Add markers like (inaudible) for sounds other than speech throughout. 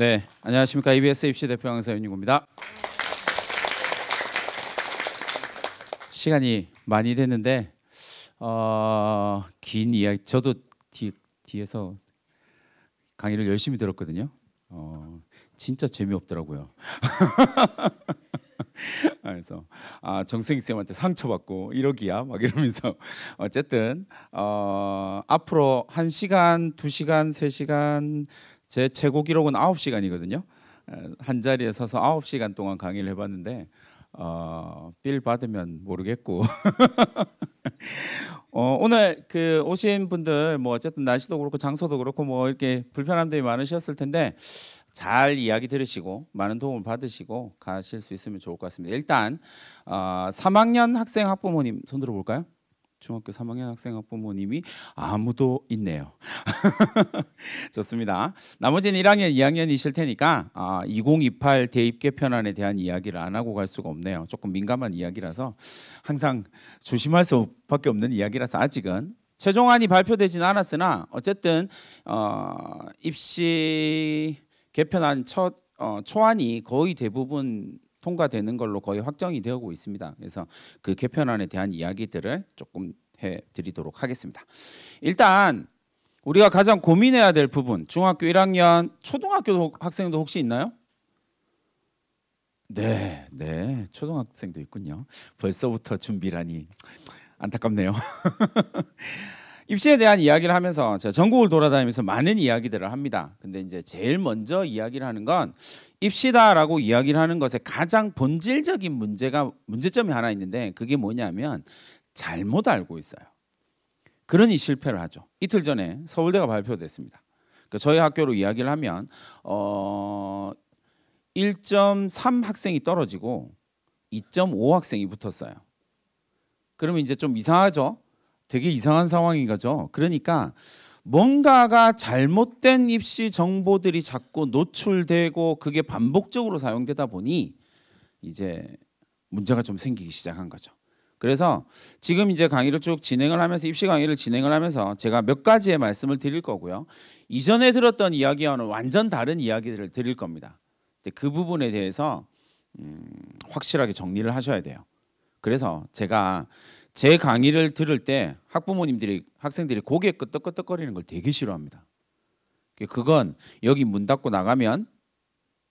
네, 안녕하십니까 EBS FC 대표 강사 윤인구입니다. 시간이 많이 됐는데 어, 긴 이야기 저도 뒤, 뒤에서 강의를 열심히 들었거든요. 어, 진짜 재미없더라고요. (laughs) 그래서 아, 정승희 쌤한테 상처받고 이러기야 막 이러면서 어쨌든 어, 앞으로 한 시간, 두 시간, 세 시간 제 최고 기록은 9시간이거든요. 한 자리에 서서 9시간 동안 강의를 해봤는데 어, 빌 받으면 모르겠고 (laughs) 어, 오늘 그 오신 분들 뭐 어쨌든 날씨도 그렇고 장소도 그렇고 뭐 이렇게 불편함들이 많으셨을 텐데 잘 이야기 들으시고 많은 도움을 받으시고 가실 수 있으면 좋을 것 같습니다. 일단 어, 3학년 학생 학부모님 손 들어볼까요? 중학교 3학년 학생 학부모님이 아무도 있네요. (laughs) 좋습니다. 나머지는 1학년, 2학년이실 테니까 아, 2028 대입 개편안에 대한 이야기를 안 하고 갈 수가 없네요. 조금 민감한 이야기라서 항상 조심할 수밖에 없는 이야기라서 아직은 최종안이 발표되지는 않았으나 어쨌든 어, 입시 개편안 첫 어, 초안이 거의 대부분 통과되는 걸로 거의 확정이 되고 있습니다. 그래서 그 개편안에 대한 이야기들을 조금 해드리도록 하겠습니다. 일단 우리가 가장 고민해야 될 부분 중학교 1학년 초등학교 학생도 혹시 있나요? 네, 네 초등학생도 있군요. 벌써부터 준비라니 안타깝네요. (laughs) 입시에 대한 이야기를 하면서 제가 전국을 돌아다니면서 많은 이야기들을 합니다. 근데 이제 제일 먼저 이야기를 하는 건 입시다라고 이야기를 하는 것에 가장 본질적인 문제가 문제점이 하나 있는데 그게 뭐냐면 잘못 알고 있어요. 그러니 실패를 하죠. 이틀 전에 서울대가 발표됐습니다. 그러니까 저희 학교로 이야기를 하면 어1.3 학생이 떨어지고 2.5 학생이 붙었어요. 그러면 이제 좀 이상하죠. 되게 이상한 상황인 거죠. 그러니까 뭔가가 잘못된 입시 정보들이 자꾸 노출되고 그게 반복적으로 사용되다 보니 이제 문제가 좀 생기기 시작한 거죠. 그래서 지금 이제 강의를 쭉 진행을 하면서 입시 강의를 진행을 하면서 제가 몇 가지의 말씀을 드릴 거고요. 이전에 들었던 이야기와는 완전 다른 이야기들을 드릴 겁니다. 근데 그 부분에 대해서 음, 확실하게 정리를 하셔야 돼요. 그래서 제가 제 강의를 들을 때 학부모님들이 학생들이 고개 끄덕끄덕거리는 걸 되게 싫어합니다. 그건 여기 문 닫고 나가면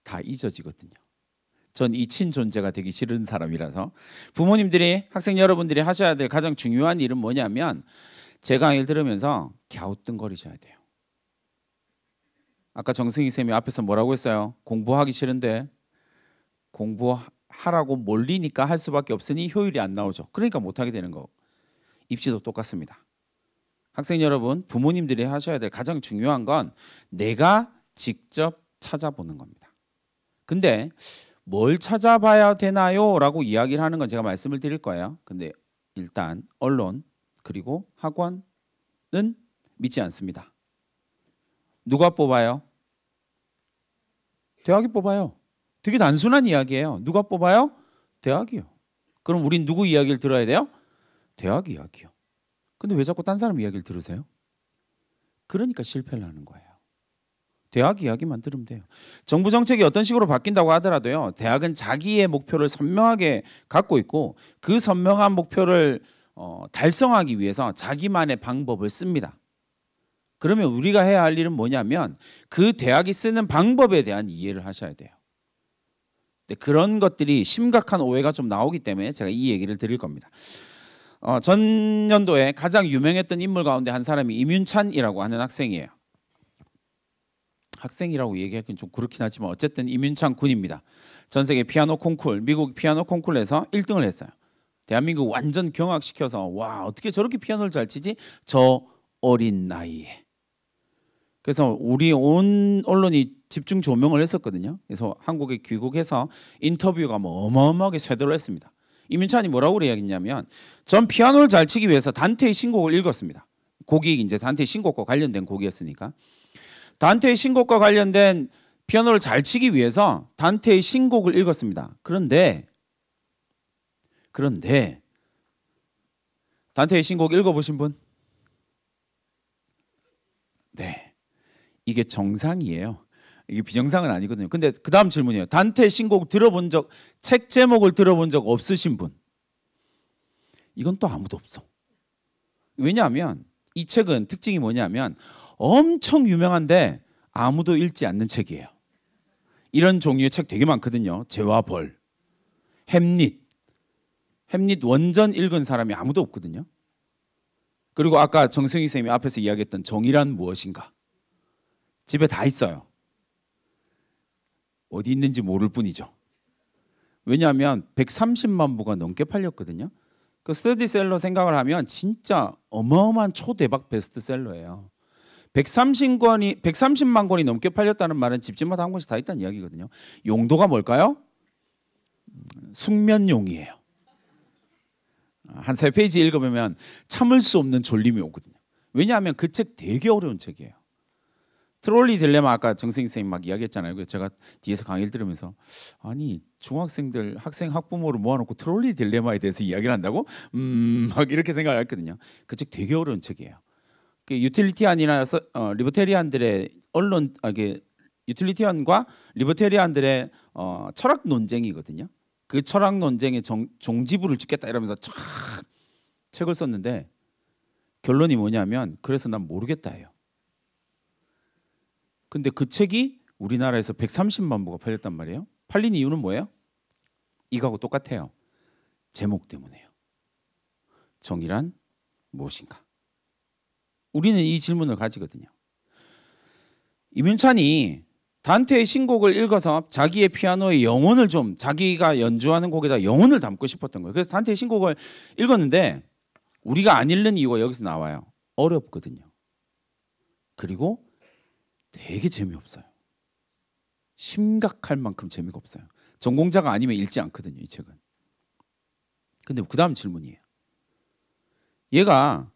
다 잊어지거든요. 전 잊힌 존재가 되기 싫은 사람이라서 부모님들이 학생 여러분들이 하셔야 될 가장 중요한 일은 뭐냐면 제 강의를 들으면서 갸우뚱거리셔야 돼요. 아까 정승희 쌤이 앞에서 뭐라고 했어요? 공부하기 싫은데 공부 하라고 몰리니까 할 수밖에 없으니 효율이 안 나오죠. 그러니까 못하게 되는 거. 입시도 똑같습니다. 학생 여러분, 부모님들이 하셔야 될 가장 중요한 건 내가 직접 찾아보는 겁니다. 근데 뭘 찾아봐야 되나요? 라고 이야기를 하는 건 제가 말씀을 드릴 거예요. 근데 일단 언론 그리고 학원은 믿지 않습니다. 누가 뽑아요? 대학이 뽑아요. 되게 단순한 이야기예요. 누가 뽑아요? 대학이요. 그럼 우린 누구 이야기를 들어야 돼요? 대학 이야기요. 근데 왜 자꾸 딴 사람 이야기를 들으세요? 그러니까 실패를 하는 거예요. 대학 이야기만 들으면 돼요. 정부 정책이 어떤 식으로 바뀐다고 하더라도요. 대학은 자기의 목표를 선명하게 갖고 있고 그 선명한 목표를 어, 달성하기 위해서 자기만의 방법을 씁니다. 그러면 우리가 해야 할 일은 뭐냐면 그 대학이 쓰는 방법에 대한 이해를 하셔야 돼요. 네, 그런 것들이 심각한 오해가 좀 나오기 때문에 제가 이 얘기를 드릴 겁니다. 어, 전년도에 가장 유명했던 인물 가운데 한 사람이 이윤찬이라고 하는 학생이에요. 학생이라고 얘기하기는 좀 그렇긴 하지만 어쨌든 이윤찬 군입니다. 전 세계 피아노 콩쿨, 미국 피아노 콩쿨에서 1등을 했어요. 대한민국 완전 경악시켜서 와 어떻게 저렇게 피아노를 잘 치지? 저 어린 나이에. 그래서 우리 온 언론이 집중 조명을 했었거든요. 그래서 한국에 귀국해서 인터뷰가 뭐 어마어마하게 쇄도를 했습니다. 이민찬이 뭐라고 이야기했냐면 전 피아노를 잘 치기 위해서 단테의 신곡을 읽었습니다. 곡이 이제 단테의 신곡과 관련된 곡이었으니까 단테의 신곡과 관련된 피아노를 잘 치기 위해서 단테의 신곡을 읽었습니다. 그런데 그런데 단테의 신곡 읽어보신 분? 네, 이게 정상이에요. 이게 비정상은 아니거든요. 근데 그 다음 질문이에요. 단테 신곡 들어본 적, 책 제목을 들어본 적 없으신 분. 이건 또 아무도 없어. 왜냐하면 이 책은 특징이 뭐냐면 엄청 유명한데 아무도 읽지 않는 책이에요. 이런 종류의 책 되게 많거든요. 죄와 벌, 햄릿. 햄릿 원전 읽은 사람이 아무도 없거든요. 그리고 아까 정승희 선생님이 앞에서 이야기했던 정의란 무엇인가. 집에 다 있어요. 어디 있는지 모를 뿐이죠. 왜냐하면 130만 부가 넘게 팔렸거든요. 그 스터디셀러 생각을 하면 진짜 어마어마한 초대박 베스트셀러예요. 130권이 130만 권이 넘게 팔렸다는 말은 집집마다 한 권씩 다 있다는 이야기거든요. 용도가 뭘까요? 숙면용이에요. 한 세 페이지 읽어보면 참을 수 없는 졸림이 오거든요. 왜냐하면 그 책 되게 어려운 책이에요. 트롤리 딜레마 아까 정승 선생님 막 이야기했잖아요. 그 제가 뒤에서 강의를 들으면서 아니 중학생들 학생 학부모를 모아놓고 트롤리 딜레마에 대해서 이야기를 한다고 음막 이렇게 생각을 했거든요. 그 책 되게 어려운 책이에요. 그 유틸리티안이나 어, 리버테리안들의 언론 아, 이 유틸리티안과 리버테리안들의 어, 철학 논쟁이거든요. 그 철학 논쟁의 정, 종지부를 찍겠다 이러면서 쫙 책을 썼는데 결론이 뭐냐면 그래서 난 모르겠다예요. 근데 그 책이 우리나라에서 130만 부가 팔렸단 말이에요. 팔린 이유는 뭐예요? 이거하고 똑같아요. 제목 때문에요. 정의란 무엇인가? 우리는 이 질문을 가지거든요. 이윤찬이 단테의 신곡을 읽어서 자기의 피아노의 영혼을 좀 자기가 연주하는 곡에다 영혼을 담고 싶었던 거예요. 그래서 단테의 신곡을 읽었는데 우리가 안 읽는 이유가 여기서 나와요. 어렵거든요. 그리고 되게 재미없어요. 심각할 만큼 재미가 없어요. 전공자가 아니면 읽지 않거든요, 이 책은. 근데 그 다음 질문이에요. 얘가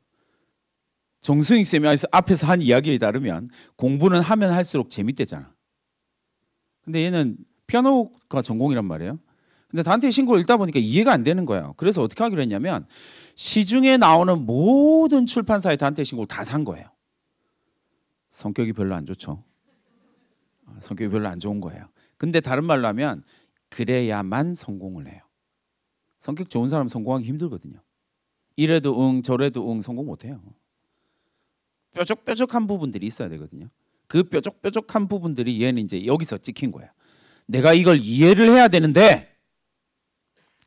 정승익 쌤이 앞에서 한 이야기에 따르면 공부는 하면 할수록 재밌대잖아. 근데 얘는 피아노가 전공이란 말이에요. 근데 단테 신고를 읽다 보니까 이해가 안 되는 거예요. 그래서 어떻게 하기로 했냐면 시중에 나오는 모든 출판사의 단테 신고를 다 산 거예요. 성격이 별로 안 좋죠. 아, 성격이 별로 안 좋은 거예요. 근데 다른 말로 하면 그래야만 성공을 해요. 성격 좋은 사람 성공하기 힘들거든요. 이래도 응 저래도 응 성공 못 해요. 뾰족뾰족한 부분들이 있어야 되거든요. 그 뾰족뾰족한 부분들이 얘는 이제 여기서 찍힌 거예요. 내가 이걸 이해를 해야 되는데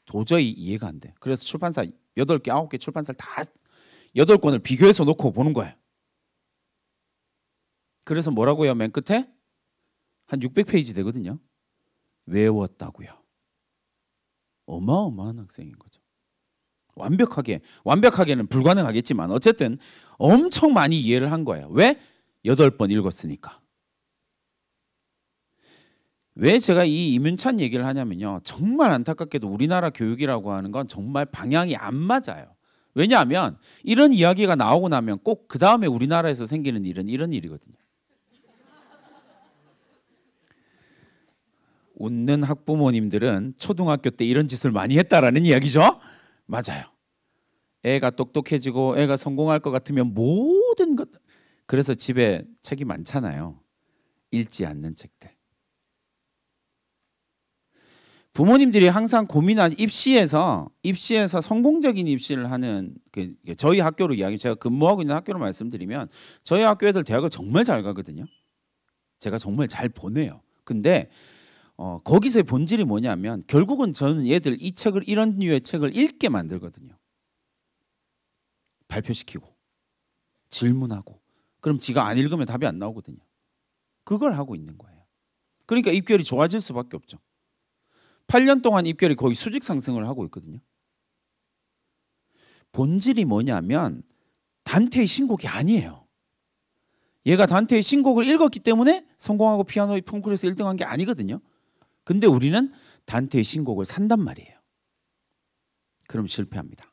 도저히 이해가 안 돼. 그래서 출판사 8개, 9개 출판사를 다 8권을 비교해서 놓고 보는 거예요. 그래서 뭐라고요? 맨 끝에 한 600페이지 되거든요. 외웠다고요. 어마어마한 학생인 거죠. 완벽하게 완벽하게는 불가능하겠지만 어쨌든 엄청 많이 이해를 한 거예요. 왜? 여덟 번 읽었으니까. 왜 제가 이 이문찬 얘기를 하냐면요. 정말 안타깝게도 우리나라 교육이라고 하는 건 정말 방향이 안 맞아요. 왜냐하면 이런 이야기가 나오고 나면 꼭 그 다음에 우리나라에서 생기는 일은 이런 일이거든요. 웃는 학부모님들은 초등학교 때 이런 짓을 많이 했다라는 이야기죠. 맞아요. 애가 똑똑해지고 애가 성공할 것 같으면 모든 것 그래서 집에 책이 많잖아요. 읽지 않는 책들. 부모님들이 항상 고민한 입시에서 입시에서 성공적인 입시를 하는 그 저희 학교로 이야기 제가 근무하고 있는 학교로 말씀드리면 저희 학교 애들 대학을 정말 잘 가거든요. 제가 정말 잘 보내요. 근데 어, 거기서의 본질이 뭐냐면 결국은 저는 얘들 이 책을 이런 류의 책을 읽게 만들거든요. 발표시키고 질문하고 그럼 지가 안 읽으면 답이 안 나오거든요. 그걸 하고 있는 거예요. 그러니까 입결이 좋아질 수밖에 없죠. 8년 동안 입결이 거의 수직 상승을 하고 있거든요. 본질이 뭐냐면 단테의 신곡이 아니에요. 얘가 단테의 신곡을 읽었기 때문에 성공하고 피아노의 콩쿠르에서 1등한 게 아니거든요. 근데 우리는 단테의 신곡을 산단 말이에요. 그럼 실패합니다.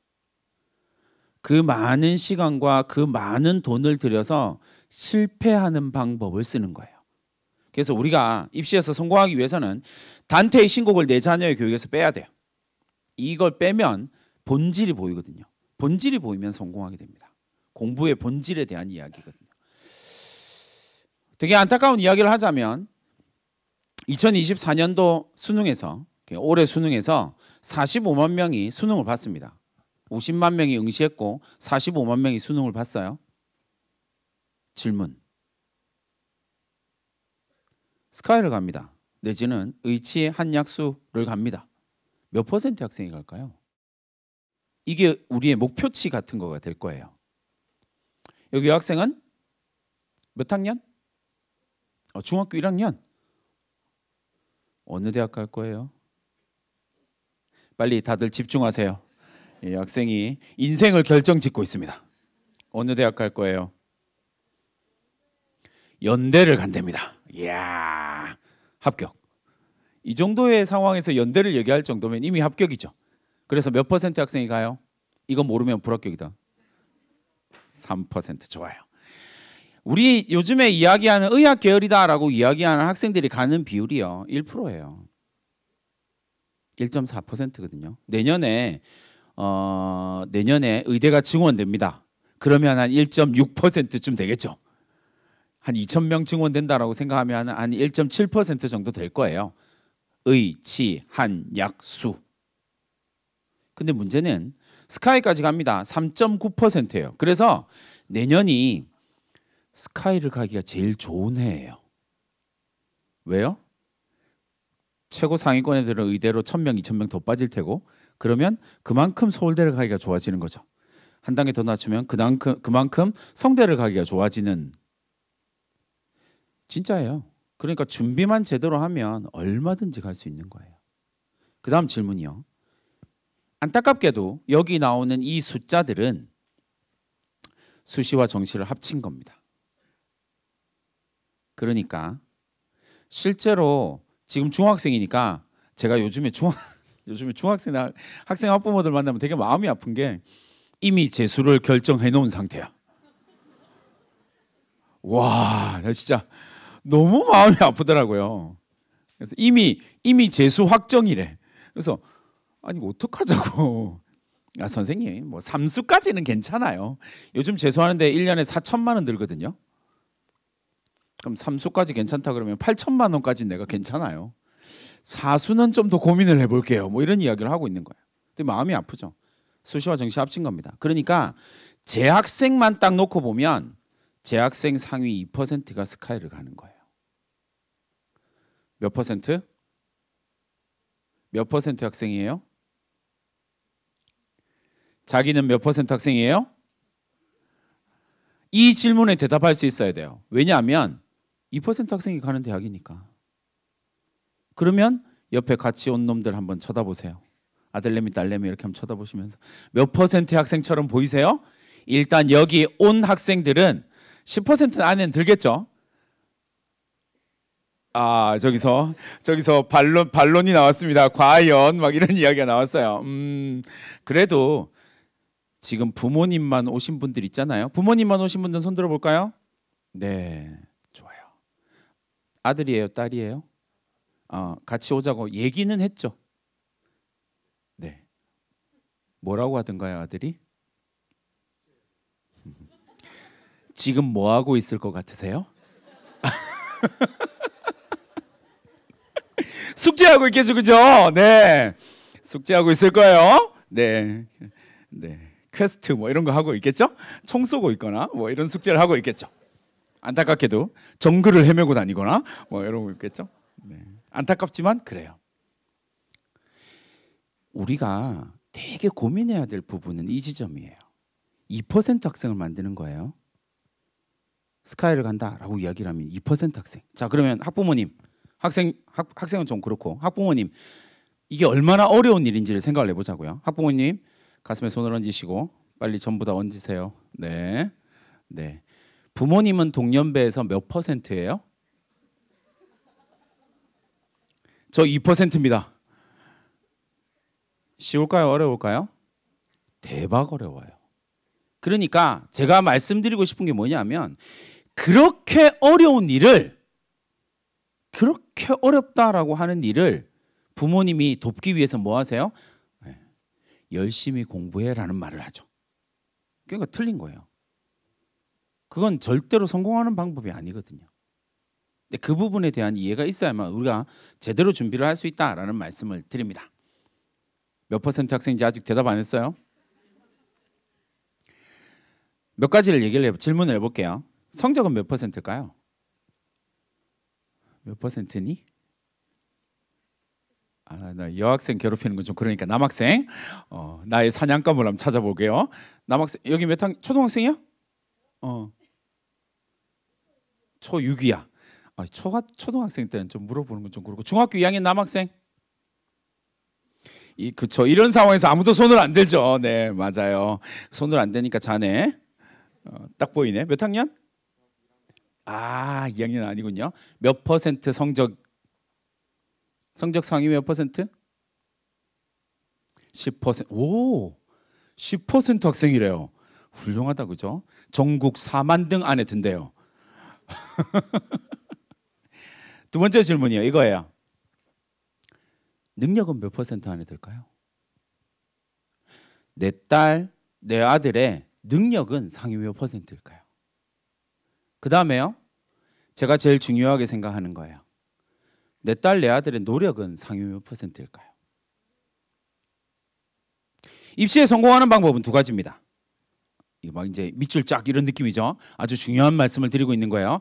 그 많은 시간과 그 많은 돈을 들여서 실패하는 방법을 쓰는 거예요. 그래서 우리가 입시에서 성공하기 위해서는 단테의 신곡을 내 자녀의 교육에서 빼야 돼요. 이걸 빼면 본질이 보이거든요. 본질이 보이면 성공하게 됩니다. 공부의 본질에 대한 이야기거든요. 되게 안타까운 이야기를 하자면 2024년도 수능에서 올해 수능에서 45만 명이 수능을 봤습니다. 50만 명이 응시했고 45만 명이 수능을 봤어요. 질문. 스카이를 갑니다. 내지는 의치 한약수를 갑니다. 몇 퍼센트 학생이 갈까요? 이게 우리의 목표치 같은 거가 될 거예요. 여기 여 학생은 몇 학년? 어, 중학교 1학년. 어느 대학 갈 거예요? 빨리 다들 집중하세요. 예, 학생이 인생을 결정짓고 있습니다. 어느 대학 갈 거예요? 연대를 간답니다. 이야, 합격. 이 정도의 상황에서 연대를 얘기할 정도면 이미 합격이죠. 그래서 몇 퍼센트 학생이 가요? 이거 모르면 불합격이다. 3% 좋아요. 우리 요즘에 이야기하는 의학 계열이다라고 이야기하는 학생들이 가는 비율이요. 1%예요. 1.4%거든요. 내년에 어, 내년에 의대가 증원됩니다. 그러면 한 1.6%쯤 되겠죠. 한 2천 명 증원된다라고 생각하면 한 1.7% 정도 될 거예요. 의, 치, 한, 약, 수. 근데 문제는 스카이까지 갑니다. 3.9%예요. 그래서 내년이 스카이를 가기가 제일 좋은 해예요. 왜요? 최고 상위권 애들은 의대로 1000명, 2000명 더 빠질 테고 그러면 그만큼 서울대를 가기가 좋아지는 거죠. 한 단계 더 낮추면 그만큼, 그만큼 성대를 가기가 좋아지는 진짜예요. 그러니까 준비만 제대로 하면 얼마든지 갈 수 있는 거예요. 그 다음 질문이요. 안타깝게도 여기 나오는 이 숫자들은 수시와 정시를 합친 겁니다. 그러니까 실제로 지금 중학생이니까 제가 요즘에 중학 (laughs) 요즘에 중학생 학생 학부모들 만나면 되게 마음이 아픈 게 이미 재수를 결정해 놓은 상태야. 와, 나 진짜 너무 마음이 아프더라고요. 그래서 이미 이미 재수 확정이래. 그래서 아니 어떡하자고. 아 선생님 뭐 삼수까지는 괜찮아요. 요즘 재수하는데 1년에 4천만 원 들거든요. 그럼 삼수까지 괜찮다 그러면 8천만 원까지 내가 괜찮아요. 사수는 좀 더 고민을 해볼게요. 뭐 이런 이야기를 하고 있는 거예요. 근데 마음이 아프죠. 수시와 정시 합친 겁니다. 그러니까 재학생만 딱 놓고 보면 재학생 상위 2%가 스카이를 가는 거예요. 몇 퍼센트? 몇 퍼센트 학생이에요? 자기는 몇 퍼센트 학생이에요? 이 질문에 대답할 수 있어야 돼요. 왜냐하면 2% 학생이 가는 대학이니까. 그러면 옆에 같이 온 놈들 한번 쳐다보세요. 아들내미 딸내미 이렇게 한번 쳐다보시면서 몇 퍼센트 학생처럼 보이세요? 일단 여기 온 학생들은 10% 안에는 들겠죠. 아 저기서 저기서 반론 반론이 나왔습니다. 과연 막 이런 이야기가 나왔어요. 음 그래도 지금 부모님만 오신 분들 있잖아요. 부모님만 오신 분들 손 들어볼까요? 네. 아들이에요, 딸이에요? 아, 같이 오자고 얘기는 했죠. 네. 뭐라고 하던가요, 아들이? (laughs) 지금 뭐 하고 있을 것 같으세요? (laughs) 숙제하고 있겠죠, 그죠? 네. 숙제하고 있을 거예요. 네. 네. 퀘스트 뭐 이런 거 하고 있겠죠? 총 쏘고 있거나 뭐 이런 숙제를 하고 있겠죠. 안타깝게도 정글을 헤매고 다니거나 뭐이런거 있겠죠. 네. 안타깝지만 그래요. 우리가 되게 고민해야 될 부분은 이 지점이에요. 2% 학생을 만드는 거예요. 스카이를 간다라고 이야기를 하면 2% 학생. 자, 그러면 학부모님, 학생 학, 학생은 좀 그렇고 학부모님 이게 얼마나 어려운 일인지를 생각을 해 보자고요. 학부모님 가슴에 손을 얹으시고 빨리 전부 다 얹으세요. 네. 네. 부모님은 동년배에서 몇 퍼센트예요? 저 2%입니다. 쉬울까요? 어려울까요? 대박 어려워요. 그러니까 제가 말씀드리고 싶은 게 뭐냐면 그렇게 어려운 일을 그렇게 어렵다라고 하는 일을 부모님이 돕기 위해서 뭐 하세요? 네. 열심히 공부해라는 말을 하죠. 그러니까 틀린 거예요. 그건 절대로 성공하는 방법이 아니거든요. 근데 그 부분에 대한 이해가 있어야만 우리가 제대로 준비를 할 수 있다라는 말씀을 드립니다. 몇 퍼센트 학생인지 아직 대답 안 했어요? 몇 가지를 얘기를 해 질문을 해볼게요. 성적은 몇 퍼센트일까요? 몇 퍼센트니? 아, 나 여학생 괴롭히는 건 좀 그러니까 남학생. 어, 나의 사냥감을 한번 찾아볼게요. 남학생 여기 몇 학? 초등학생이요? 어. 초 6이야. 아, 초 초등학생 때는 좀 물어보는 건 좀 그렇고 중학교 2학년 남학생 이 그쵸 이런 상황에서 아무도 손을 안 들죠. 네 맞아요. 손을 안 대니까 자네 어, 딱 보이네. 몇 학년? 아 2학년 아니군요. 몇 퍼센트 성적 성적 상위 몇 퍼센트? 10% 오, 10% 학생이래요. 훌륭하다 그죠? 전국 4만 등 안에 든대요. (laughs) 두 번째 질문이요. 이거예요. 능력은 몇 퍼센트 안에 들까요? 내 딸, 내 아들의 능력은 상위 몇 퍼센트일까요? 그 다음에요. 제가 제일 중요하게 생각하는 거예요. 내 딸, 내 아들의 노력은 상위 몇 퍼센트일까요? 입시에 성공하는 방법은 두 가지입니다. 막 이제 밑줄 쫙 이런 느낌이죠. 아주 중요한 말씀을 드리고 있는 거예요.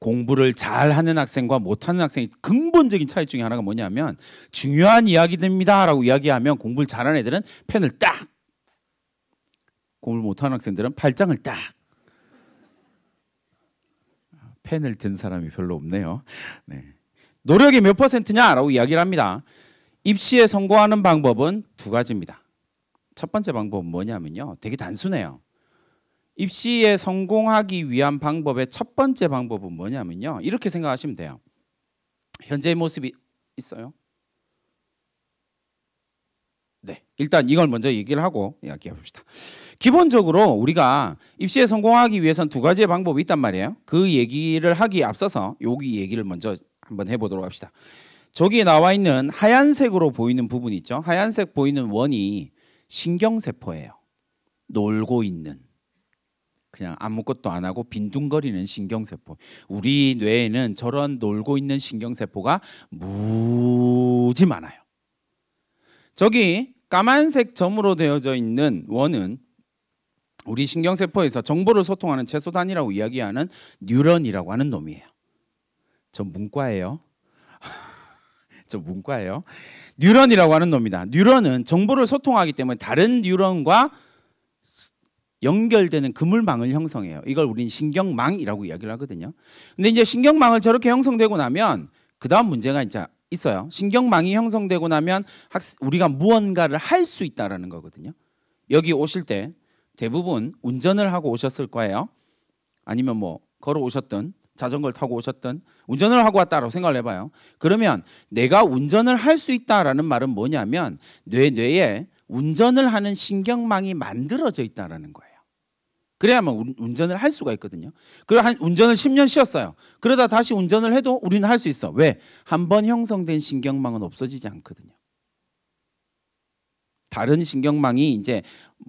공부를 잘하는 학생과 못하는 학생의 근본적인 차이 중에 하나가 뭐냐면 중요한 이야기입니다라고 이야기하면 공부를 잘하는 애들은 펜을 딱 공부를 못하는 학생들은 팔짱을 딱 펜을 든 사람이 별로 없네요. 네. 노력이 몇 퍼센트냐라고 이야기를 합니다. 입시에 성공하는 방법은 두 가지입니다. 첫 번째 방법은 뭐냐면요. 되게 단순해요. 입시에 성공하기 위한 방법의 첫 번째 방법은 뭐냐면요. 이렇게 생각하시면 돼요. 현재의 모습이 있어요? 네. 일단 이걸 먼저 얘기를 하고 이야기해 봅시다. 기본적으로 우리가 입시에 성공하기 위해선 두 가지의 방법이 있단 말이에요. 그 얘기를 하기 앞서서 여기 얘기를 먼저 한번 해 보도록 합시다. 저기 나와 있는 하얀색으로 보이는 부분 있죠? 하얀색 보이는 원이 신경세포예요. 놀고 있는 그냥 아무것도 안 하고 빈둥거리는 신경세포. 우리 뇌에는 저런 놀고 있는 신경세포가 무지 많아요. 저기 까만색 점으로 되어져 있는 원은 우리 신경세포에서 정보를 소통하는 최소단이라고 이야기하는 뉴런이라고 하는 놈이에요. 저 문과예요. (laughs) 저 문과예요. 뉴런이라고 하는 놈이다. 뉴런은 정보를 소통하기 때문에 다른 뉴런과 연결되는 그물망을 형성해요. 이걸 우리는 신경망이라고 이야기를 하거든요. 근데 이제 신경망을 저렇게 형성되고 나면 그 다음 문제가 이제 있어요. 신경망이 형성되고 나면 우리가 무언가를 할 수 있다라는 거거든요. 여기 오실 때 대부분 운전을 하고 오셨을 거예요. 아니면 뭐 걸어 오셨던 자전거를 타고 오셨던 운전을 하고 왔다라고 생각을 해봐요. 그러면 내가 운전을 할 수 있다라는 말은 뭐냐면 뇌 뇌에 운전을 하는 신경망이 만들어져 있다라는 거예요. 그래야만 운, 전을할 수가 있거든요. 그리고 한 운전을 10년 쉬었어요. 그러다 다시 운전을 해도 우리는 할 수 있어. 왜? 한 번 형성된 신경망은 없어지지 않거든요. 다른 신경망이 이제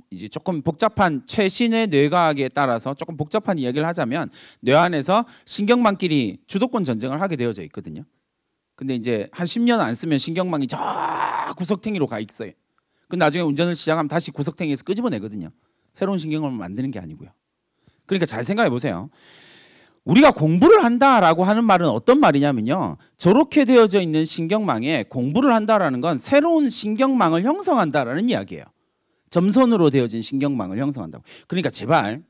이제 조금 복잡한 최신의 뇌과학에 따라서 조금 복잡한 이야기를 하자면 뇌 안에서 신경망끼리 주도권 전쟁을 하게 되어져 있거든요. 근데 이제 한 10년 안 쓰면 신경망이 저 구석탱이로 가 있어요. 그 나중에 운전을 시작하면 다시 구석탱이에서 끄집어내거든요. 새로운 신경을 만드는 게 아니고요. 그러니까 잘 생각해 보세요. 우리가 공부를 한다라고 하는 말은 어떤 말이냐면요. 저렇게 되어져 있는 신경망에 공부를 한다라는 건 새로운 신경망을 형성한다라는 이야기예요. 점선으로 되어진 신경망을 형성한다고. 그러니까 제발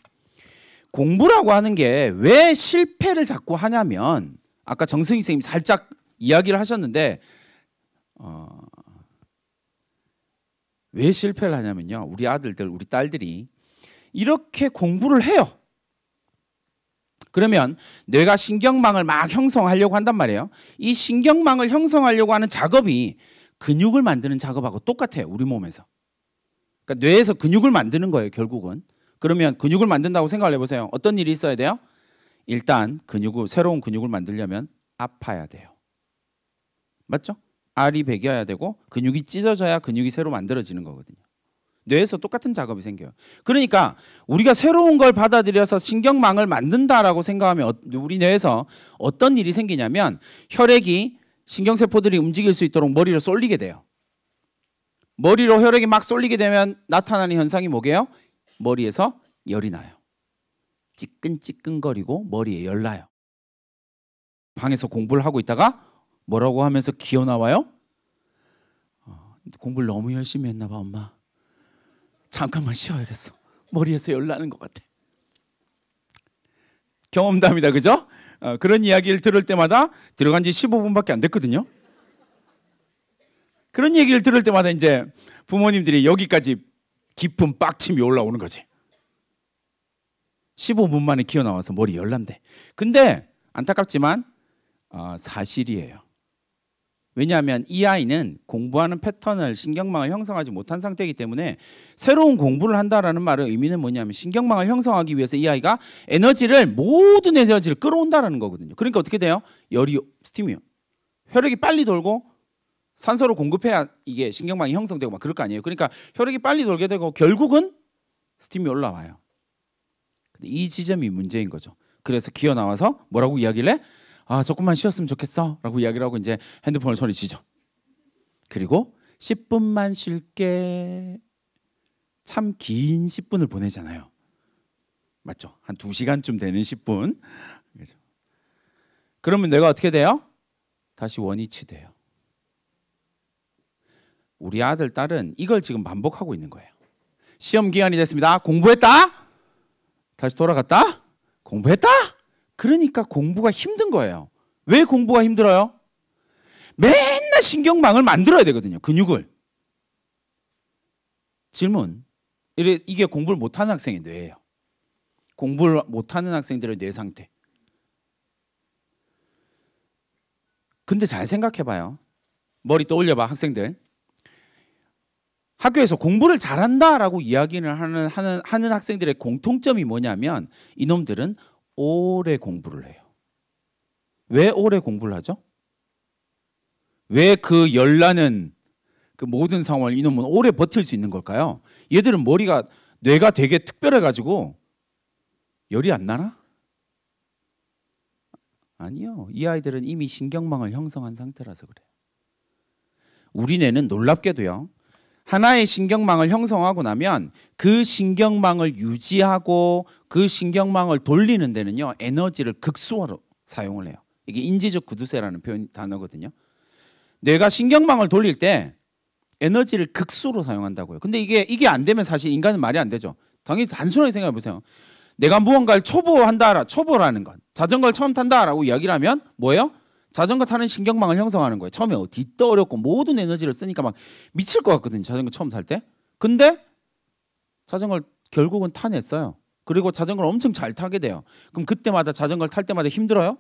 공부라고 하는 게 왜 실패를 자꾸 하냐면 아까 정승희 선생님 이 살짝 이야기를 하셨는데 어, 왜 실패를 하냐면요. 우리 아들들, 우리 딸들이 이렇게 공부를 해요. 그러면 뇌가 신경망을 막 형성하려고 한단 말이에요. 이 신경망을 형성하려고 하는 작업이 근육을 만드는 작업하고 똑같아요. 우리 몸에서. 그러니까 뇌에서 근육을 만드는 거예요. 결국은. 그러면 근육을 만든다고 생각을 해보세요. 어떤 일이 있어야 돼요? 일단 근육을 새로운 근육을 만들려면 아파야 돼요. 맞죠? 알이 베겨야 되고 근육이 찢어져야 근육이 새로 만들어지는 거거든요. 뇌에서 똑같은 작업이 생겨요. 그러니까 우리가 새로운 걸 받아들여서 신경망을 만든다라고 생각하면 어, 우리 뇌에서 어떤 일이 생기냐면 혈액이 신경세포들이 움직일 수 있도록 머리로 쏠리게 돼요. 머리로 혈액이 막 쏠리게 되면 나타나는 현상이 뭐게요? 머리에서 열이 나요. 찌끈찌끈거리고 머리에 열 나요. 방에서 공부를 하고 있다가 뭐라고 하면서 기어 나와요? 어, 공부를 너무 열심히 했나 봐 엄마. 잠깐만 쉬어야겠어. 머리에서 열 나는 것 같아. 경험담이다, 그죠? 어, 그런 이야기를 들을 때마다 들어간 지 15분밖에 안 됐거든요. 그런 얘기를 들을 때마다 이제 부모님들이 여기까지 깊은 빡침이 올라오는 거지. 15분 만에 기어 나와서 머리 열난데. 근데 안타깝지만 어, 사실이에요. 왜냐하면 이 아이는 공부하는 패턴을 신경망을 형성하지 못한 상태이기 때문에 새로운 공부를 한다라는 말의 의미는 뭐냐면 신경망을 형성하기 위해서 이 아이가 에너지를 모든 에너지를 끌어온다라는 거거든요. 그러니까 어떻게 돼요? 열이 스팀이요. 혈액이 빨리 돌고 산소를 공급해야 이게 신경망이 형성되고 막 그럴 거 아니에요. 그러니까 혈액이 빨리 돌게 되고 결국은 스팀이 올라와요. 근데 이 지점이 문제인 거죠. 그래서 기어 나와서 뭐라고 이야기를 해? 아 조금만 쉬었으면 좋겠어라고 이야기를 하고 이제 핸드폰을 손에 쥐죠 그리고 10분만 쉴게 참 긴 10분을 보내잖아요. 맞죠? 한 2시간쯤 되는 10분. 그죠? 그러면 내가 어떻게 돼요? 다시 원위치 돼요. 우리 아들 딸은 이걸 지금 반복하고 있는 거예요. 시험 기간이 됐습니다. 공부했다? 다시 돌아갔다? 공부했다? 그러니까 공부가 힘든 거예요. 왜 공부가 힘들어요? 맨날 신경망을 만들어야 되거든요. 근육을. 질문. 이게 공부를 못하는 학생의 뇌예요. 공부를 못하는 학생들의 뇌 상태. 근데 잘 생각해봐요. 머리 떠올려봐 학생들. 학교에서 공부를 잘한다라고 이야기를 하는, 하는, 하는 학생들의 공통점이 뭐냐면 이놈들은 오래 공부를 해요. 왜 오래 공부를 하죠? 왜 그 열나는 그 모든 상황을 이놈은 오래 버틸 수 있는 걸까요? 얘들은 머리가 뇌가 되게 특별해 가지고 열이 안 나나? 아니요. 이 아이들은 이미 신경망을 형성한 상태라서 그래요. 우리 뇌는 놀랍게도요. 하나의 신경망을 형성하고 나면 그 신경망을 유지하고 그 신경망을 돌리는 데는요 에너지를 극소화로 사용을 해요. 이게 인지적 구두쇠라는 표현 단어거든요. 뇌가 신경망을 돌릴 때 에너지를 극소로 사용한다고요. 근데 이게 이게 안 되면 사실 인간은 말이 안 되죠. 당연히 단순하게 생각해 보세요. 내가 무언가를 초보한다라 초보라는 건 자전거를 처음 탄다라고 이야기를 하면 뭐예요? 자전거 타는 신경망을 형성하는 거예요. 처음에 어디떠 어렵고 모든 에너지를 쓰니까 막 미칠 것 같거든요. 자전거 처음 탈 때. 근데 자전거를 결국은 타냈어요. 그리고 자전거를 엄청 잘 타게 돼요. 그럼 그때마다 자전거를 탈 때마다 힘들어요?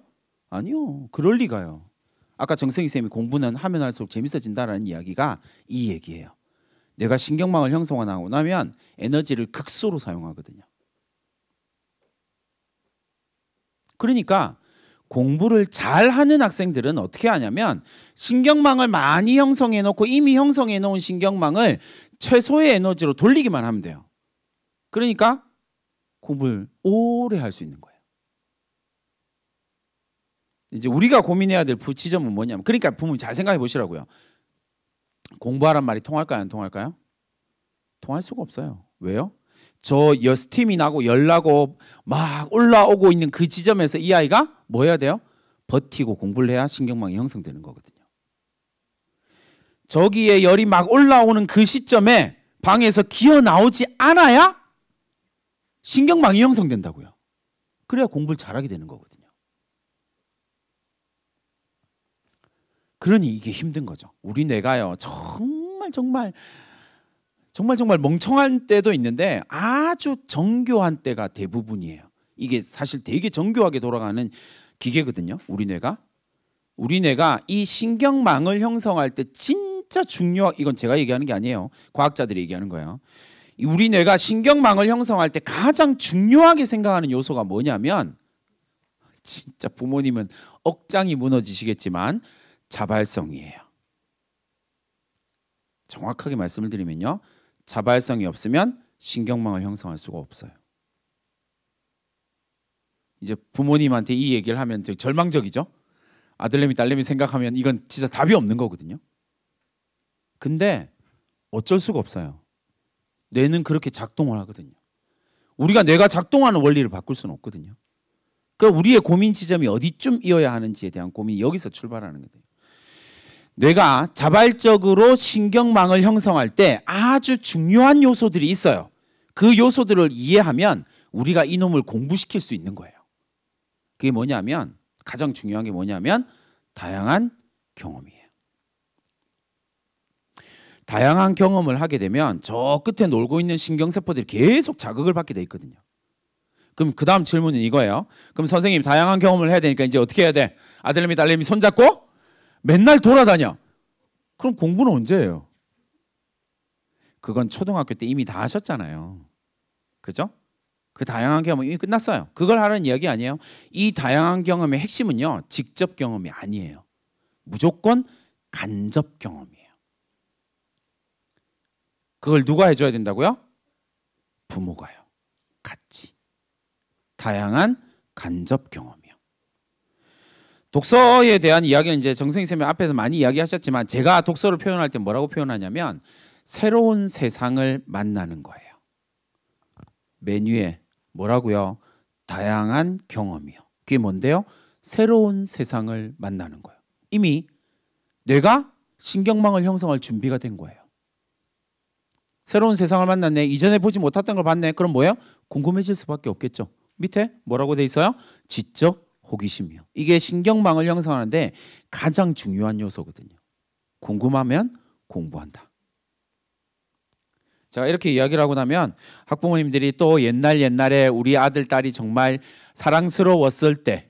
아니요. 그럴 리가요. 아까 정승희 쌤이 공부는 하면 할수록 재밌어진다라는 이야기가 이 얘기예요. 내가 신경망을 형성하고 나면 에너지를 극소로 사용하거든요. 그러니까 공부를 잘하는 학생들은 어떻게 하냐면 신경망을 많이 형성해 놓고 이미 형성해 놓은 신경망을 최소의 에너지로 돌리기만 하면 돼요. 그러니까 공부를 오래 할 수 있는 거예요. 이제 우리가 고민해야 될부 지점은 뭐냐면 그러니까 부모님 잘 생각해 보시라고요. 공부하란 말이 통할까요? 안 통할까요? 통할 수가 없어요. 왜요? 저 여스팀이 나고 열나고 막 올라오고 있는 그 지점에서 이 아이가 뭐 해야 돼요? 버티고 공부를 해야 신경망이 형성되는 거거든요. 저기에 열이 막 올라오는 그 시점에 방에서 기어 나오지 않아야 신경망이 형성된다고요. 그래야 공부를 잘하게 되는 거거든요. 그러니 이게 힘든 거죠. 우리 뇌가요. 정말 정말 정말 정말 멍청한 때도 있는데 아주 정교한 때가 대부분이에요. 이게 사실 되게 정교하게 돌아가는 기계거든요. 우리 뇌가. 우리 뇌가 이 신경망을 형성할 때 진짜 중요 이건 제가 얘기하는 게 아니에요. 과학자들이 얘기하는 거예요. 우리 뇌가 신경망을 형성할 때 가장 중요하게 생각하는 요소가 뭐냐면 진짜 부모님은 억장이 무너지시겠지만 자발성이에요. 정확하게 말씀을 드리면요. 자발성이 없으면 신경망을 형성할 수가 없어요. 이제 부모님한테 이 얘기를 하면 되게 절망적이죠. 아들내미 딸내미 생각하면 이건 진짜 답이 없는 거거든요. 근데 어쩔 수가 없어요. 뇌는 그렇게 작동을 하거든요. 우리가 뇌가 작동하는 원리를 바꿀 수는 없거든요. 그러니까 우리의 고민 지점이 어디쯤이어야 하는지에 대한 고민이 여기서 출발하는 거예요. 뇌가 자발적으로 신경망을 형성할 때 아주 중요한 요소들이 있어요. 그 요소들을 이해하면 우리가 이놈을 공부시킬 수 있는 거예요. 그게 뭐냐면 가장 중요한 게 뭐냐면 다양한 경험이에요. 다양한 경험을 하게 되면 저 끝에 놀고 있는 신경세포들이 계속 자극을 받게 돼 있거든요. 그럼 그 다음 질문은 이거예요. 그럼 선생님 다양한 경험을 해야 되니까 이제 어떻게 해야 돼? 아들님이 딸님이 손잡고 맨날 돌아다녀. 그럼 공부는 언제예요? 그건 초등학교 때 이미 다 하셨잖아요. 그죠? 그 다양한 경험이 끝났어요. 그걸 하는 이야기 아니에요. 이 다양한 경험의 핵심은요. 직접 경험이 아니에요. 무조건 간접 경험이에요. 그걸 누가 해줘야 된다고요? 부모가요. 같이. 다양한 간접 경험이요. 독서에 대한 이야기는 이제 정승희 쌤이 앞에서 많이 이야기하셨지만 제가 독서를 표현할 때 뭐라고 표현하냐면 새로운 세상을 만나는 거예요. 메뉴에 뭐라고요? 다양한 경험이요. 그게 뭔데요? 새로운 세상을 만나는 거예요. 이미 뇌가 신경망을 형성할 준비가 된 거예요. 새로운 세상을 만났네. 이전에 보지 못했던 걸 봤네. 그럼 뭐예요? 궁금해질 수밖에 없겠죠. 밑에 뭐라고 돼 있어요? 지적 호기심이요. 이게 신경망을 형성하는데 가장 중요한 요소거든요. 궁금하면 공부한다. 제가 이렇게 이야기를 하고 나면 학부모님들이 또 옛날 옛날에 우리 아들 딸이 정말 사랑스러웠을 때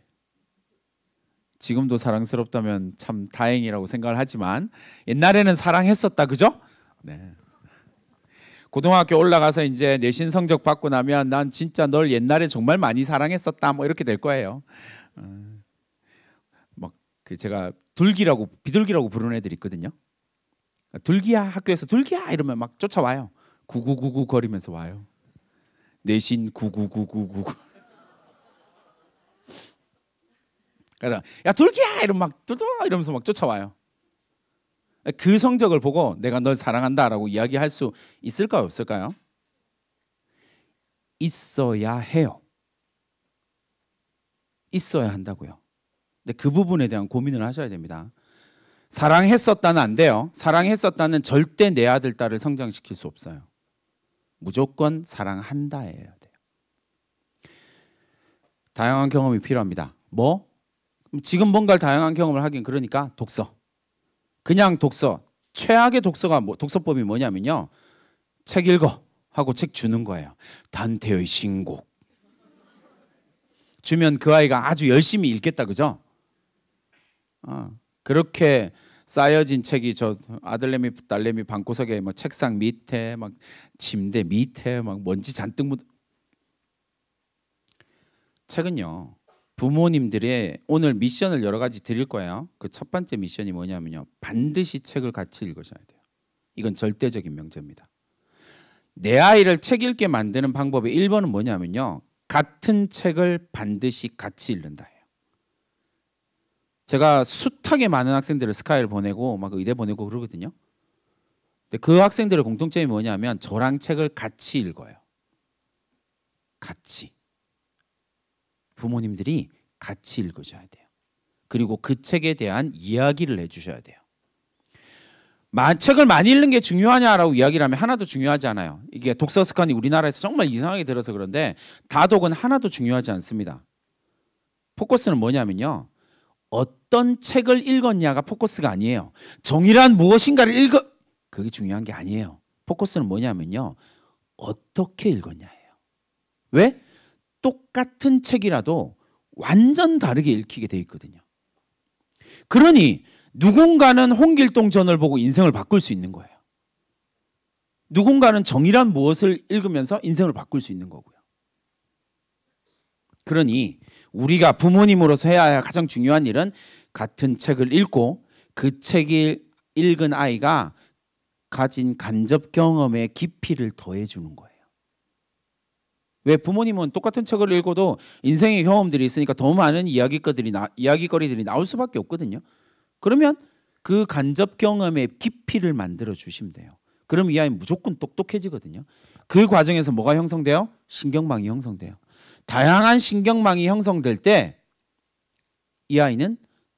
지금도 사랑스럽다면 참 다행이라고 생각을 하지만 옛날에는 사랑했었다 그죠? 네. 고등학교 올라가서 이제 내신 성적 받고 나면 난 진짜 널 옛날에 정말 많이 사랑했었다 뭐 이렇게 될 거예요. 어, 막그 제가 둘기라고 비둘기라고 부르는 애들 있거든요. 둘기야 학교에서 둘기야 이러면 막 쫓아와요. 구구구구 거리면서 와요. 내신 구구구구구. 그래서 그러니까 야 돌기야 이런 막 돌돌 이러면서 막 쫓아와요. 그 성적을 보고 내가 널 사랑한다라고 이야기할 수 있을까요 없을까요? 있어야 해요. 있어야 한다고요. 근데 그 부분에 대한 고민을 하셔야 됩니다. 사랑했었다는 안 돼요. 사랑했었다는 절대 내 아들 딸을 성장시킬 수 없어요. 무조건 사랑한다예요. 네. 다양한 경험이 필요합니다. 뭐? 지금 뭔가 다양한 경험을 하긴 그러니까 독서. 그냥 독서. 최악의 독서가 뭐, 독서법이 뭐냐면요. 책 읽어 하고 책 주는 거예요. 단테의 신곡. 주면 그 아이가 아주 열심히 읽겠다 그죠? 어, 그렇게 쌓여진 책이 저 아들내미 딸내미 방구석에 막 뭐 책상 밑에 막 침대 밑에 막 먼지 잔뜩 묻 책은요 부모님들의 오늘 미션을 여러 가지 드릴 거예요 그 첫 번째 미션이 뭐냐면요 반드시 책을 같이 읽으셔야 돼요 이건 절대적인 명제입니다 내 아이를 책 읽게 만드는 방법의 1번은 뭐냐면요 같은 책을 반드시 같이 읽는다 제가 숱하게 많은 학생들을 스카이를 보내고 막 의대 보내고 그러거든요. 근데 그 학생들의 공통점이 뭐냐면 저랑 책을 같이 읽어요. 같이. 부모님들이 같이 읽어줘야 돼요. 그리고 그 책에 대한 이야기를 해주셔야 돼요. 책을 많이 읽는 게 중요하냐라고 이야기를 하면 하나도 중요하지 않아요. 이게 독서 습관이 우리나라에서 정말 이상하게 들어서 그런데 다독은 하나도 중요하지 않습니다. 포커스는 뭐냐면요. 어떤 책을 읽었냐가 포커스가 아니에요. 정의란 무엇인가를 읽어 그게 중요한 게 아니에요. 포커스는 뭐냐면요. 어떻게 읽었냐예요. 왜? 똑같은 책이라도 완전 다르게 읽히게 돼 있거든요. 그러니 누군가는 홍길동 전을 보고 인생을 바꿀 수 있는 거예요. 누군가는 정의란 무엇을 읽으면서 인생을 바꿀 수 있는 거고요. 그러니 우리가 부모님으로서 해야 할 가장 중요한 일은 같은 책을 읽고 그 책을 읽은 아이가 가진 간접 경험의 깊이를 더해 주는 거예요. 왜 부모님은 똑같은 책을 읽어도 인생의 경험들이 있으니까 더 많은 이야기거리들이 나, 이야기거리들이 나올 수밖에 없거든요. 그러면 그 간접 경험의 깊이를 만들어 주시면 돼요. 그럼 이 아이 무조건 똑똑해지거든요. 그 과정에서 뭐가 형성돼요? 신경망이 형성돼요. 다양한 신경망이 형성될 때 이 아이는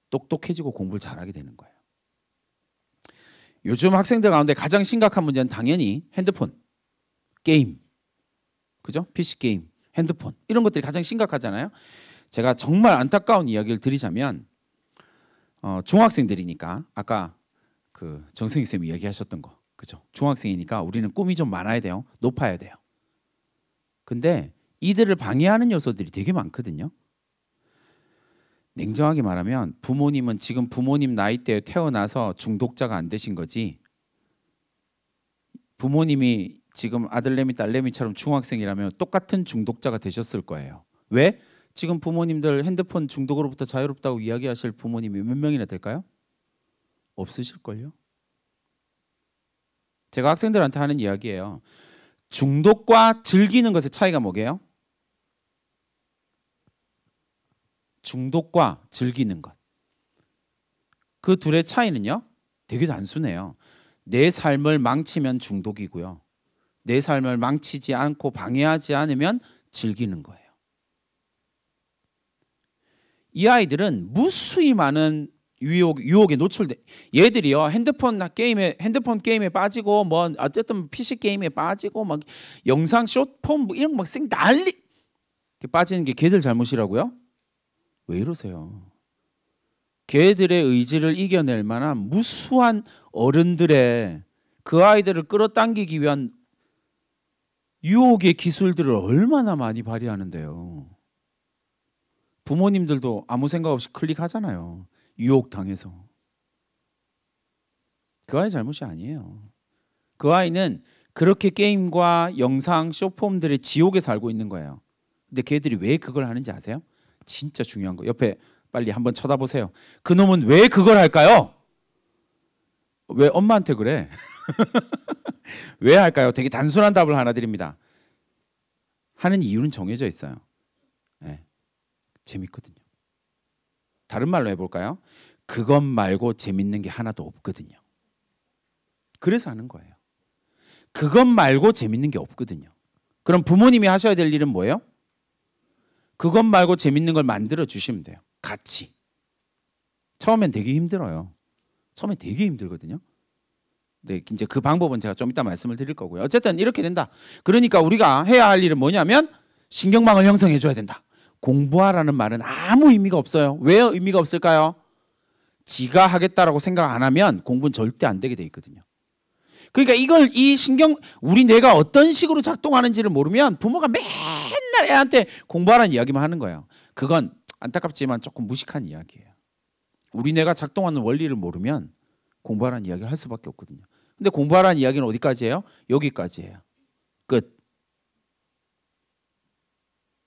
똑똑해지고 공부를 잘하게 되는 거예요. 요즘 학생들 가운데 가장 심각한 문제는 당연히 핸드폰, 게임, 그죠? PC 게임, 핸드폰 이런 것들이 가장 심각하잖아요. 제가 정말 안타까운 이야기를 드리자면 어, 중학생들이니까 아까 그 정승희 쌤이 이기하셨던거 그죠? 중학생이니까 우리는 꿈이 좀 많아야 돼요, 높아야 돼요. 근데 이들을 방해하는 요소들이 되게 많거든요. 냉정하게 말하면 부모님은 지금 부모님 나이때에 태어나서 중독자가 안 되신 거지. 부모님이 지금 아들내미 딸내미처럼 중학생이라면 똑같은 중독자가 되셨을 거예요. 왜? 지금 부모님들 핸드폰 중독으로부터 자유롭다고 이야기하실 부모님이 몇 명이나 될까요? 없으실걸요? 제가 학생들한테 하는 이야기예요. 중독과 즐기는 것의 차이가 뭐게요? 중독과 즐기는 것. 그 둘의 차이는요. 되게 단순해요. 내 삶을 망치면 중독이고요. 내 삶을 망치지 않고 방해하지 않으면 즐기는 거예요. 이 아이들은 무수히 많은 유혹, 유혹에 노출돼 얘들이요 핸드폰 게임에 핸드폰 게임에 빠지고 뭐 어쨌든 PC 게임에 빠지고 막 영상 쇼폼 뭐 이런 거막 난리 빠지는 게 걔들 잘못이라고요? 왜 이러세요? 걔들의 의지를 이겨낼 만한 무수한 어른들의 그 아이들을 끌어당기기 위한 유혹의 기술들을 얼마나 많이 발휘하는데요. 부모님들도 아무 생각 없이 클릭하잖아요. 유혹 당해서. 그 아이 잘못이 아니에요. 그 아이는 그렇게 게임과 영상 쇼폼들의 지옥에 살고 있는 거예요. 근데 걔들이 왜 그걸 하는지 아세요? 진짜 중요한 거 옆에 빨리 한번 쳐다보세요. 그 놈은 왜 그걸 할까요? 왜 엄마한테 그래? (laughs) 왜 할까요? 되게 단순한 답을 하나 드립니다. 하는 이유는 정해져 있어요. 네. 재밌거든요. 다른 말로 해볼까요? 그것 말고 재밌는 게 하나도 없거든요. 그래서 하는 거예요. 그것 말고 재밌는 게 없거든요. 그럼 부모님이 하셔야 될 일은 뭐예요? 그것 말고 재밌는 걸 만들어 주시면 돼요. 같이. 처음엔 되게 힘들어요. 처음에 되게 힘들거든요. 네, 이제 그 방법은 제가 좀 이따 말씀을 드릴 거고요. 어쨌든 이렇게 된다. 그러니까 우리가 해야 할 일은 뭐냐면 신경망을 형성해 줘야 된다. 공부하라는 말은 아무 의미가 없어요. 왜 의미가 없을까요? 지가 하겠다라고 생각 안 하면 공부는 절대 안 되게 돼 있거든요. 그러니까 이걸 이 신경 우리 뇌가 어떤 식으로 작동하는지를 모르면 부모가 맨 맨날 애한테 공부하라는 이야기만 하는 거예요. 그건 안타깝지만 조금 무식한 이야기예요. 우리내가 작동하는 원리를 모르면 공부하라는 이야기를 할 수밖에 없거든요. 근데 공부하라는 이야기는 어디까지예요? 여기까지예요. 끝.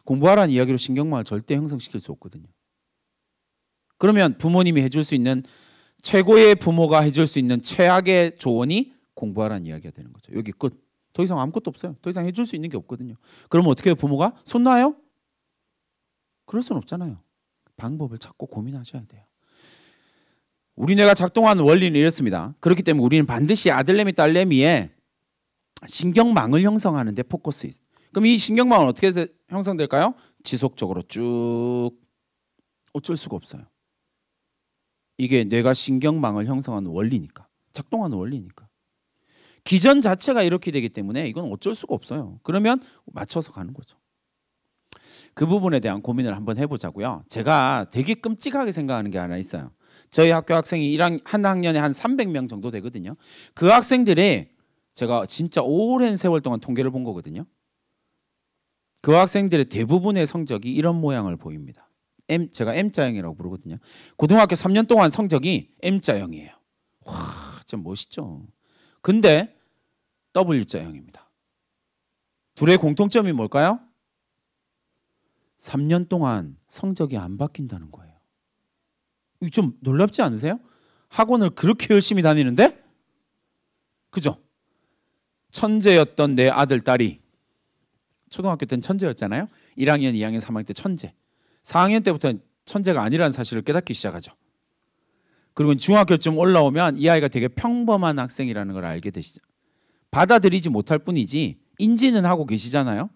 공부하라는 이야기로 신경망을 절대 형성시킬 수 없거든요. 그러면 부모님이 해줄 수 있는 최고의 부모가 해줄 수 있는 최악의 조언이 공부하라는 이야기가 되는 거죠. 여기 끝. 더 이상 아무것도 없어요. 더 이상 해줄 수 있는 게 없거든요. 그러면 어떻게 해요? 부모가 손 놔요? 그럴 수는 없잖아요. 방법을 찾고 고민하셔야 돼요. 우리뇌가 작동하는 원리는 이렇습니다. 그렇기 때문에 우리는 반드시 아들내미 딸내미의 신경망을 형성하는 데 포커스 있어요. 그럼 이 신경망은 어떻게 형성될까요? 지속적으로 쭉 어쩔 수가 없어요. 이게 뇌가 신경망을 형성하는 원리니까. 작동하는 원리니까. 기전 자체가 이렇게 되기 때문에 이건 어쩔 수가 없어요. 그러면 맞춰서 가는 거죠. 그 부분에 대한 고민을 한번 해보자고요. 제가 되게 끔찍하게 생각하는 게 하나 있어요. 저희 학교 학생이 1학, 한 학년에 한 300명 정도 되거든요. 그 학생들이 제가 진짜 오랜 세월 동안 통계를 본 거거든요. 그 학생들의 대부분의 성적이 이런 모양을 보입니다. M, 제가 M자형이라고 부르거든요. 고등학교 3년 동안 성적이 M자형이에요. 와, 참 멋있죠. 근데 W자형입니다. 둘의 공통점이 뭘까요? 3년 동안 성적이 안 바뀐다는 거예요. 좀 놀랍지 않으세요? 학원을 그렇게 열심히 다니는데? 그죠? 천재였던 내 아들, 딸이 초등학교 때는 천재였잖아요. 1학년, 2학년, 3학년 때 천재. 4학년 때부터 천재가 아니라는 사실을 깨닫기 시작하죠. 그리고 중학교쯤 올라오면 이 아이가 되게 평범한 학생이라는 걸 알게 되시죠. 받아들이지 못할 뿐이지 인지는 하고 계시잖아요.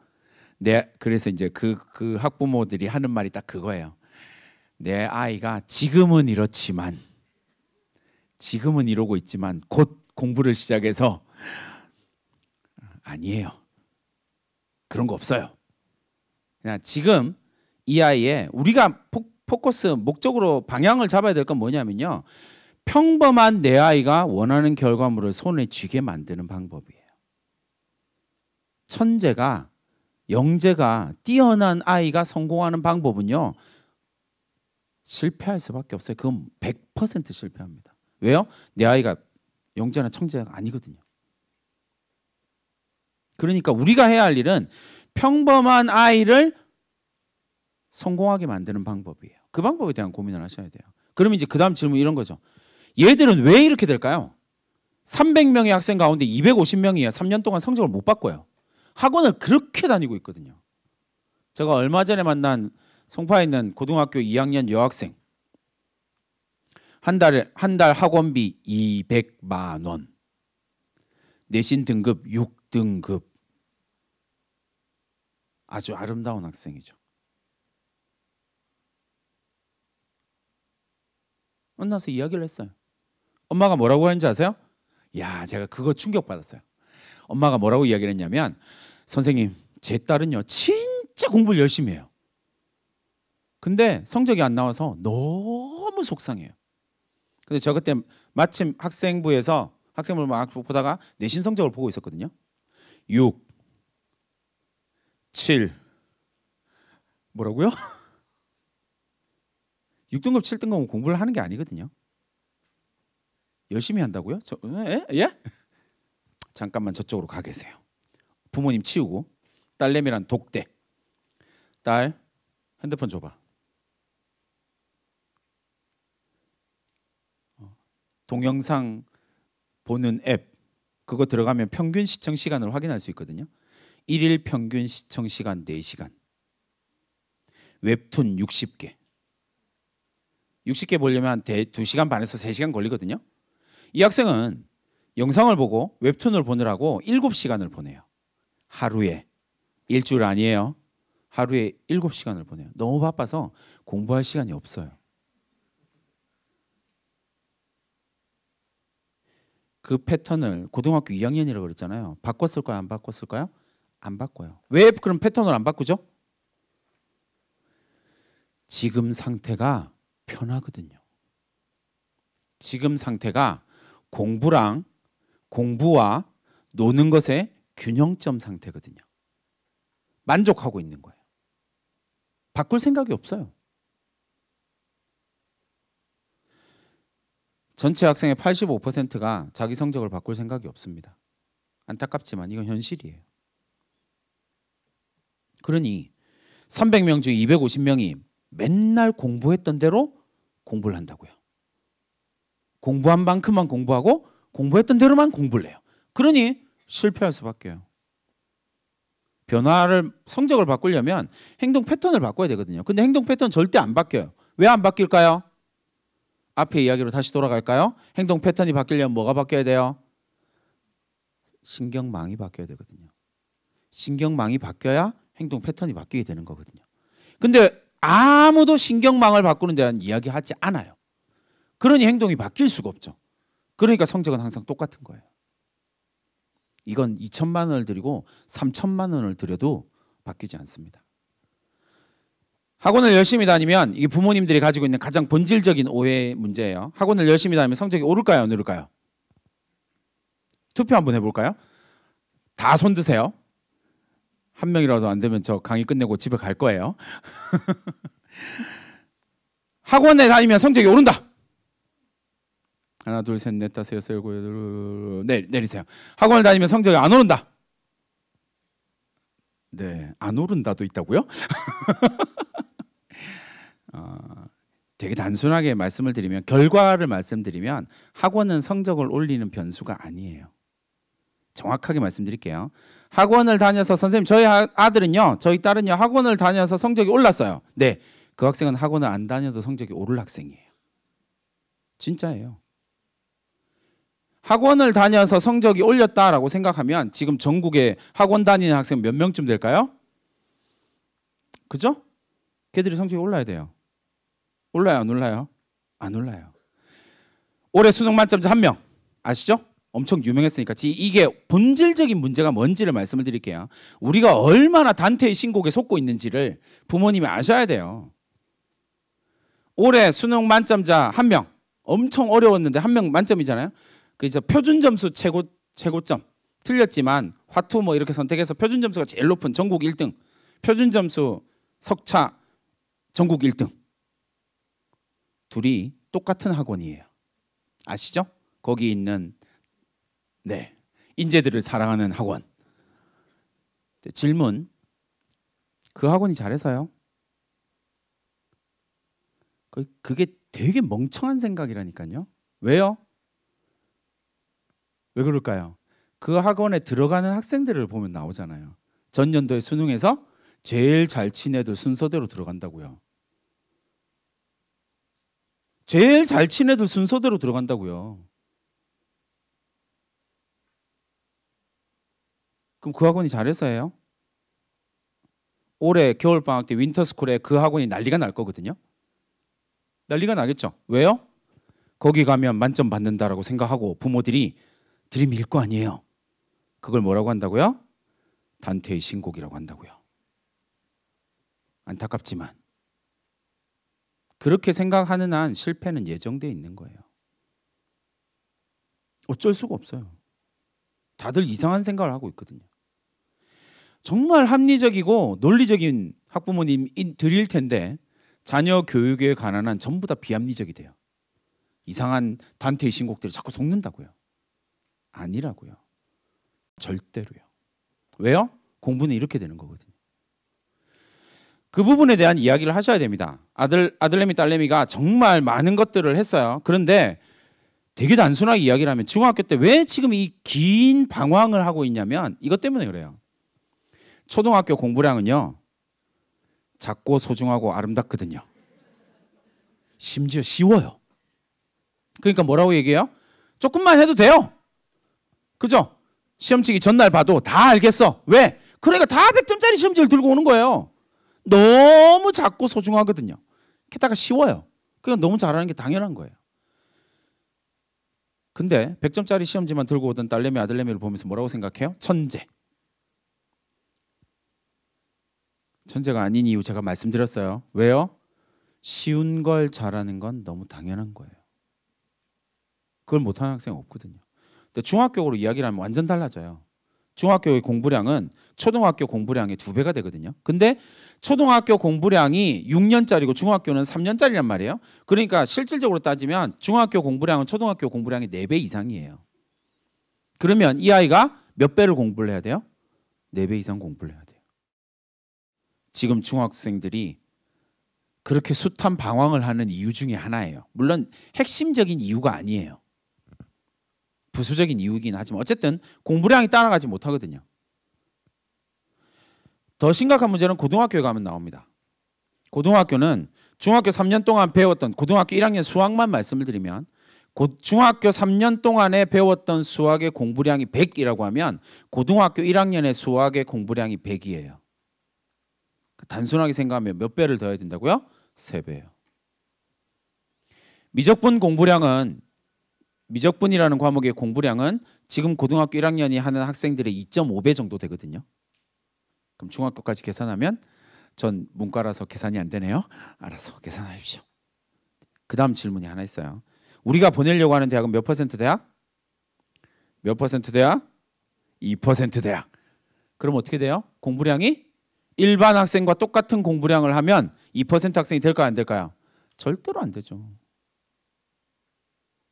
내 그래서 이제 그그 그 학부모들이 하는 말이 딱 그거예요. 내 아이가 지금은 이렇지만 지금은 이러고 있지만 곧 공부를 시작해서 아니에요. 그런 거 없어요. 그냥 지금 이 아이의 우리가 포, 포커스 목적으로 방향을 잡아야 될 건 뭐냐면요. 평범한 내 아이가 원하는 결과물을 손에 쥐게 만드는 방법이에요. 천재가 영재가 뛰어난 아이가 성공하는 방법은요. 실패할 수밖에 없어요. 그건 100% 실패합니다. 왜요? 내 아이가 영재나 청재가 아니거든요. 그러니까 우리가 해야 할 일은 평범한 아이를 성공하게 만드는 방법이에요. 그 방법에 대한 고민을 하셔야 돼요. 그러면 이제 그다음 질문 이런 거죠. 얘들은 왜 이렇게 될까요? 300명의 학생 가운데 250명이야 3년 동안 성적을 못 바꿔요. 학원을 그렇게 다니고 있거든요. 제가 얼마 전에 만난 송파에 있는 고등학교 2학년 여학생 한 달에 한 달 학원비 200만 원. 내신 등급 6등급. 아주 아름다운 학생이죠. 만나서 이야기를 했어요. 엄마가 뭐라고 하는지 아세요? 야, 제가 그거 충격받았어요. 엄마가 뭐라고 이야기를 했냐면, 선생님, 제 딸은요, 진짜 공부를 열심히 해요. 근데 성적이 안 나와서 너무 속상해요. 근데 저 그때 마침 학생부에서 학생부를 막 보다가 내신 성적을 보고 있었거든요. 6, 7, 뭐라고요? 6등급, (laughs) 7등급 공부를 하는 게 아니거든요. 열심히 한다고요? 저, 에? 예? 예? 예? (laughs) 잠깐만 저쪽으로 가 계세요. 부모님 치우고 딸내미란 독대. 딸 핸드폰 줘봐. 어, 동영상 보는 앱 그거 들어가면 평균 시청 시간을 확인할 수 있거든요. 1일 평균 시청 시간 4시간. 웹툰 60개. 60개 보려면 대, 2시간 반에서 3시간 걸리거든요. 이 학생은 영상을 보고 웹툰을 보느라고 7시간을 보내요. 하루에. 일주일 아니에요. 하루에 7시간을 보내요. 너무 바빠서 공부할 시간이 없어요. 그 패턴을 고등학교 2학년이라고 그랬잖아요. 바꿨을까요? 안 바꿨을까요? 안 바꿔요. 왜그런 패턴을 안 바꾸죠? 지금 상태가 편하거든요. 지금 상태가 공부랑 공부와 노는 것의 균형점 상태거든요. 만족하고 있는 거예요. 바꿀 생각이 없어요. 전체 학생의 85%가 자기 성적을 바꿀 생각이 없습니다. 안타깝지만 이건 현실이에요. 그러니 300명 중 250명이 맨날 공부했던 대로 공부를 한다고요. 공부한 만큼만 공부하고 공부했던 대로만 공부를 해요. 그러니 실패할 수밖에요. 변화를 성적을 바꾸려면 행동 패턴을 바꿔야 되거든요. 근데 행동 패턴 절대 안 바뀌어요. 왜 안 바뀔까요? 앞에 이야기로 다시 돌아갈까요? 행동 패턴이 바뀌려면 뭐가 바뀌어야 돼요? 신경망이 바뀌어야 되거든요. 신경망이 바뀌어야 행동 패턴이 바뀌게 되는 거거든요. 근데 아무도 신경망을 바꾸는 대한 이야기하지 않아요. 그러니 행동이 바뀔 수가 없죠. 그러니까 성적은 항상 똑같은 거예요. 이건 2천만 원을 드리고 3천만 원을 드려도 바뀌지 않습니다. 학원을 열심히 다니면 이게 부모님들이 가지고 있는 가장 본질적인 오해 문제예요. 학원을 열심히 다니면 성적이 오를까요, 안 오를까요? 투표 한번 해볼까요? 다 손 드세요. 한 명이라도 안 되면 저 강의 끝내고 집에 갈 거예요. (laughs) 학원에 다니면 성적이 오른다. 하나 둘 셋 넷 다섯 여섯 일곱 여덟 네 내리세요. 학원을 다니면 성적이 안 오른다. 네, 안 오른다도 있다고요? (laughs) 어, 되게 단순하게 말씀을 드리면 결과를 말씀드리면 학원은 성적을 올리는 변수가 아니에요. 정확하게 말씀드릴게요. 학원을 다녀서 선생님 저희 아, 아들은요, 저희 딸은요 학원을 다녀서 성적이 올랐어요. 네, 그 학생은 학원을 안 다녀도 성적이 오를 학생이에요. 진짜예요. 학원을 다녀서 성적이 올렸다라고 생각하면 지금 전국에 학원 다니는 학생 몇 명쯤 될까요? 그죠? 걔들이 성적이 올라야 돼요. 올라요, 안 올라요? 안 올라요. 올해 수능 만점자 한 명 아시죠? 엄청 유명했으니까 이게 본질적인 문제가 뭔지를 말씀을 드릴게요. 우리가 얼마나 단테의 신곡에 속고 있는지를 부모님이 아셔야 돼요. 올해 수능 만점자 한명 엄청 어려웠는데 한 명 만점이잖아요. 그래서 표준 점수 최고 최고점 틀렸지만 화투 뭐 이렇게 선택해서 표준 점수가 제일 높은 전국 1등 표준 점수 석차 전국 1등 둘이 똑같은 학원이에요. 아시죠? 거기 있는 네 인재들을 사랑하는 학원 질문 그 학원이 잘해서요. 그게 되게 멍청한 생각이라니까요. 왜요? 왜 그럴까요? 그 학원에 들어가는 학생들을 보면 나오잖아요. 전년도에 수능에서 제일 잘친 애들 순서대로 들어간다고요. 제일 잘친 애들 순서대로 들어간다고요. 그럼 그 학원이 잘해서 해요? 올해 겨울 방학 때 윈터스쿨에 그 학원이 난리가 날 거거든요. 난리가 나겠죠. 왜요? 거기 가면 만점 받는다라고 생각하고 부모들이 드림밀거 아니에요. 그걸 뭐라고 한다고요? 단테의 신곡이라고 한다고요. 안타깝지만 그렇게 생각하는 한 실패는 예정돼 있는 거예요. 어쩔 수가 없어요. 다들 이상한 생각을 하고 있거든요. 정말 합리적이고 논리적인 학부모님들일 텐데 자녀 교육에 관한 한 전부 다 비합리적이 돼요. 이상한 단테의 신곡들을 자꾸 속는다고요. 아니라고요. 절대로요. 왜요? 공부는 이렇게 되는 거거든요. 그 부분에 대한 이야기를 하셔야 됩니다. 아들 아들내미 딸내미가 정말 많은 것들을 했어요. 그런데 되게 단순하게 이야기를 하면 중학교 때 왜 지금 이 긴 방황을 하고 있냐면 이것 때문에 그래요. 초등학교 공부량은요. 작고 소중하고 아름답거든요. 심지어 쉬워요. 그러니까 뭐라고 얘기해요? 조금만 해도 돼요. 그죠? 시험치기 전날 봐도 다 알겠어. 왜? 그러니까 다 100점짜리 시험지를 들고 오는 거예요. 너무 작고 소중하거든요. 게다가 쉬워요. 그냥 너무 잘하는 게 당연한 거예요. 근데 100점짜리 시험지만 들고 오던 딸내미 아들내미를 보면서 뭐라고 생각해요? 천재. 천재가 아닌 이유 제가 말씀드렸어요. 왜요? 쉬운 걸 잘하는 건 너무 당연한 거예요. 그걸 못하는 학생 없거든요. 근데 중학교로 이야기를 하면 완전 달라져요. 중학교의 공부량은 초등학교 공부량의 두 배가 되거든요. 근데 초등학교 공부량이 6년짜리고 중학교는 3년짜리란 말이에요. 그러니까 실질적으로 따지면 중학교 공부량은 초등학교 공부량의 4배 이상이에요. 그러면 이 아이가 몇 배를 공부를 해야 돼요? 4배 이상 공부를 해야 돼요. 지금 중학생들이 그렇게 숱한 방황을 하는 이유 중에 하나예요. 물론 핵심적인 이유가 아니에요. 부수적인 이유긴 이 하지만 어쨌든 공부량이 따라가지 못하거든요. 더 심각한 문제는 고등학교에 가면 나옵니다. 고등학교는 중학교 3년 동안 배웠던 고등학교 1학년 수학만 말씀을 드리면 고, 중학교 3년 동안에 배웠던 수학의 공부량이 100이라고 하면 고등학교 1학년의 수학의 공부량이 100이에요. 단순하게 생각하면 몇 배를 더 해야 된다고요? 3배요 미적분 공부량은 미적분이라는 과목의 공부량은 지금 고등학교 1학년이 하는 학생들의 2.5배 정도 되거든요. 그럼 중학교까지 계산하면 전 문과라서 계산이 안 되네요. 알아서 계산하십시오. 그 다음 질문이 하나 있어요. 우리가 보내려고 하는 대학은 몇 퍼센트 대학? 몇 퍼센트 대학? 2% 대학. 그럼 어떻게 돼요? 공부량이 일반 학생과 똑같은 공부량을 하면 2% 학생이 될까요? 안 될까요? 절대로 안 되죠.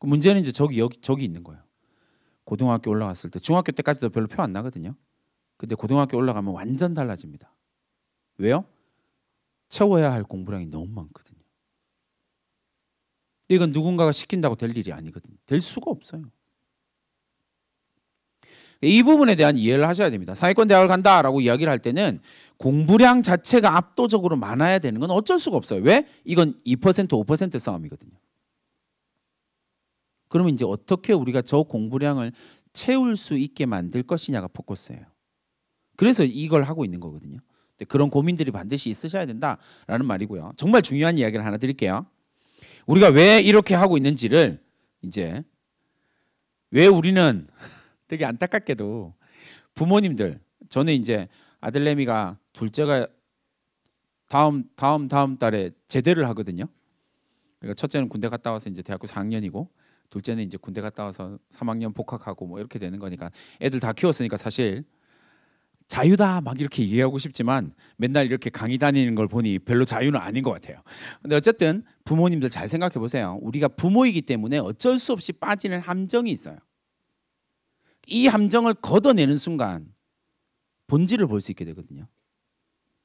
그 문제는 이제 저기 여기 저기 있는 거예요. 고등학교 올라갔을 때 중학교 때까지도 별로 표 안 나거든요. 근데 고등학교 올라가면 완전 달라집니다. 왜요? 채워야 할 공부량이 너무 많거든요. 이건 누군가가 시킨다고 될 일이 아니거든요. 될 수가 없어요. 이 부분에 대한 이해를 하셔야 됩니다. 사회권 대학을 간다라고 이야기를 할 때는 공부량 자체가 압도적으로 많아야 되는 건 어쩔 수가 없어요. 왜? 이건 2% 5% 싸움이거든요. 그러면 이제 어떻게 우리가 저 공부량을 채울 수 있게 만들 것이냐가 포커스예요. 그래서 이걸 하고 있는 거거든요. 그런 고민들이 반드시 있으셔야 된다라는 말이고요. 정말 중요한 이야기를 하나 드릴게요. 우리가 왜 이렇게 하고 있는지를 이제 왜 우리는 (laughs) 되게 안타깝게도 부모님들 저는 이제 아들내미가 둘째가 다음 다음 다음 달에 제대를 하거든요. 그러니까 첫째는 군대 갔다 와서 이제 대학교 4학년이고 둘째는 이제 군대 갔다 와서 3학년 복학하고 뭐 이렇게 되는 거니까 애들 다 키웠으니까 사실 자유다 막 이렇게 얘기하고 싶지만 맨날 이렇게 강의 다니는 걸 보니 별로 자유는 아닌 것 같아요. 근데 어쨌든 부모님들 잘 생각해 보세요. 우리가 부모이기 때문에 어쩔 수 없이 빠지는 함정이 있어요. 이 함정을 걷어내는 순간 본질을 볼 수 있게 되거든요.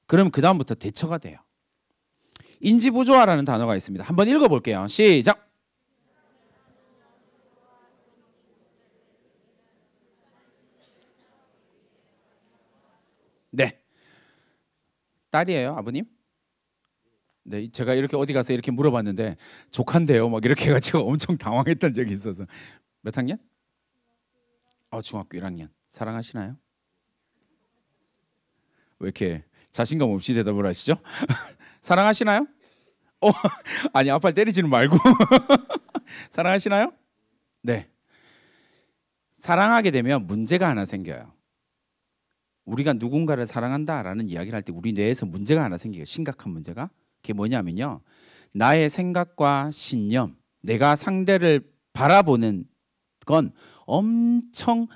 그럼 그 다음부터 대처가 돼요. 인지부조화라는 단어가 있습니다. 한번 읽어볼게요. 시작. 네. 딸이에요, 아버님? 네, 제가 이렇게 어디 가서 이렇게 물어봤는데 조카데요막 이렇게 해가지고 (laughs) 엄청 당황했던 적이 있어서 몇 학년? 어, 중학교 1학년. 사랑하시나요? 왜 이렇게 자신감 없이 대답을 하시죠? (laughs) 사랑하시나요? 어, (laughs) 아니 아빠 때리지는 말고 사랑하시나요? 네. 사랑하게 되면 문제가 하나 생겨요. 우리가 누군가를 사랑한다라는 이야기를 할 때 우리 뇌에서 문제가 하나 생겨요. 심각한 문제가. 그게 뭐냐면요. 나의 생각과 신념, 내가 상대를 바라보는 건 엄청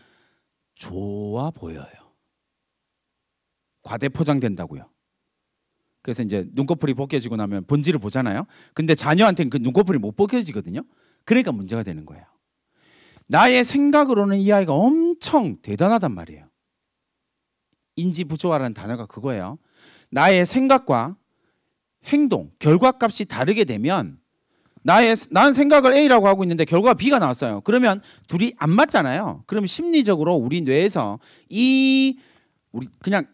좋아 보여요. 과대 포장된다고요. 그래서 이제 눈꺼풀이 벗겨지고 나면 본질을 보잖아요. 근데 자녀한테는 그 눈꺼풀이 못 벗겨지거든요. 그러니까 문제가 되는 거예요. 나의 생각으로는 이 아이가 엄청 대단하단 말이에요. 인지 부조화라는 단어가 그거예요. 나의 생각과 행동, 결과값이 다르게 되면 나의 나는 생각을 A라고 하고 있는데 결과가 B가 나왔어요. 그러면 둘이 안 맞잖아요. 그럼 심리적으로 우리 뇌에서 이 우리 그냥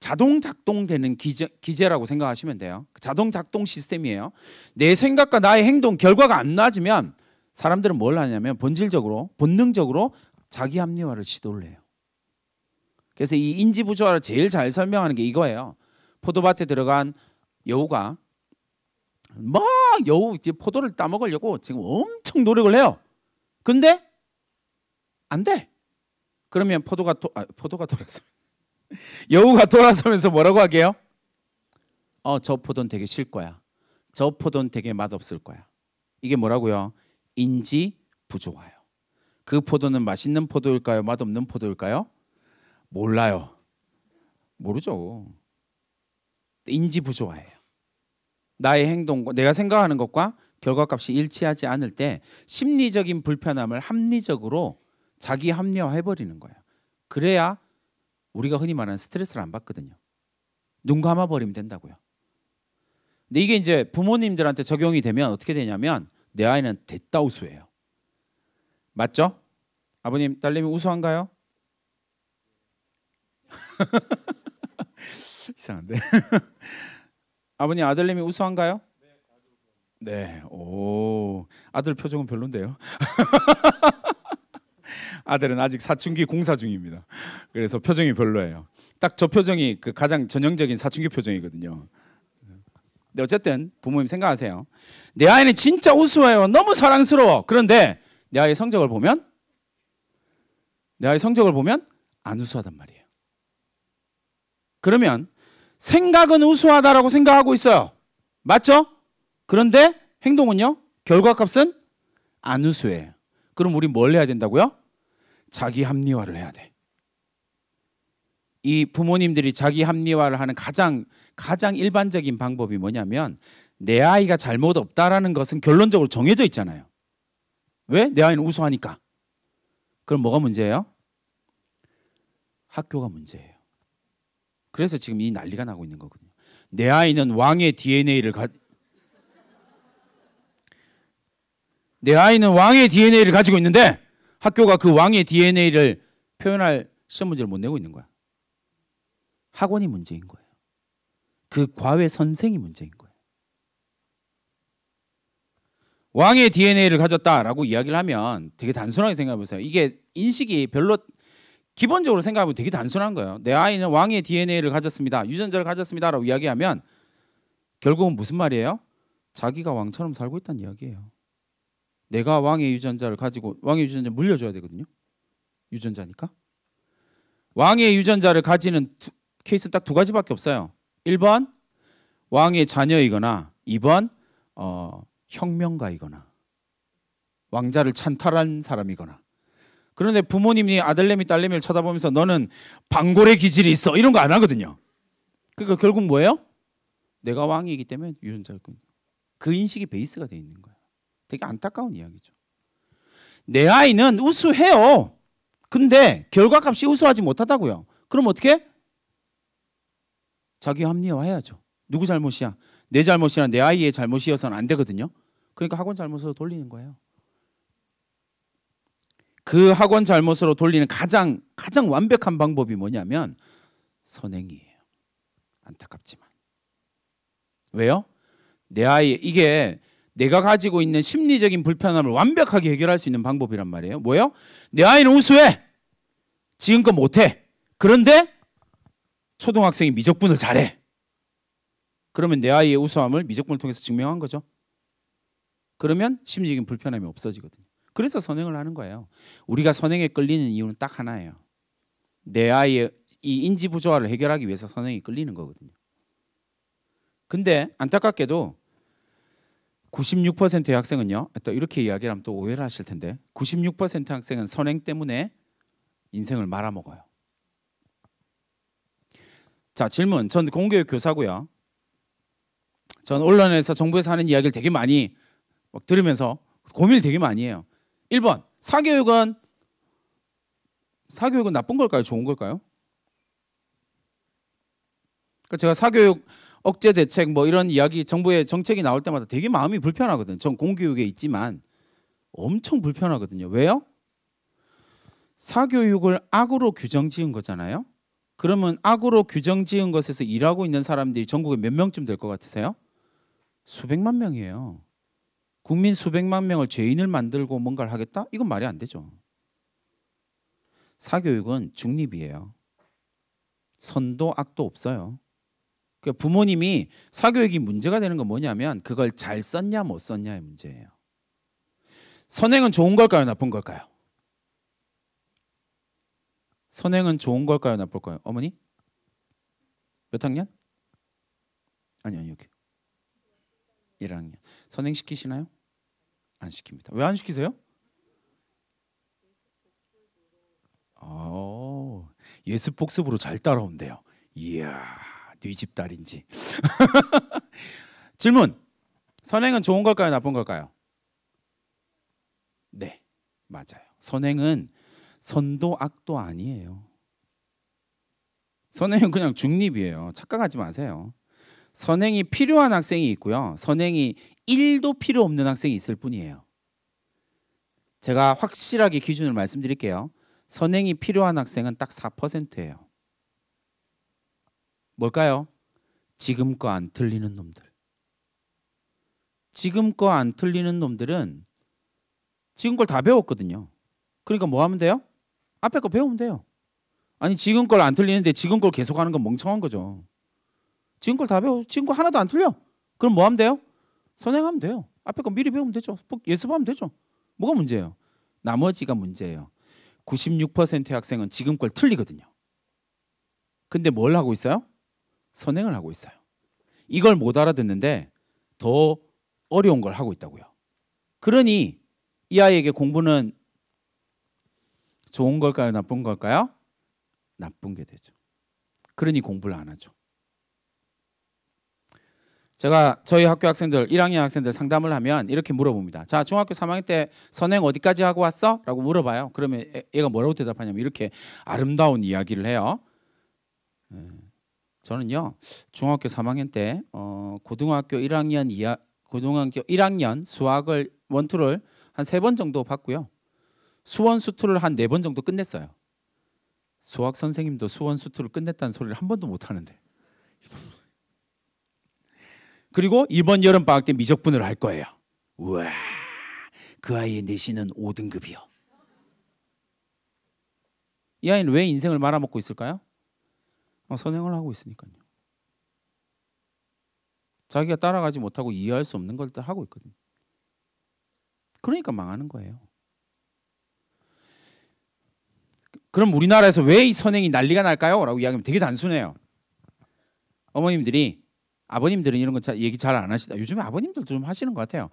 자동 작동되는 기제, 기제라고 생각하시면 돼요. 자동 작동 시스템이에요. 내 생각과 나의 행동 결과가 안 맞으면 사람들은 뭘 하냐면 본질적으로 본능적으로 자기 합리화를 시도를 해요. 그래서 이 인지 부조화를 제일 잘 설명하는 게 이거예요. 포도밭에 들어간 여우가 막 여우 이제 포도를 따먹으려고 지금 엄청 노력을 해요. 근데 안 돼. 그러면 포도가 도, 아, 포도가 돌아서 (laughs) 여우가 돌아서면서 뭐라고 하게요? 어, 저 포도는 되게 싫 거야. 저 포도는 되게 맛없을 거야. 이게 뭐라고요? 인지 부조화요. 그 포도는 맛있는 포도일까요? 맛없는 포도일까요? 몰라요. 모르죠. 인지 부조화예요. 나의 행동과 내가 생각하는 것과 결과값이 일치하지 않을 때 심리적인 불편함을 합리적으로 자기 합리화해 버리는 거예요. 그래야 우리가 흔히 말하는 스트레스를 안 받거든요. 눈 감아 버리면 된다고요. 근데 이게 이제 부모님들한테 적용이 되면 어떻게 되냐면 내 아이는 됐다 우수해요. 맞죠? 아버님, 딸님이 우수한가요? (laughs) 이상한데. (laughs) 아버님 아들님이 우수한가요? 네, 네. 오. 아들 표정은 별론데요. (laughs) 아들은 아직 사춘기 공사 중입니다. 그래서 표정이 별로예요. 딱 저 표정이 그 가장 전형적인 사춘기 표정이거든요. 근데 어쨌든 부모님 생각하세요. 내 아이는 진짜 우수해요. 너무 사랑스러워. 그런데 내 아이 성적을 보면 내 아이 성적을 보면 안 우수하단 말이에요. 그러면 생각은 우수하다라고 생각하고 있어요. 맞죠? 그런데 행동은요? 결과값은 안 우수해요. 그럼 우리 뭘 해야 된다고요? 자기 합리화를 해야 돼. 이 부모님들이 자기 합리화를 하는 가장 가장 일반적인 방법이 뭐냐면 내 아이가 잘못 없다라는 것은 결론적으로 정해져 있잖아요. 왜? 내 아이는 우수하니까. 그럼 뭐가 문제예요? 학교가 문제예요. 그래서 지금 이 난리가 나고 있는 거거든요. 내 아이는 왕의 DNA를 가... 내 아이는 왕의 DNA를 가지고 있는데 학교가 그 왕의 DNA를 표현할 시험 문제를 못 내고 있는 거야. 학원이 문제인 거예요. 그 과외 선생이 문제인 거예요. 왕의 DNA를 가졌다라고 이야기를 하면 되게 단순하게 생각해 보세요. 이게 인식이 별로 기본적으로 생각하면 되게 단순한 거예요. 내 아이는 왕의 DNA를 가졌습니다. 유전자를 가졌습니다라고 이야기하면 결국은 무슨 말이에요? 자기가 왕처럼 살고 있다는 이야기예요. 내가 왕의 유전자를 가지고 왕의 유전자 물려줘야 되거든요. 유전자니까. 왕의 유전자를 가지는 두, 케이스 딱 두 가지밖에 없어요. 1번 왕의 자녀이거나 2번 어, 혁명가이거나 왕자를 찬탈한 사람이거나 그런데 부모님이 아들내미 딸내미를 쳐다보면서 너는 방골의 기질이 있어 이런 거 안 하거든요. 그러니까 결국 뭐예요? 내가 왕이기 때문에 유전자를 끊는 그 인식이 베이스가 돼 있는 거야. 되게 안타까운 이야기죠. 내 아이는 우수해요. 근데 결과값이 우수하지 못하다고요. 그럼 어떻게? 자기 합리화해야죠. 누구 잘못이야? 내 잘못이나 내 아이의 잘못이어서는 안 되거든요. 그러니까 학원 잘못으로 돌리는 거예요. 그 학원 잘못으로 돌리는 가장 가장 완벽한 방법이 뭐냐면 선행이에요. 안타깝지만 왜요? 내 아이 이게 내가 가지고 있는 심리적인 불편함을 완벽하게 해결할 수 있는 방법이란 말이에요. 뭐요? 내 아이는 우수해. 지금껏 못해. 그런데 초등학생이 미적분을 잘해. 그러면 내 아이의 우수함을 미적분을 통해서 증명한 거죠. 그러면 심리적인 불편함이 없어지거든요. 그래서 선행을 하는 거예요. 우리가 선행에 끌리는 이유는 딱 하나예요. 내 아이의 이 인지 부조화를 해결하기 위해서 선행이 끌리는 거거든요. 근데 안타깝게도 96%의 학생은요. 또 이렇게 이야기를 하면 또 오해를 하실 텐데 96% 학생은 선행 때문에 인생을 말아먹어요. 자 질문. 전 공교육 교사고요. 전 언론에서 정부에서 하는 이야기를 되게 많이 들으면서 고민을 되게 많이 해요. 1번 사교육은 사교육은 나쁜 걸까요? 좋은 걸까요? 그러니까 제가 사교육 억제 대책 뭐 이런 이야기 정부의 정책이 나올 때마다 되게 마음이 불편하거든요. 전 공교육에 있지만 엄청 불편하거든요. 왜요? 사교육을 악으로 규정 지은 거잖아요. 그러면 악으로 규정 지은 것에서 일하고 있는 사람들이 전국에 몇 명쯤 될 것 같으세요? 수백만 명이에요. 국민 수백만 명을 죄인을 만들고 뭔가를 하겠다? 이건 말이 안 되죠. 사교육은 중립이에요. 선도 악도 없어요. 그러니까 부모님이 사교육이 문제가 되는 건 뭐냐면 그걸 잘 썼냐 못 썼냐의 문제예요. 선행은 좋은 걸까요? 나쁜 걸까요? 선행은 좋은 걸까요? 나쁠 까요 어머니? 몇 학년? 아니 아니, 여기. 1학년. 선행시키시나요? 안 시킵니다. 왜 안 시키세요? 어, 예습 복습으로 잘 따라온대요. 이야, 뉘집 네 딸인지. (laughs) 질문. 선행은 좋은 걸까요? 나쁜 걸까요? 네, 맞아요. 선행은 선도 악도 아니에요. 선행은 그냥 중립이에요. 착각하지 마세요. 선행이 필요한 학생이 있고요. 선행이 1도 필요 없는 학생이 있을 뿐이에요. 제가 확실하게 기준을 말씀드릴게요. 선행이 필요한 학생은 딱 4%예요. 뭘까요? 지금거 안 틀리는 놈들. 지금거 안 틀리는 놈들은 지금 걸 다 배웠거든요. 그러니까 뭐 하면 돼요? 앞에 거 배우면 돼요. 아니 지금 걸 안 틀리는데 지금 걸 계속 하는 건 멍청한 거죠. 지금 걸 다 배워. 지금 거 하나도 안 틀려. 그럼 뭐 하면 돼요? 선행하면 돼요. 앞에 거 미리 배우면 되죠. 뭐 예습하면 되죠. 뭐가 문제예요? 나머지가 문제예요. 96%의 학생은 지금 걸 틀리거든요. 근데 뭘 하고 있어요? 선행을 하고 있어요. 이걸 못 알아듣는데 더 어려운 걸 하고 있다고요. 그러니 이 아이에게 공부는 좋은 걸까요? 나쁜 걸까요? 나쁜 게 되죠. 그러니 공부를 안 하죠. 제가 저희 학교 학생들 1학년 학생들 상담을 하면 이렇게 물어봅니다. 자 중학교 3학년 때 선행 어디까지 하고 왔어? 라고 물어봐요. 그러면 얘가 뭐라고 대답하냐면 이렇게 아름다운 이야기를 해요. 네. 저는요 중학교 3학년 때 어, 고등학교 1학년 이하 고등학교 1학년 수학을 원투를 한 세 번 정도 봤고요. 수원 수투를 한 네 번 정도 끝냈어요. 수학 선생님도 수원 수투를 끝냈다는 소리를 한 번도 못 하는데 그리고 이번 여름 방학 때 미적분을 할 거예요. 우와, 그 아이의 내신은 5등급이요. 이 아이는 왜 인생을 말아먹고 있을까요? 어, 선행을 하고 있으니까요. 자기가 따라가지 못하고 이해할 수 없는 걸 하고 있거든요. 그러니까 망하는 거예요. 그, 그럼 우리나라에서 왜 이 선행이 난리가 날까요? 라고 이야기하면 되게 단순해요. 어머님들이 아버님들은 이런 거 자, 얘기 잘 안 하시다. 요즘에 아버님들도 좀 하시는 것 같아요.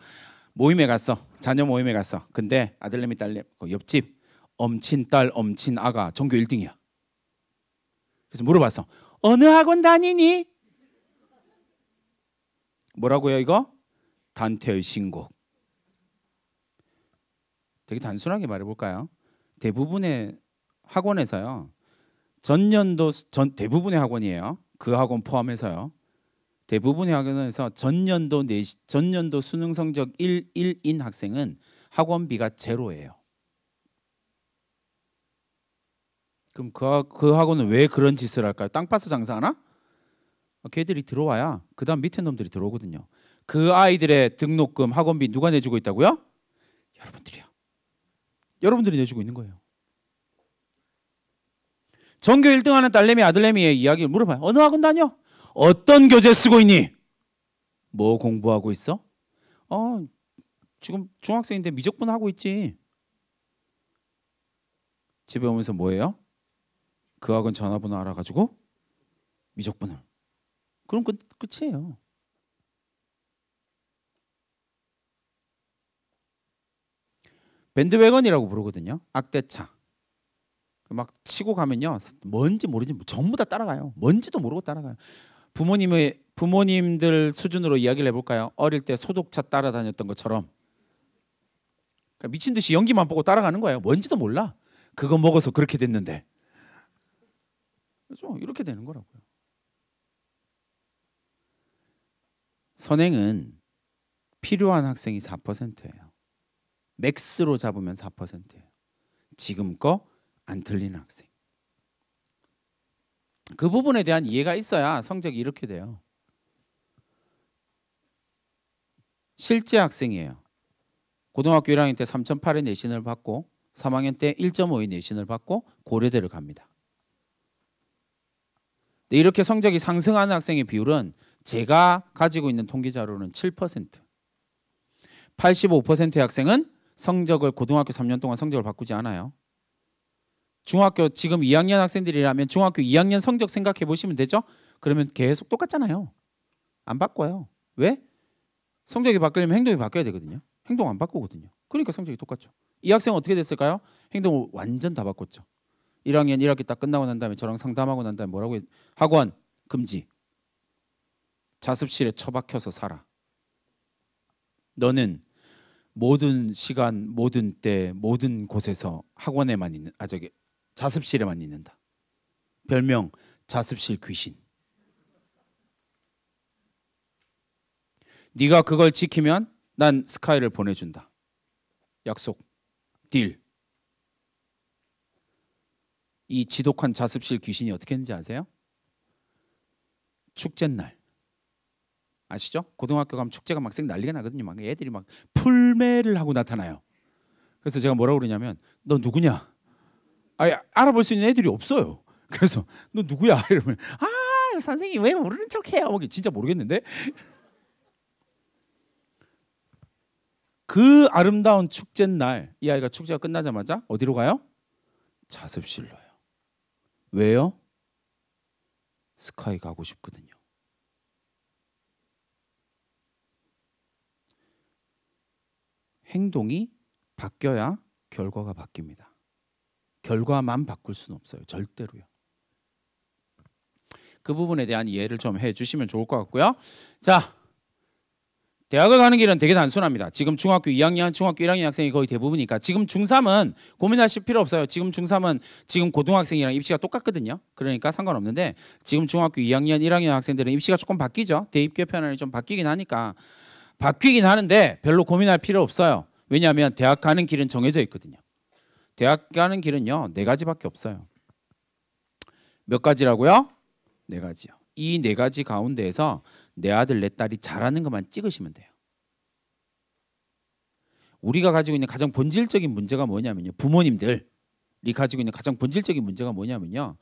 모임에 갔어. 자녀 모임에 갔어. 근데 아들내미 딸내 그 옆집 엄친 딸 엄친 아가 전교 1등이야. 그래서 물어봤어. 어느 학원 다니니? 뭐라고요 이거? 단태의 신곡. 되게 단순하게 말해볼까요? 대부분의 학원에서요. 전년도 전 대부분의 학원이에요. 그 학원 포함해서요. 대부분의 학원에서 전년도 내 전년도 수능 성적 1, 1인 학생은 학원비가 제로예요. 그럼 그, 그 학원은 왜 그런 짓을 할까요? 땅 파서 장사하나? 어, 걔들이 들어와야 그 다음 밑에 놈들이 들어오거든요. 그 아이들의 등록금, 학원비 누가 내주고 있다고요? 여러분들이요. 여러분들이 내주고 있는 거예요. 전교 1등하는 딸내미, 아들내미의 이야기를 물어봐요. 어느 학원 다녀? 어떤 교재 쓰고 있니? 뭐 공부하고 있어? 어, 지금 중학생인데 미적분 하고 있지. 집에 오면서 뭐해요그 학원 전화번호 알아가지고 미적분을. 그럼 끝, 끝이에요. 밴드웨건이라고 부르거든요. 악대차. 막 치고 가면요. 뭔지 모르지 전부 다 따라가요. 뭔지도 모르고 따라가요. 부모님의 부모님들 수준으로 이야기를 해볼까요? 어릴 때 소독차 따라다녔던 것처럼 그러니까 미친 듯이 연기만 보고 따라가는 거예요. 뭔지도 몰라. 그거 먹어서 그렇게 됐는데. 그래서 이렇게 되는 거라고요. 선행은 필요한 학생이 4%예요. 맥스로 잡으면 4%예요. 지금 거 안틀리 학생. 그 부분에 대한 이해가 있어야 성적이 이렇게 돼요. 실제 학생이에요. 고등학교 1학년 때 3.8의 내신을 받고 3학년 때 1.5의 내신을 받고 고려대를 갑니다. 이렇게 성적이 상승하는 학생의 비율은 제가 가지고 있는 통계 자료는 7%. 85%의 학생은 성적을 고등학교 3년 동안 성적을 바꾸지 않아요. 중학교 지금 2학년 학생들이라면 중학교 2학년 성적 생각해 보시면 되죠. 그러면 계속 똑같잖아요. 안 바꿔요. 왜? 성적이 바뀌려면 행동이 바뀌어야 되거든요. 행동 안 바꾸거든요. 그러니까 성적이 똑같죠. 이 학생 은 어떻게 됐을까요? 행동 을 완전 다 바꿨죠. 1학년 1학기 딱 끝나고 난 다음에 저랑 상담하고 난 다음에 뭐라고 했... 학원 금지. 자습실에 처박혀서 살아. 너는 모든 시간, 모든 때, 모든 곳에서 학원에만 있는 아 저기 자습실에만 있는다. 별명 자습실 귀신. 네가 그걸 지키면 난 스카이를 보내준다. 약속. 딜. 이 지독한 자습실 귀신이 어떻게 했는지 아세요? 축제 날. 아시죠? 고등학교 가면 축제가 막쌩 난리가 나거든요. 막 애들이 막 풀매를 하고 나타나요. 그래서 제가 뭐라고 그러냐면 너 누구냐? 아니, 알아볼 수 있는 애들이 없어요. 그래서 너 누구야? (laughs) 이러면 아 선생님 왜 모르는 척해요? 진짜 모르겠는데 그 아름다운 축제 날 이 아이가 축제가 끝나자마자 어디로 가요? 자습실로요. 왜요? 스카이 가고 싶거든요. 행동이 바뀌어야 결과가 바뀝니다. 결과만 바꿀 수는 없어요. 절대로요. 그 부분에 대한 이해를 좀 해주시면 좋을 것 같고요. 자, 대학을 가는 길은 되게 단순합니다. 지금 중학교 2학년, 중학교 1학년 학생이 거의 대부분이니까 지금 중3은 고민하실 필요 없어요. 지금 중3은 지금 고등학생이랑 입시가 똑같거든요. 그러니까 상관없는데 지금 중학교 2학년, 1학년 학생들은 입시가 조금 바뀌죠. 대입 개편안이 좀 바뀌긴 하니까 바뀌긴 하는데 별로 고민할 필요 없어요. 왜냐하면 대학 가는 길은 정해져 있거든요. 대학 가는 길은요 네 가지밖에 없어요. 몇 가지라고요? 네 가지요. 이 네 가지 가운데에서 내 아들 내 딸이 잘하는 것만 찍으시면 돼요. 우리가 가지고 있는 가장 본질적인 문제가 뭐냐면요. 부모님들이 가지고 있는 가장 본질적인 문제가 뭐냐면요.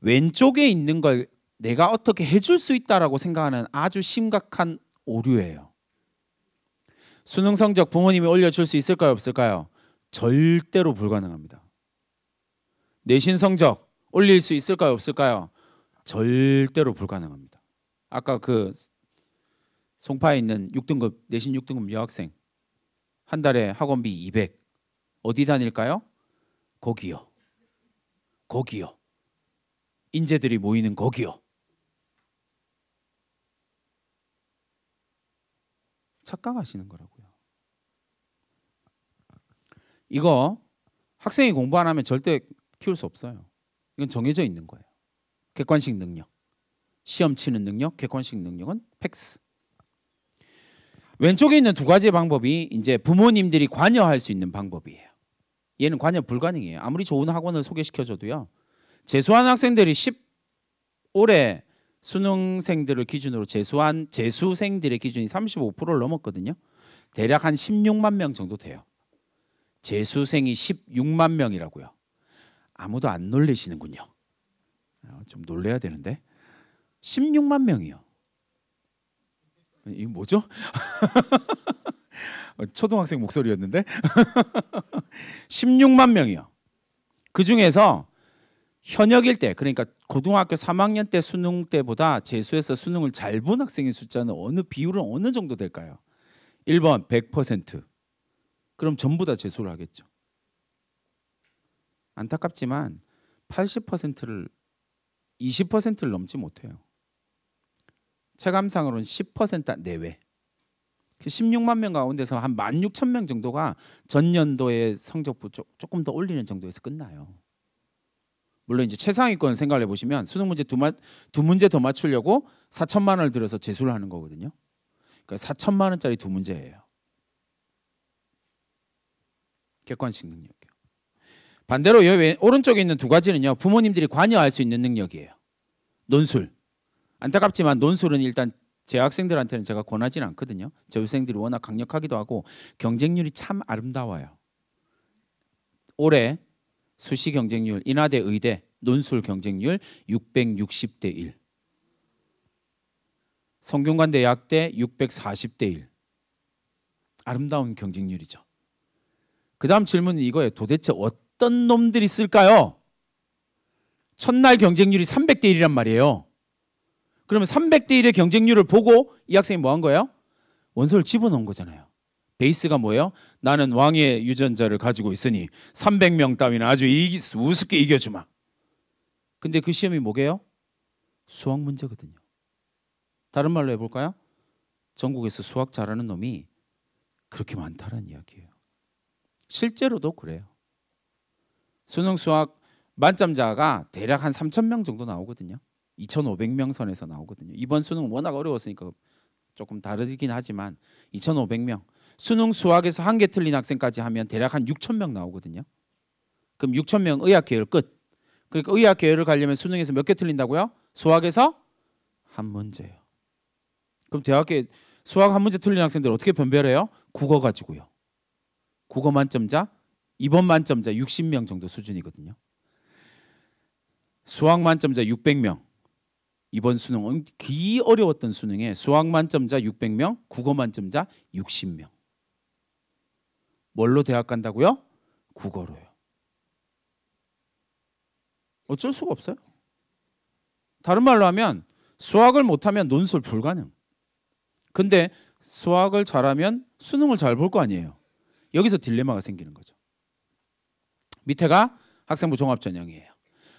왼쪽에 있는 걸 내가 어떻게 해줄 수 있다라고 생각하는 아주 심각한 오류예요. 수능 성적 부모님이 올려줄 수 있을까요 없을까요? 절대로 불가능합니다. 내신 성적 올릴 수 있을까요? 없을까요? 절대로 불가능합니다. 아까 그 송파에 있는 6등급 내신 6등급 여학생 한 달에 학원비 200 어디 다닐까요? 거기요. 거기요. 인재들이 모이는 거기요. 착각하시는 거라고요. 이거 학생이 공부 안 하면 절대 키울 수 없어요. 이건 정해져 있는 거예요. 객관식 능력. 시험 치는 능력, 객관식 능력은 팩스. 왼쪽에 있는 두가지 방법이 이제 부모님들이 관여할 수 있는 방법이에요. 얘는 관여 불가능이에요. 아무리 좋은 학원을 소개시켜줘도요. 재수한 학생들이 10 올해 수능생들을 기준으로 재수한 재수생들의 기준이 35%를 넘었거든요. 대략 한 16만 명 정도 돼요. 재수생이 16만 명이라고요. 아무도 안 놀리시는군요. 어, 좀 놀래야 되는데 16만 명이요. 이 뭐죠? (laughs) 어, 초등학생 목소리였는데 16만 (laughs) 명이요. 그 중에서 현역일 때 그러니까 고등학교 3학년 때 수능 때보다 재수해서 수능을 잘 본 학생의 숫자는 어느 비율은 어느 정도 될까요? 1번 100%, 그럼 전부 다 재수를 하겠죠. 안타깝지만 80%를 20%를 넘지 못해요. 체감상으로는 10% 내외. 16만 그 명 가운데서 한 16,000명 정도가 전년도의 성적부 조금 더 올리는 정도에서 끝나요. 물론 이제 최상위권 생각을 해보시면 수능 문제 두 문제 더 맞추려고 4천만 원을 들여서 재수를 하는 거거든요. 그러니까 4천만 원짜리 두 문제예요. 객관식 능력이요. 반대로 여기 오른쪽에 있는 두 가지는요. 부모님들이 관여할 수 있는 능력이에요. 논술. 안타깝지만 논술은 일단 제 학생들한테는 제가 권하지는 않거든요. 제 학생들이 워낙 강력하기도 하고 경쟁률이 참 아름다워요. 올해 수시 경쟁률 인하대 의대 논술 경쟁률 660대 1. 성균관대 약대 640대 1. 아름다운 경쟁률이죠. 그 다음 질문은 이거예요. 도대체 어떤 놈들이 쓸까요? 첫날 경쟁률이 300대 1이란 말이에요. 그러면 300대 1의 경쟁률을 보고 이 학생이 뭐 한 거예요? 원서를 집어넣은 거잖아요. 베이스가 뭐예요? 나는 왕의 유전자를 가지고 있으니 300명 따위는 아주 이기, 우습게 이겨주마. 근데 그 시험이 뭐게요? 수학 문제거든요. 다른 말로 해볼까요? 전국에서 수학 잘하는 놈이 그렇게 많다는 이야기예요. 실제로도 그래요. 수능 수학 만점자가 대략 한3 0 0 0명 정도 나오거든요. 2,500명 선에서 나오거든요. 이번 수능 워낙 어려웠으니까 조금 다르긴 하지만 2,500명 수능 수학에서 한 개 틀린 학생까지 하면 대략 한6 0 0 0명 나오거든요. 그럼 6 0 0 0명 의학 계열 끝. 그러니까 의학 계열을 가려면 수능에서 몇 개 틀린다고요? 수학에서 한 문제요. 그럼 대학에 수학 한 문제 틀린 학생들 어떻게 변별해요? 국어 가지고요. 국어 만점자, 2번 만점자 60명 정도 수준이거든요. 수학 만점자 600명. 이번 수능은 귀 어려웠던 수능에 수학 만점자 600명, 국어 만점자 60명. 뭘로 대학 간다고요? 국어로요. 어쩔 수가 없어요. 다른 말로 하면 수학을 못하면 논술 불가능. 근데 수학을 잘하면 수능을 잘 볼 거 아니에요. 여기서 딜레마가 생기는 거죠. 밑에가 학생부 종합전형이에요.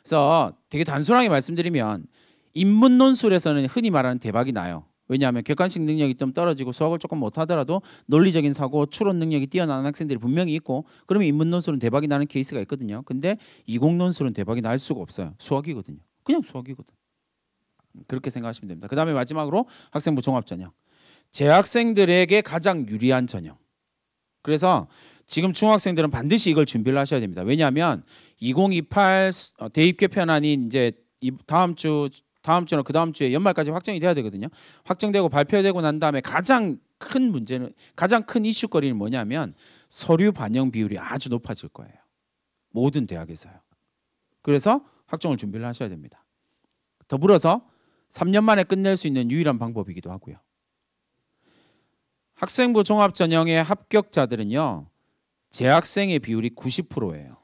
그래서 되게 단순하게 말씀드리면 인문논술에서는 흔히 말하는 대박이 나요. 왜냐하면 객관식 능력이 좀 떨어지고 수학을 조금 못하더라도 논리적인 사고, 추론 능력이 뛰어난 학생들이 분명히 있고 그러면 인문논술은 대박이 나는 케이스가 있거든요. 근데 이공논술은 대박이 날 수가 없어요. 수학이거든요. 그냥 수학이거든. 그렇게 생각하시면 됩니다. 그 다음에 마지막으로 학생부 종합전형. 재학생들에게 가장 유리한 전형. 그래서 지금 중학생들은 반드시 이걸 준비를 하셔야 됩니다. 왜냐하면 2028 어, 대입 개편안이 이제 다음 주 다음 주나 그 다음 주에 연말까지 확정이 돼야 되거든요. 확정되고 발표되고 난 다음에 가장 큰 문제는 가장 큰 이슈거리는 뭐냐면 서류 반영 비율이 아주 높아질 거예요. 모든 대학에서요. 그래서 확정을 준비를 하셔야 됩니다. 더불어서 3년 만에 끝낼 수 있는 유일한 방법이기도 하고요. 학생부 종합 전형의 합격자들은요. 재학생의 비율이 90%예요.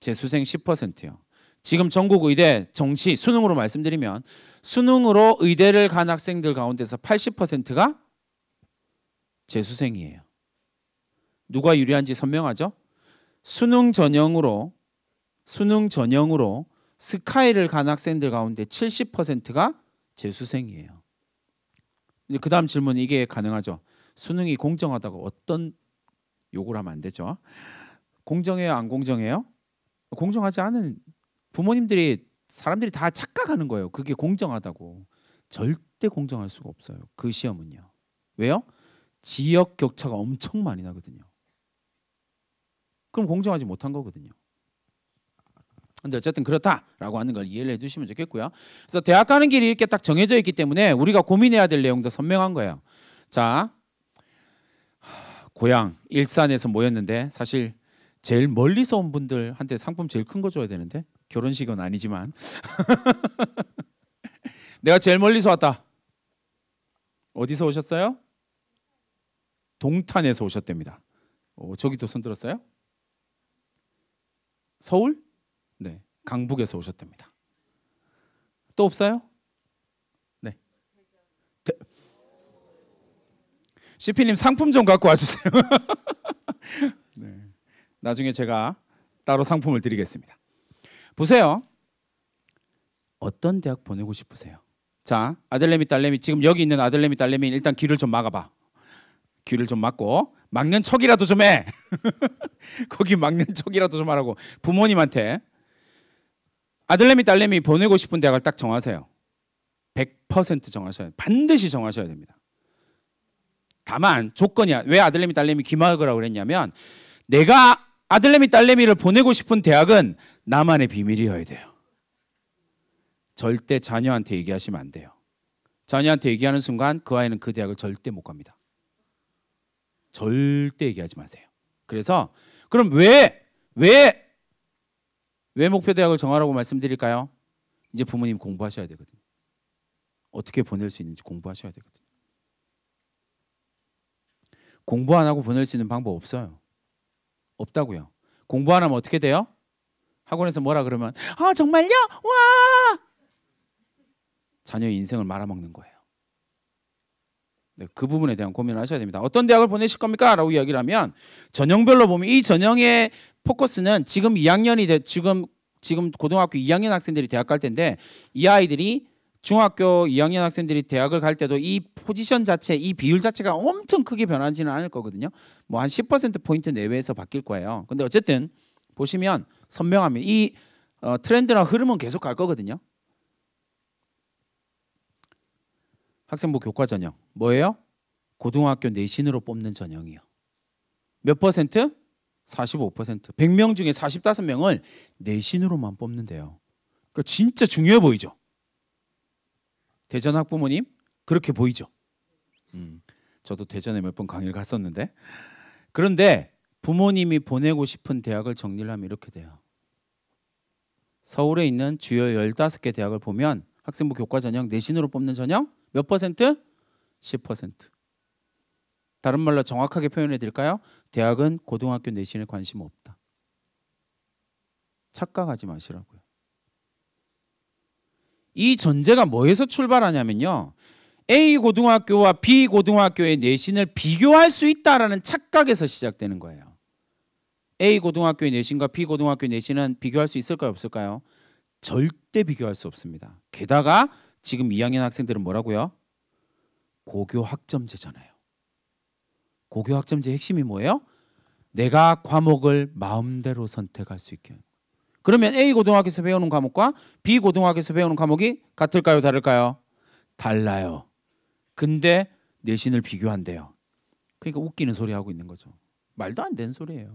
재수생 10%요. 지금 전국 의대 정시 수능으로 말씀드리면 수능으로 의대를 간 학생들 가운데서 80%가 재수생이에요. 누가 유리한지 선명하죠? 수능 전형으로 수능 전형으로 스카이를 간 학생들 가운데 70%가 재수생이에요. 이제 그다음 질문 이게 가능하죠. 수능이 공정하다고 어떤 요구를 하면 안 되죠. 공정해요, 안 공정해요? 공정하지 않은 부모님들이 사람들이 다 착각하는 거예요. 그게 공정하다고. 절대 공정할 수가 없어요. 그 시험은요. 왜요? 지역 격차가 엄청 많이 나거든요. 그럼 공정하지 못한 거거든요. 근데 어쨌든 그렇다라고 하는 걸 이해를 해주시면 좋겠고요. 그래서 대학 가는 길이 이렇게 딱 정해져 있기 때문에 우리가 고민해야 될 내용도 선명한 거예요. 자, 고향 일산에서 모였는데 사실 제일 멀리서 온 분들한테 상품 제일 큰 거 줘야 되는데 결혼식은 아니지만 (laughs) 내가 제일 멀리서 왔다. 어디서 오셨어요? 동탄에서 오셨답니다. 오, 어, 저기도 손 들었어요? 서울? 네, 강북에서 오셨답니다. 또 없어요? CP님 상품 좀 갖고 와주세요. (laughs) 네. 나중에 제가 따로 상품을 드리겠습니다. 보세요. 어떤 대학 보내고 싶으세요? 자, 아들내미 딸내미 지금 여기 있는 아들내미 딸내미 일단 귀를 좀 막아봐. 귀를 좀 막고 막는 척이라도 좀 해. (laughs) 거기 막는 척이라도 좀 하라고 부모님한테 아들내미 딸내미 보내고 싶은 대학을 딱 정하세요. 100% 정하셔야 돼요. 반드시 정하셔야 됩니다. 다만 조건이야. 왜 아들내미 딸내미 기막으라고 그랬냐면 내가 아들내미 딸내미를 보내고 싶은 대학은 나만의 비밀이어야 돼요. 절대 자녀한테 얘기하시면 안 돼요. 자녀한테 얘기하는 순간 그 아이는 그 대학을 절대 못 갑니다. 절대 얘기하지 마세요. 그래서 그럼 왜왜왜 목표 대학을 정하라고 말씀드릴까요? 이제 부모님 공부하셔야 되거든요. 어떻게 보낼 수 있는지 공부하셔야 되거든요. 공부 안 하고 보낼 수 있는 방법 없어요. 없다고요. 공부 안 하면 어떻게 돼요? 학원에서 뭐라 그러면 아 정말요? 와 자녀의 인생을 말아먹는 거예요. 네, 그 부분에 대한 고민을 하셔야 됩니다. 어떤 대학을 보내실 겁니까? 라고 이야기 하면 전형별로 보면 이 전형의 포커스는 지금 2학년이 돼 지금 지금 고등학교 2학년 학생들이 대학 갈 텐데 이 아이들이 중학교 2학년 학생들이 대학을 갈 때도 이 포지션 자체, 이 비율 자체가 엄청 크게 변하지는 않을 거거든요. 뭐 한 10% 포인트 내외에서 바뀔 거예요. 근데 어쨌든 보시면 선명합니다. 이 어, 트렌드나 흐름은 계속 갈 거거든요. 학생부 교과 전형 뭐예요? 고등학교 내신으로 뽑는 전형이요. 몇 퍼센트? 45%. 100명 중에 45명을 내신으로만 뽑는데요. 그러니까 진짜 중요해 보이죠. 대전 학부모님 그렇게 보이죠. 음, 저도 대전에 몇 번 강의를 갔었는데 그런데 부모님이 보내고 싶은 대학을 정리를 하면 이렇게 돼요. 서울에 있는 주요 15개 대학을 보면 학생부 교과 전형 내신으로 뽑는 전형 몇 퍼센트? 10%. 다른 말로 정확하게 표현해 드릴까요? 대학은 고등학교 내신에 관심 없다. 착각하지 마시라고요. 이 전제가 뭐에서 출발하냐면요. A 고등학교와 B 고등학교의 내신을 비교할 수 있다라는 착각에서 시작되는 거예요. A 고등학교의 내신과 B 고등학교의 내신은 비교할 수 있을까요, 없을까요? 절대 비교할 수 없습니다. 게다가 지금 2학년 학생들은 뭐라고요? 고교 학점제잖아요. 고교 학점제 핵심이 뭐예요? 내가 과목을 마음대로 선택할 수 있게. 그러면 A 고등학교에서 배우는 과목과 B 고등학교에서 배우는 과목이 같을까요? 다를까요? 달라요. 근데 내신을 비교한대요. 그러니까 웃기는 소리 하고 있는 거죠. 말도 안 되는 소리예요.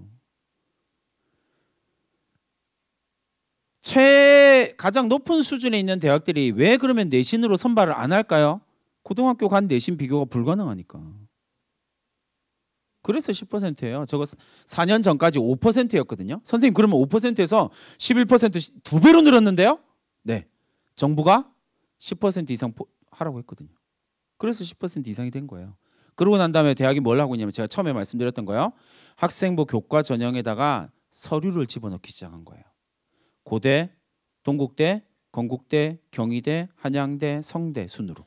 최 가장 높은 수준에 있는 대학들이 왜 그러면 내신으로 선발을 안 할까요? 고등학교 간 내신 비교가 불가능하니까. 그래서 10%예요. 저거 4년 전까지 5%였거든요. 선생님 그러면 5%에서 11%두 배로 늘었는데요? 네. 정부가 10% 이상 하라고 했거든요. 그래서 10% 이상이 된 거예요. 그러고 난 다음에 대학이 뭘 하고 있냐면 제가 처음에 말씀드렸던 거예요. 학생부 교과 전형에다가 서류를 집어넣기 시작한 거예요. 고대, 동국대, 건국대, 경희대, 한양대, 성대 순으로.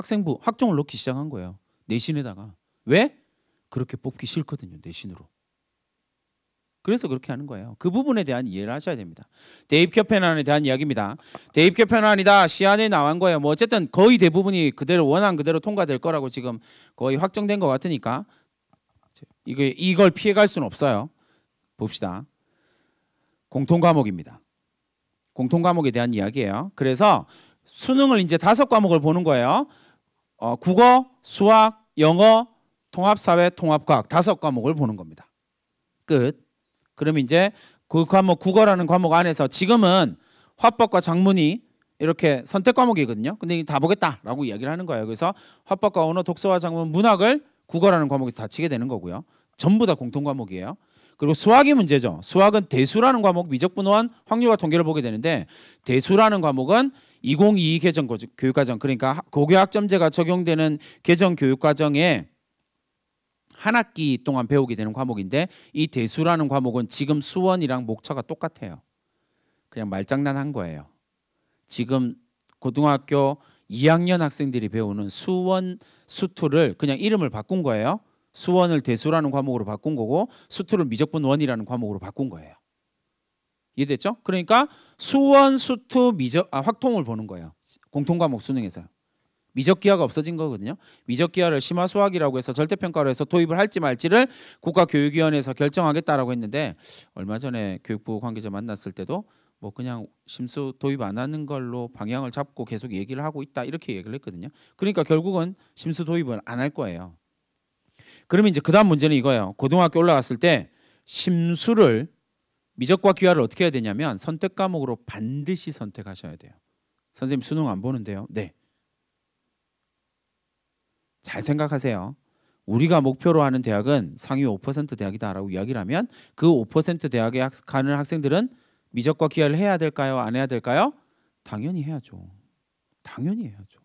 학생부 학종을 넣기 시작한 거예요. 내신에다가 왜 그렇게 뽑기 싫거든요. 내신으로. 그래서 그렇게 하는 거예요. 그 부분에 대한 이해를 하셔야 됩니다. 대입개편안에 대한 이야기입니다. 대입개편안이다 시안에 나온 거예요. 뭐 어쨌든 거의 대부분이 그대로 원안 그대로 통과될 거라고 지금 거의 확정된 것 같으니까 이거 이걸 피해갈 수는 없어요. 봅시다. 공통 과목입니다. 공통 과목에 대한 이야기예요. 그래서 수능을 이제 다섯 과목을 보는 거예요. 어, 국어, 수학, 영어, 통합사회, 통합과학 다섯 과목을 보는 겁니다. 끝. 그럼 이제 그 과목 국어라는 과목 안에서 지금은 화법과 작문이 이렇게 선택 과목이거든요. 근데 다 보겠다라고 이야기를 하는 거예요. 그래서 화법과 언어, 독서와 작문, 문학을 국어라는 과목에서 다 치게 되는 거고요. 전부 다 공통 과목이에요. 그리고 수학이 문제죠. 수학은 대수라는 과목 미적분호 확률과 통계를 보게 되는데 대수라는 과목은 2022 개정 교육과정 그러니까 고교학점제가 적용되는 개정 교육과정에 한 학기 동안 배우게 되는 과목인데 이 대수라는 과목은 지금 수원이랑 목차가 똑같아요. 그냥 말장난한 거예요. 지금 고등학교 2학년 학생들이 배우는 수원 수투를 그냥 이름을 바꾼 거예요. 수원을 대수라는 과목으로 바꾼 거고 수투를 미적분 원이라는 과목으로 바꾼 거예요. 이해됐죠? 그러니까 수원, 수투, 미적 아, 확통을 보는 거예요. 공통 과목 수능에서. 미적기하가 없어진 거거든요. 미적기하를 심화 수학이라고 해서 절대평가로 해서 도입을 할지 말지를 국가교육위원회에서 결정하겠다라고 했는데 얼마 전에 교육부 관계자 만났을 때도 뭐 그냥 심수 도입 안 하는 걸로 방향을 잡고 계속 얘기를 하고 있다 이렇게 얘기를 했거든요. 그러니까 결국은 심수 도입을 안 할 거예요. 그러면 이제 그다음 문제는 이거예요. 고등학교 올라갔을 때 심수를 미적과 귀화를 어떻게 해야 되냐면 선택 과목으로 반드시 선택하셔야 돼요. 선생님 수능 안 보는데요. 네. 잘 생각하세요. 우리가 목표로 하는 대학은 상위 5% 대학이다라고 이야기를 하면 그 5% 대학에 학, 가는 학생들은 미적과 기하를 해야 될까요? 안 해야 될까요? 당연히 해야죠. 당연히 해야죠.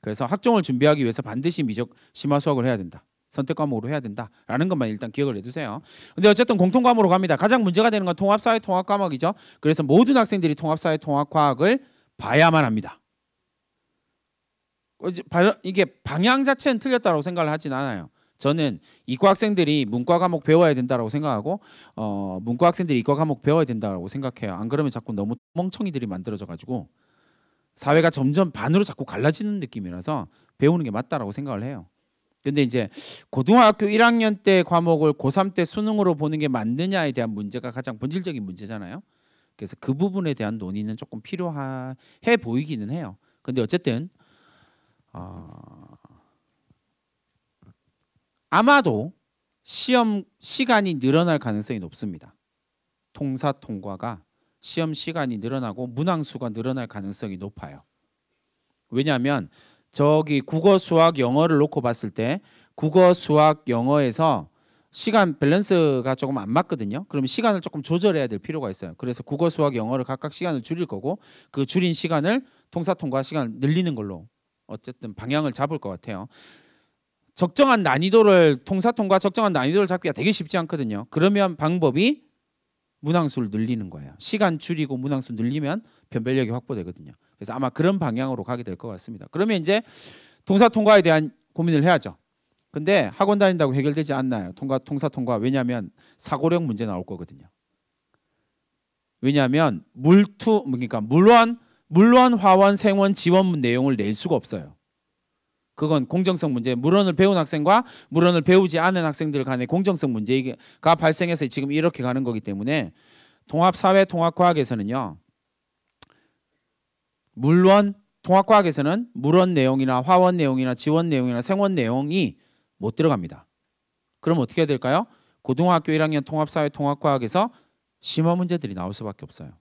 그래서 학종을 준비하기 위해서 반드시 미적 심화 수학을 해야 된다. 선택 과목으로 해야 된다라는 것만 일단 기억을 해두세요. 근데 어쨌든 공통 과목으로 갑니다. 가장 문제가 되는 건 통합사회 통합 과목이죠. 그래서 모든 학생들이 통합사회 통합 과학을 봐야만 합니다. 이게 방향 자체는 틀렸다고 생각을 하진 않아요. 저는 이과 학생들이 문과 과목 배워야 된다라고 생각하고 어, 문과 학생들이 이과 과목 배워야 된다라고 생각해요. 안 그러면 자꾸 너무 멍청이들이 만들어져 가지고 사회가 점점 반으로 자꾸 갈라지는 느낌이라서 배우는 게 맞다라고 생각을 해요. 근데 이제 고등학교 1학년 때 과목을 고3 때 수능으로 보는 게 맞느냐에 대한 문제가 가장 본질적인 문제잖아요. 그래서 그 부분에 대한 논의는 조금 필요해 보이기는 해요. 근데 어쨌든 어... 아마도 시험 시간이 늘어날 가능성이 높습니다. 통사 통과가 시험 시간이 늘어나고 문항수가 늘어날 가능성이 높아요. 왜냐하면 저기 국어, 수학, 영어를 놓고 봤을 때 국어, 수학, 영어에서 시간 밸런스가 조금 안 맞거든요. 그럼 시간을 조금 조절해야 될 필요가 있어요. 그래서 국어, 수학, 영어를 각각 시간을 줄일 거고 그 줄인 시간을 통사 통과 시간을 늘리는 걸로 어쨌든 방향을 잡을 것 같아요. 적정한 난이도를 통사 통과 적정한 난이도를 잡기가 되게 쉽지 않거든요. 그러면 방법이 문항수를 늘리는 거예요. 시간 줄이고 문항수 늘리면 변별력이 확보되거든요. 그래서 아마 그런 방향으로 가게 될 것 같습니다. 그러면 이제 동사 통과에 대한 고민을 해야죠. 근데 학원 다닌다고 해결되지 않나요? 통과 통사 통과 왜냐하면 사고력 문제 나올 거거든요. 왜냐하면 물투 그러니까 물원 물원 화원 생원 지원 내용을 낼 수가 없어요. 그건 공정성 문제. 물원을 배운 학생과 물원을 배우지 않은 학생들 간의 공정성 문제가 발생해서 지금 이렇게 가는 거기 때문에 통합 사회 통합 과학에서는요. 물론 통합과학에서는 물원 내용이나 화원 내용이나 지원 내용이나 생원 내용이 못 들어갑니다. 그럼 어떻게 해야 될까요? 고등학교 1학년 통합사회 통합과학에서 심화 문제들이 나올 수밖에 없어요.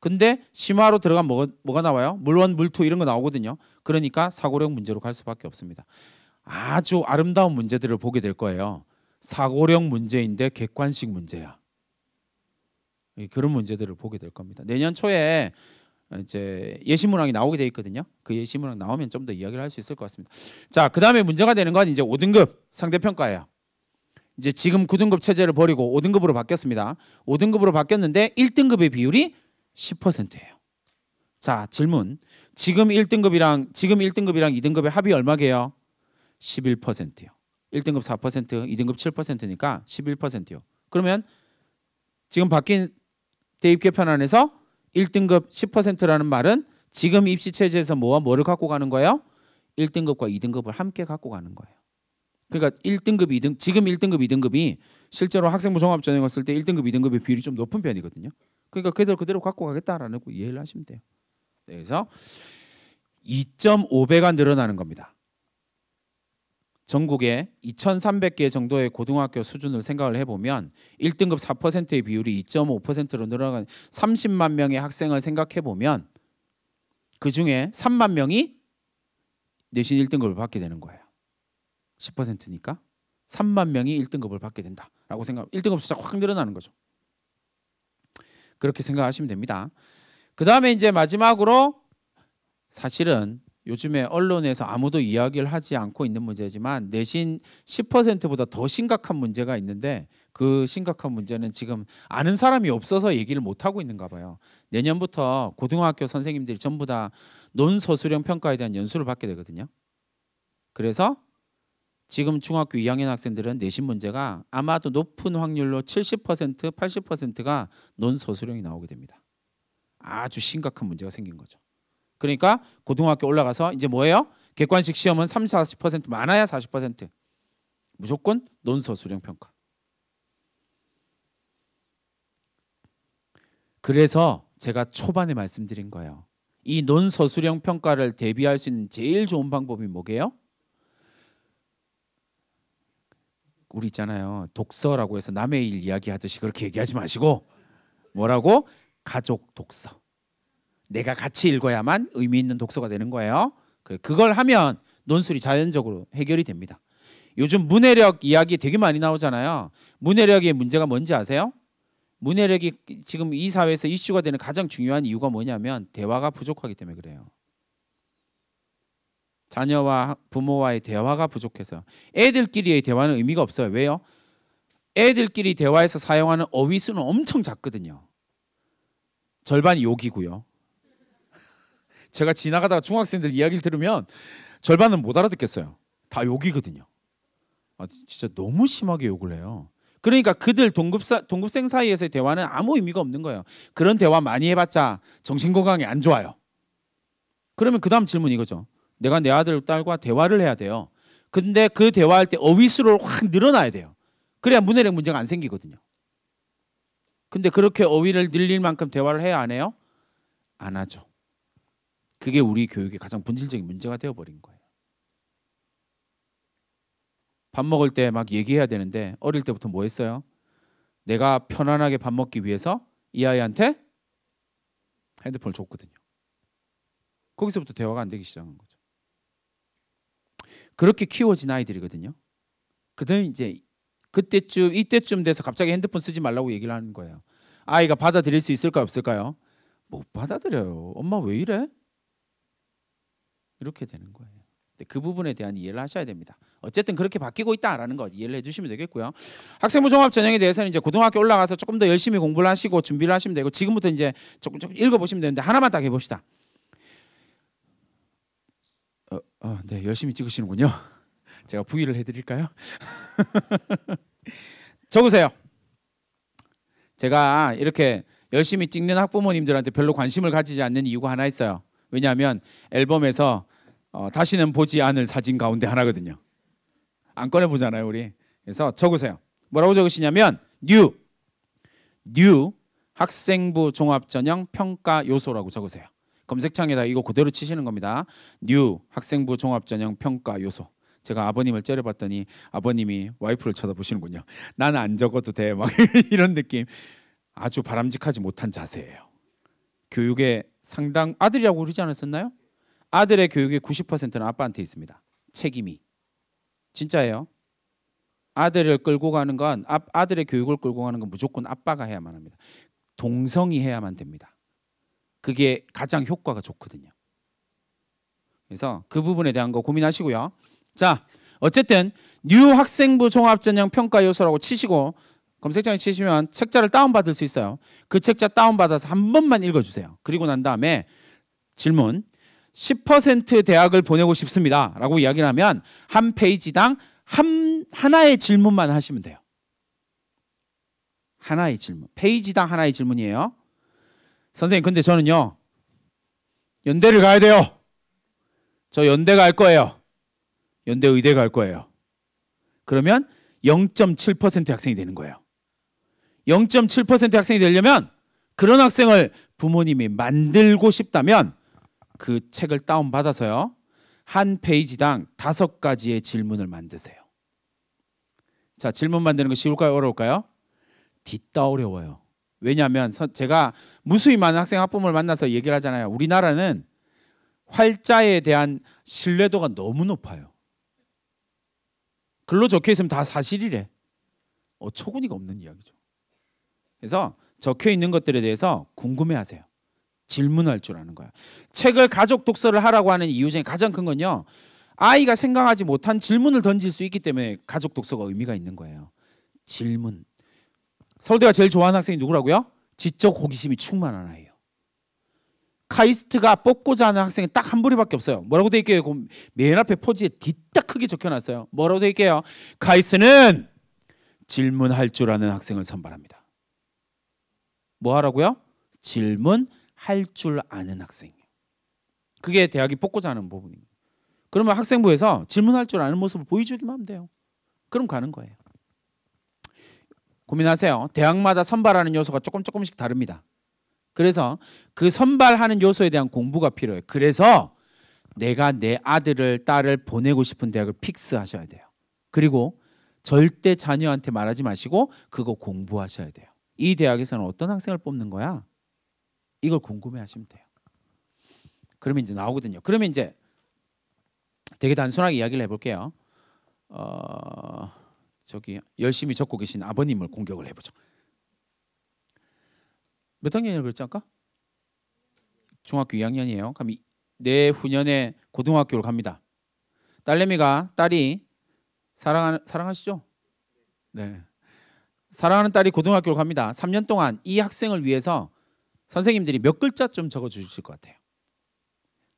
근데 심화로 들어간 뭐가, 뭐가 나와요? 물원, 물투 이런 거 나오거든요. 그러니까 사고력 문제로 갈 수밖에 없습니다. 아주 아름다운 문제들을 보게 될 거예요. 사고력 문제인데 객관식 문제야. 그런 문제들을 보게 될 겁니다. 내년 초에 이제 예시문항이 나오게 돼 있거든요. 그 예시문항 나오면 좀 더 이야기를 할 수 있을 것 같습니다. 자, 그다음에 문제가 되는 건 이제 5등급 상대평가예요. 이제 지금 9등급 체제를 버리고 5등급으로 바뀌었습니다. 5등급으로 바뀌었는데 1등급의 비율이 10%예요. 자, 질문. 지금 1등급이랑 지금 1등급이랑 2등급의 합이 얼마게요? 11%요. 1등급 4%, 2등급 7%니까 11%요. 그러면 지금 바뀐 대입 개편 안에서 1등급 10%라는 말은 지금 입시 체제에서 뭐와 뭐를 갖고 가는 거예요? 1등급과 2등급을 함께 갖고 가는 거예요. 그러니까 1등급, 2등 지금 1등급, 2등급이 실제로 학생부 종합전형을 때 1등급, 2등급의 비율이 좀 높은 편이거든요. 그러니까 그대로 그대로 갖고 가겠다라는 거 이해를 하시면 돼요. 그래서 2.5배가 늘어나는 겁니다. 전국에 2,300개 정도의 고등학교 수준으로 생각을 해보면 1등급 4%의 비율이 2.5%로 늘어간 30만 명의 학생을 생각해보면 그 중에 3만 명이 내신 1등급을 받게 되는 거예요. 10%니까 3만 명이 1등급을 받게 된다라고 생각. 1등급 숫자가 확 늘어나는 거죠. 그렇게 생각하시면 됩니다. 그 다음에 이제 마지막으로 사실은 요즘에 언론에서 아무도 이야기를 하지 않고 있는 문제지만 내신 10%보다 더 심각한 문제가 있는데 그 심각한 문제는 지금 아는 사람이 없어서 얘기를 못 하고 있는가 봐요. 내년부터 고등학교 선생님들이 전부 다 논서술형 평가에 대한 연수를 받게 되거든요. 그래서 지금 중학교 2학년 학생들은 내신 문제가 아마도 높은 확률로 70% 80%가 논서술형이 나오게 됩니다. 아주 심각한 문제가 생긴 거죠. 그러니까 고등학교 올라가서 이제 뭐예요? 객관식 시험은 30, 40% 많아야 40% 무조건 논서 수령 평가. 그래서 제가 초반에 말씀드린 거예요. 이 논서 수령 평가를 대비할 수 있는 제일 좋은 방법이 뭐게요? 우리 있잖아요. 독서라고 해서 남의 일 이야기하듯이 그렇게 얘기하지 마시고 뭐라고? 가족 독서. 내가 같이 읽어야만 의미 있는 독서가 되는 거예요. 그걸 하면 논술이 자연적으로 해결이 됩니다. 요즘 문해력 이야기 되게 많이 나오잖아요. 문해력의 문제가 뭔지 아세요? 문해력이 지금 이 사회에서 이슈가 되는 가장 중요한 이유가 뭐냐면 대화가 부족하기 때문에 그래요. 자녀와 부모와의 대화가 부족해서 애들끼리의 대화는 의미가 없어요. 왜요? 애들끼리 대화에서 사용하는 어휘수는 엄청 작거든요. 절반 욕이고요. 제가 지나가다가 중학생들 이야기를 들으면 절반은 못 알아듣겠어요. 다 욕이거든요. 아, 진짜 너무 심하게 욕을 해요. 그러니까 그들 동급사, 동급생 사이에서의 대화는 아무 의미가 없는 거예요. 그런 대화 많이 해봤자 정신 건강에 안 좋아요. 그러면 그 다음 질문 이거죠. 내가 내 아들 딸과 대화를 해야 돼요. 근데 그 대화할 때 어휘수를 확 늘어나야 돼요. 그래야 문해력 문제가 안 생기거든요. 근데 그렇게 어휘를 늘릴 만큼 대화를 해야 안 해요? 안 하죠. 그게 우리 교육의 가장 본질적인 문제가 되어버린 거예요. 밥 먹을 때 막 얘기해야 되는데 어릴 때부터 뭐 했어요? 내가 편안하게 밥 먹기 위해서 이 아이한테 핸드폰을 줬거든요. 거기서부터 대화가 안 되기 시작한 거죠. 그렇게 키워진 아이들이거든요. 그들은 이제 그때쯤 이때쯤 돼서 갑자기 핸드폰 쓰지 말라고 얘기를 하는 거예요. 아이가 받아들일 수 있을까요, 없을까요? 못 받아들여요. 엄마 왜 이래? 이렇게 되는 거예요. 그 부분에 대한 이해를 하셔야 됩니다. 어쨌든 그렇게 바뀌고 있다라는 것 이해를 해주시면 되겠고요. 학생부 종합 전형에 대해서는 이제 고등학교 올라가서 조금 더 열심히 공부를 하시고 준비를 하시면 되고 지금부터 이제 조금 조금 읽어보시면 되는데 하나만 딱 해봅시다. 어, 어, 네 열심히 찍으시는군요. (laughs) 제가 부위를 해드릴까요? (laughs) 적으세요. 제가 이렇게 열심히 찍는 학부모님들한테 별로 관심을 가지지 않는 이유가 하나 있어요. 왜냐하면 앨범에서 어, 다시는 보지 않을 사진 가운데 하나거든요. 안 꺼내 보잖아요, 우리. 그래서 적으세요. 뭐라고 적으시냐면 뉴. 뉴 학생부 종합 전형 평가 요소라고 적으세요. 검색창에다 이거 그대로 치시는 겁니다. 뉴 학생부 종합 전형 평가 요소. 제가 아버님을 째려봤더니 아버님이 와이프를 쳐다보시는군요. 나는 안 적어도 돼. 막 (laughs) 이런 느낌. 아주 바람직하지 못한 자세예요. 교육의 상당 아들이라고 그러지 않았었나요? 아들의 교육의 90%는 아빠한테 있습니다. 책임이 진짜예요. 아들을 끌고 가는 건 아, 아들의 교육을 끌고 가는 건 무조건 아빠가 해야만 합니다. 동성이 해야만 됩니다. 그게 가장 효과가 좋거든요. 그래서 그 부분에 대한 거 고민하시고요. 자, 어쨌든 뉴 학생부 종합전형 평가 요소라고 치시고 검색창에 치시면 책자를 다운받을 수 있어요. 그 책자 다운받아서 한 번만 읽어주세요. 그리고 난 다음에 질문 10% 대학을 보내고 싶습니다. 라고 이야기를 하면 한 페이지당 한, 하나의 질문만 하시면 돼요. 하나의 질문. 페이지당 하나의 질문이에요. 선생님, 근데 저는요, 연대를 가야 돼요. 저 연대 갈 거예요. 연대 의대 갈 거예요. 그러면 0.7% 학생이 되는 거예요. 0 7 학생이 되려면 그런 학생을 부모님이 만들고 싶다면 그 책을 다운받아서요. 한 페이지당 다섯 가지의 질문을 만드세요. 자, 질문 만드는 거 쉬울까요? 어려울까요? 뒷다 어려워요. 왜냐하면 제가 무수히 많은 학생 학부모를 만나서 얘기를 하잖아요. 우리나라는 활자에 대한 신뢰도가 너무 높아요. 글로 적혀 있으면 다 사실이래. 어처구니가 없는 이야기죠. 그래서 적혀 있는 것들에 대해서 궁금해하세요. 질문할 줄 아는 거야. 책을 가족 독서를 하라고 하는 이유 중에 가장 큰 건요. 아이가 생각하지 못한 질문을 던질 수 있기 때문에 가족 독서가 의미가 있는 거예요. 질문. 서울대가 제일 좋아하는 학생이 누구라고요? 지적 호기심이 충만한 아이예요. 카이스트가 뽑고자 하는 학생이 딱 한부리밖에 없어요. 뭐라고 돼 있게요? 그 맨 앞에 포지에 뒤딱 크게 적혀놨어요. 뭐라고 돼 있게요? 카이스트는 질문할 줄 아는 학생을 선발합니다. 뭐 하라고요? 질문할 줄 아는 학생이에요. 그게 대학이 뽑고자 하는 부분입니다. 그러면 학생부에서 질문할 줄 아는 모습을 보여주기만 하면 돼요. 그럼 가는 거예요. 고민하세요. 대학마다 선발하는 요소가 조금 조금씩 다릅니다. 그래서 그 선발하는 요소에 대한 공부가 필요해요. 그래서 내가 내 아들을 딸을 보내고 싶은 대학을 픽스하셔야 돼요. 그리고 절대 자녀한테 말하지 마시고 그거 공부하셔야 돼요. 이 대학에서는 어떤 학생을 뽑는 거야? 이걸 궁금해 하시면 돼요. 그러면 이제 나오거든요. 그러면 이제 되게 단순하게 이야기를 해볼게요. 어, 저기 열심히 적고 계신 아버님을 공격을 해보죠. 몇 학년이라고 그랬지 아까? 중학교 2학년이에요. 그럼 내후년에 고등학교를 갑니다. 딸내미가 딸이 사랑 사랑하시죠? 네. 사랑하는 딸이 고등학교를 갑니다. 3년 동안 이 학생을 위해서 선생님들이 몇 글자 좀 적어 주실 것 같아요.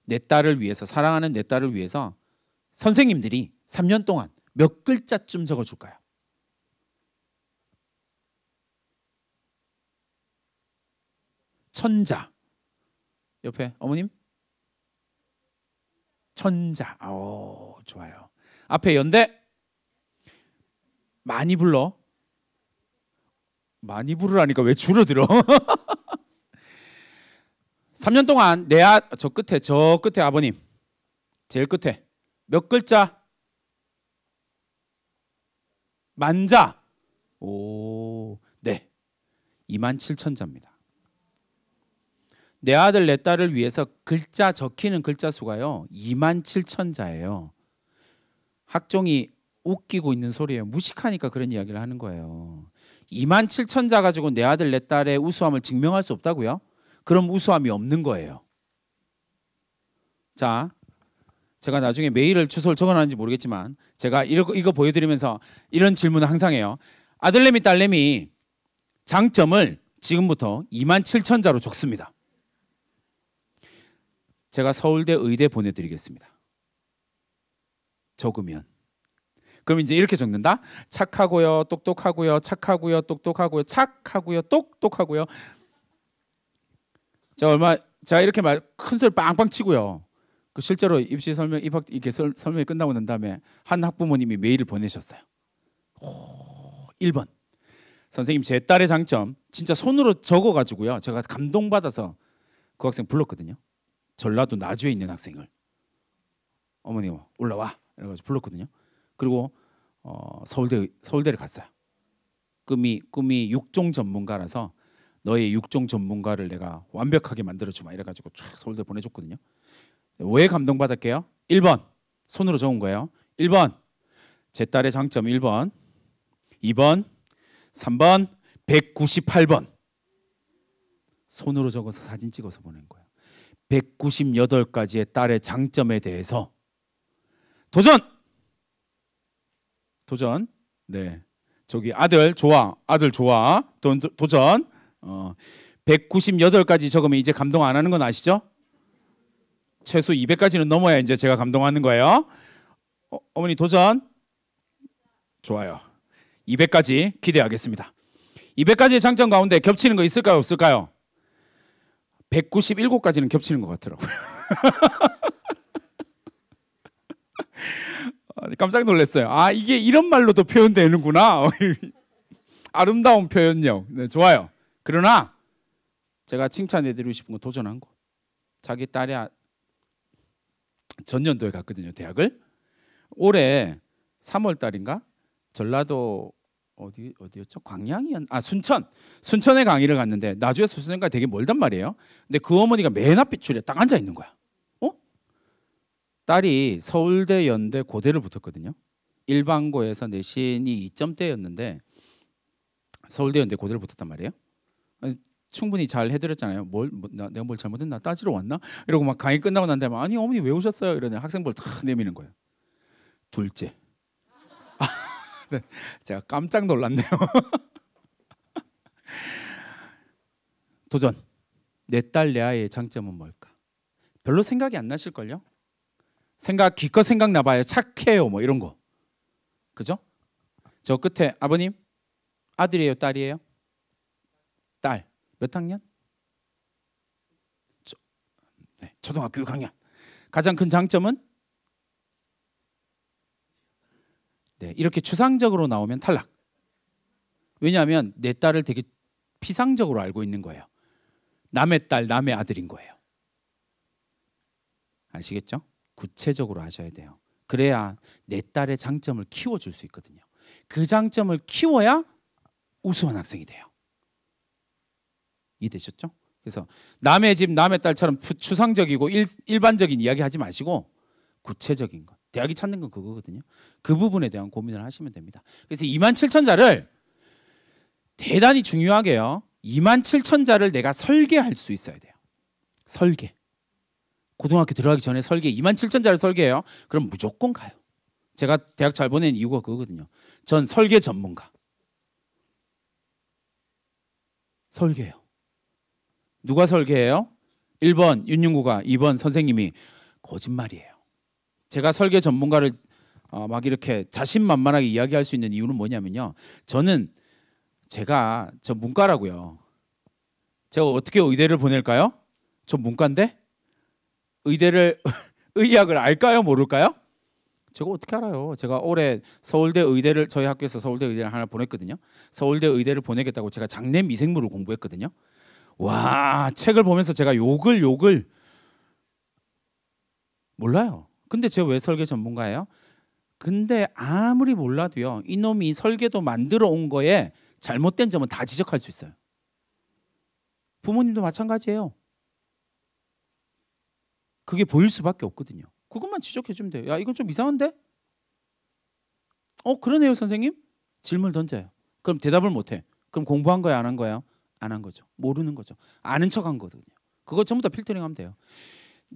내 딸을 위해서 사랑하는 내 딸을 위해서 선생님들이 3년 동안 몇 글자쯤 적어 줄까요? 천자. 옆에 어머님? 천자. 오, 어, 좋아요. 앞에 연대. 많이 불러. 많이 부르라니까 왜 줄어들어? 3년 (laughs) 동안 내아저 끝에 저 끝에 아버님 제일 끝에 몇 글자 만자 오네 2만 7천 자입니다. 내 아들 내 딸을 위해서 글자 적히는 글자 수가요 2만 7천 자예요. 학종이 웃기고 있는 소리예요. 무식하니까 그런 이야기를 하는 거예요. 2만 7천 자 가지고 내 아들 내 딸의 우수함을 증명할 수 없다고요? 그럼 우수함이 없는 거예요. 자, 제가 나중에 메일을 주소를 적어놨는지 모르겠지만 제가 이거, 이거 보여드리면서 이런 질문을 항상 해요. 아들내미 딸내미 장점을 지금부터 2만 7천 자로 적습니다. 제가 서울대 의대 보내드리겠습니다. 적으면 그럼 이제 이렇게 적는다. 착하고요, 똑똑하고요, 착하고요, 똑똑하고요, 착하고요, 똑똑하고요. 자 얼마 제가 이렇게 말큰 소리 빵빵 치고요. 그 실제로 입시 설명 입학 이렇게 설, 명이 끝나고 난 다음에 한 학부모님이 메일을 보내셨어요. 1번 선생님 제 딸의 장점 진짜 손으로 적어 가지고요. 제가 감동 받아서 그 학생 불렀거든요. 전라도 나주에 있는 학생을 어머니 올라와 이래고 불렀거든요. 그리고 어, 서울대 서울대를 갔어요. 꿈이 꿈이 육종 전문가라서 너의 육종 전문가를 내가 완벽하게 만들어 주마 이래 가지고 쫙 서울대 보내줬거든요. 왜 감동받았게요? 1번 손으로 적은 거예요. 1번 제 딸의 장점 1번 2번 3번 198번 손으로 적어서 사진 찍어서 보낸 거예요. 198가지의 딸의 장점에 대해서 도전! 도전. 네. 저기 아들 좋아. 아들 좋아. 도, 도전. 어. 198까지 적으면 이제 감동 안 하는 건 아시죠? 최소 200까지는 넘어야 이제 제가 감동하는 거예요. 어, 어머니 도전. 좋아요. 200까지 기대하겠습니다. 200까지의 장점 가운데 겹치는 거 있을까요? 없을까요? 197까지는 겹치는 것 같더라고요. (laughs) 깜짝 놀랐어요. 아 이게 이런 말로도 표현되는구나. (laughs) 아름다운 표현력. 네, 좋아요. 그러나 제가 칭찬해드리고 싶은 건 도전한 거. 자기 딸이 아- 전년도에 갔거든요. 대학을 올해 3월 달인가 전라도 어디 어디였죠? 광양이었 아 순천 순천에 강의를 갔는데 나주에서 순천까지 되게 멀단 말이에요. 근데 그 어머니가 맨 앞에 줄에 딱 앉아 있는 거야. 딸이 서울대 연대 고대를 붙었거든요. 일반고에서 내신이 2점대였는데 서울대 연대 고대를 붙었단 말이에요. 아, 충분히 잘 해드렸잖아요. 뭘 뭐, 나, 내가 뭘 잘못했나 따지러 왔나 이러고 막 강의 끝나고 난 다음에 아니 어머니 왜 오셨어요? 이러는 학생벌 다 내미는 거예요. 둘째. 아, (laughs) 네. 제가 깜짝 놀랐네요. (laughs) 도전. 내 딸 내아이의 장점은 뭘까? 별로 생각이 안 나실걸요? 생각 기껏 생각나 봐요. 착해요. 뭐 이런 거. 그죠? 저 끝에 아버님 아들이에요, 딸이에요? 딸. 몇 학년? 저, 네, 초등학교 6학년. 가장 큰 장점은 네, 이렇게 추상적으로 나오면 탈락. 왜냐하면 내 딸을 되게 피상적으로 알고 있는 거예요. 남의 딸, 남의 아들인 거예요. 아시겠죠? 구체적으로 하셔야 돼요. 그래야 내 딸의 장점을 키워줄 수 있거든요. 그 장점을 키워야 우수한 학생이 돼요. 이해되셨죠? 그래서 남의 집 남의 딸처럼 추상적이고 일, 일반적인 이야기 하지 마시고 구체적인 것. 대학이 찾는 건 그거거든요. 그 부분에 대한 고민을 하시면 됩니다. 그래서 2만 7천 자를 대단히 중요하게요. 2만 7천 자를 내가 설계할 수 있어야 돼요. 설계. 고등학교 들어가기 전에 설계 2만 7천 자를 설계해요. 그럼 무조건 가요. 제가 대학 잘 보낸 이유가 그거거든요. 전 설계 전문가. 설계요. 누가 설계해요? 1번 윤윤구가 2번 선생님이 거짓말이에요. 제가 설계 전문가를 어, 막 이렇게 자신만만하게 이야기할 수 있는 이유는 뭐냐면요. 저는 제가 저 문과라고요. 제가 어떻게 의대를 보낼까요? 저 문과인데 의대를 (laughs) 의학을 알까요 모를까요? 제가 어떻게 알아요? 제가 올해 서울대 의대를 저희 학교에서 서울대 의대를 하나 보냈거든요. 서울대 의대를 보내겠다고 제가 장내 미생물을 공부했거든요. 와 책을 보면서 제가 욕을 욕을 몰라요. 근데 제가 왜 설계 전문가예요? 근데 아무리 몰라도요 이놈이 설계도 만들어 온 거에 잘못된 점은 다 지적할 수 있어요. 부모님도 마찬가지예요. 그게 보일 수밖에 없거든요. 그것만 지적해 주면 돼요. 야, 이건 좀 이상한데? 어, 그러네요, 선생님. 질문 던져요. 그럼 대답을 못 해. 그럼 공부한 거야, 안 한 거야? 안 한 거죠. 모르는 거죠. 아는 척한 거거든요. 그거 전부 다 필터링하면 돼요.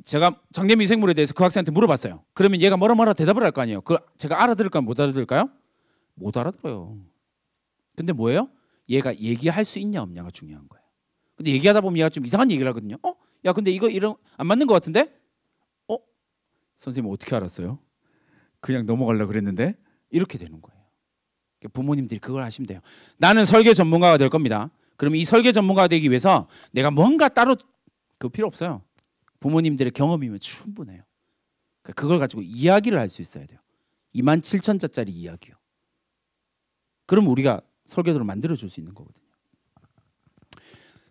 제가 장례 미생물에 대해서 그 학생한테 물어봤어요. 그러면 얘가 뭐라 뭐라 대답을 할 거 아니에요. 그 제가 알아들을까 못 알아들을까요? 못 알아들어요. 근데 뭐예요? 얘가 얘기할 수 있냐 없냐가 중요한 거예요. 근데 얘기하다 보면 얘가 좀 이상한 얘기를 하거든요. 어? 야, 근데 이거 이런 안 맞는 것 같은데? 선생님 어떻게 알았어요? 그냥 넘어가려 그랬는데 이렇게 되는 거예요. 그러니까 부모님들이 그걸 하시면 돼요. 나는 설계 전문가가 될 겁니다. 그럼 이 설계 전문가가 되기 위해서 내가 뭔가 따로 그 필요 없어요. 부모님들의 경험이면 충분해요. 그러니까 그걸 가지고 이야기를 할 수 있어야 돼요. 2만 7천자짜리 이야기요. 그럼 우리가 설계도를 만들어 줄 수 있는 거거든요.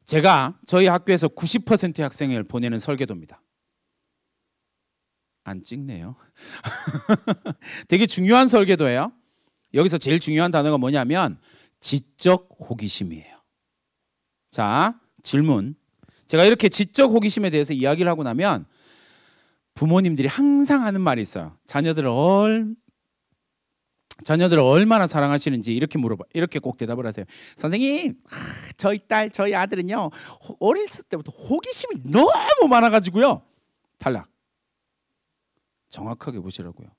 제가 저희 학교에서 90%의 학생을 보내는 설계도입니다. 안 찍네요. (laughs) 되게 중요한 설계도예요. 여기서 제일 중요한 단어가 뭐냐면 지적 호기심이에요. 자, 질문. 제가 이렇게 지적 호기심에 대해서 이야기를 하고 나면 부모님들이 항상 하는 말이 있어요. 자녀들을 얼 자녀들을 얼마나 사랑하시는지 이렇게 물어봐 이렇게 꼭 대답을 하세요. 선생님, 아, 저희 딸, 저희 아들은요 호, 어릴 때부터 호기심이 너무 많아가지고요 탈락. 정확하게 보시라고요.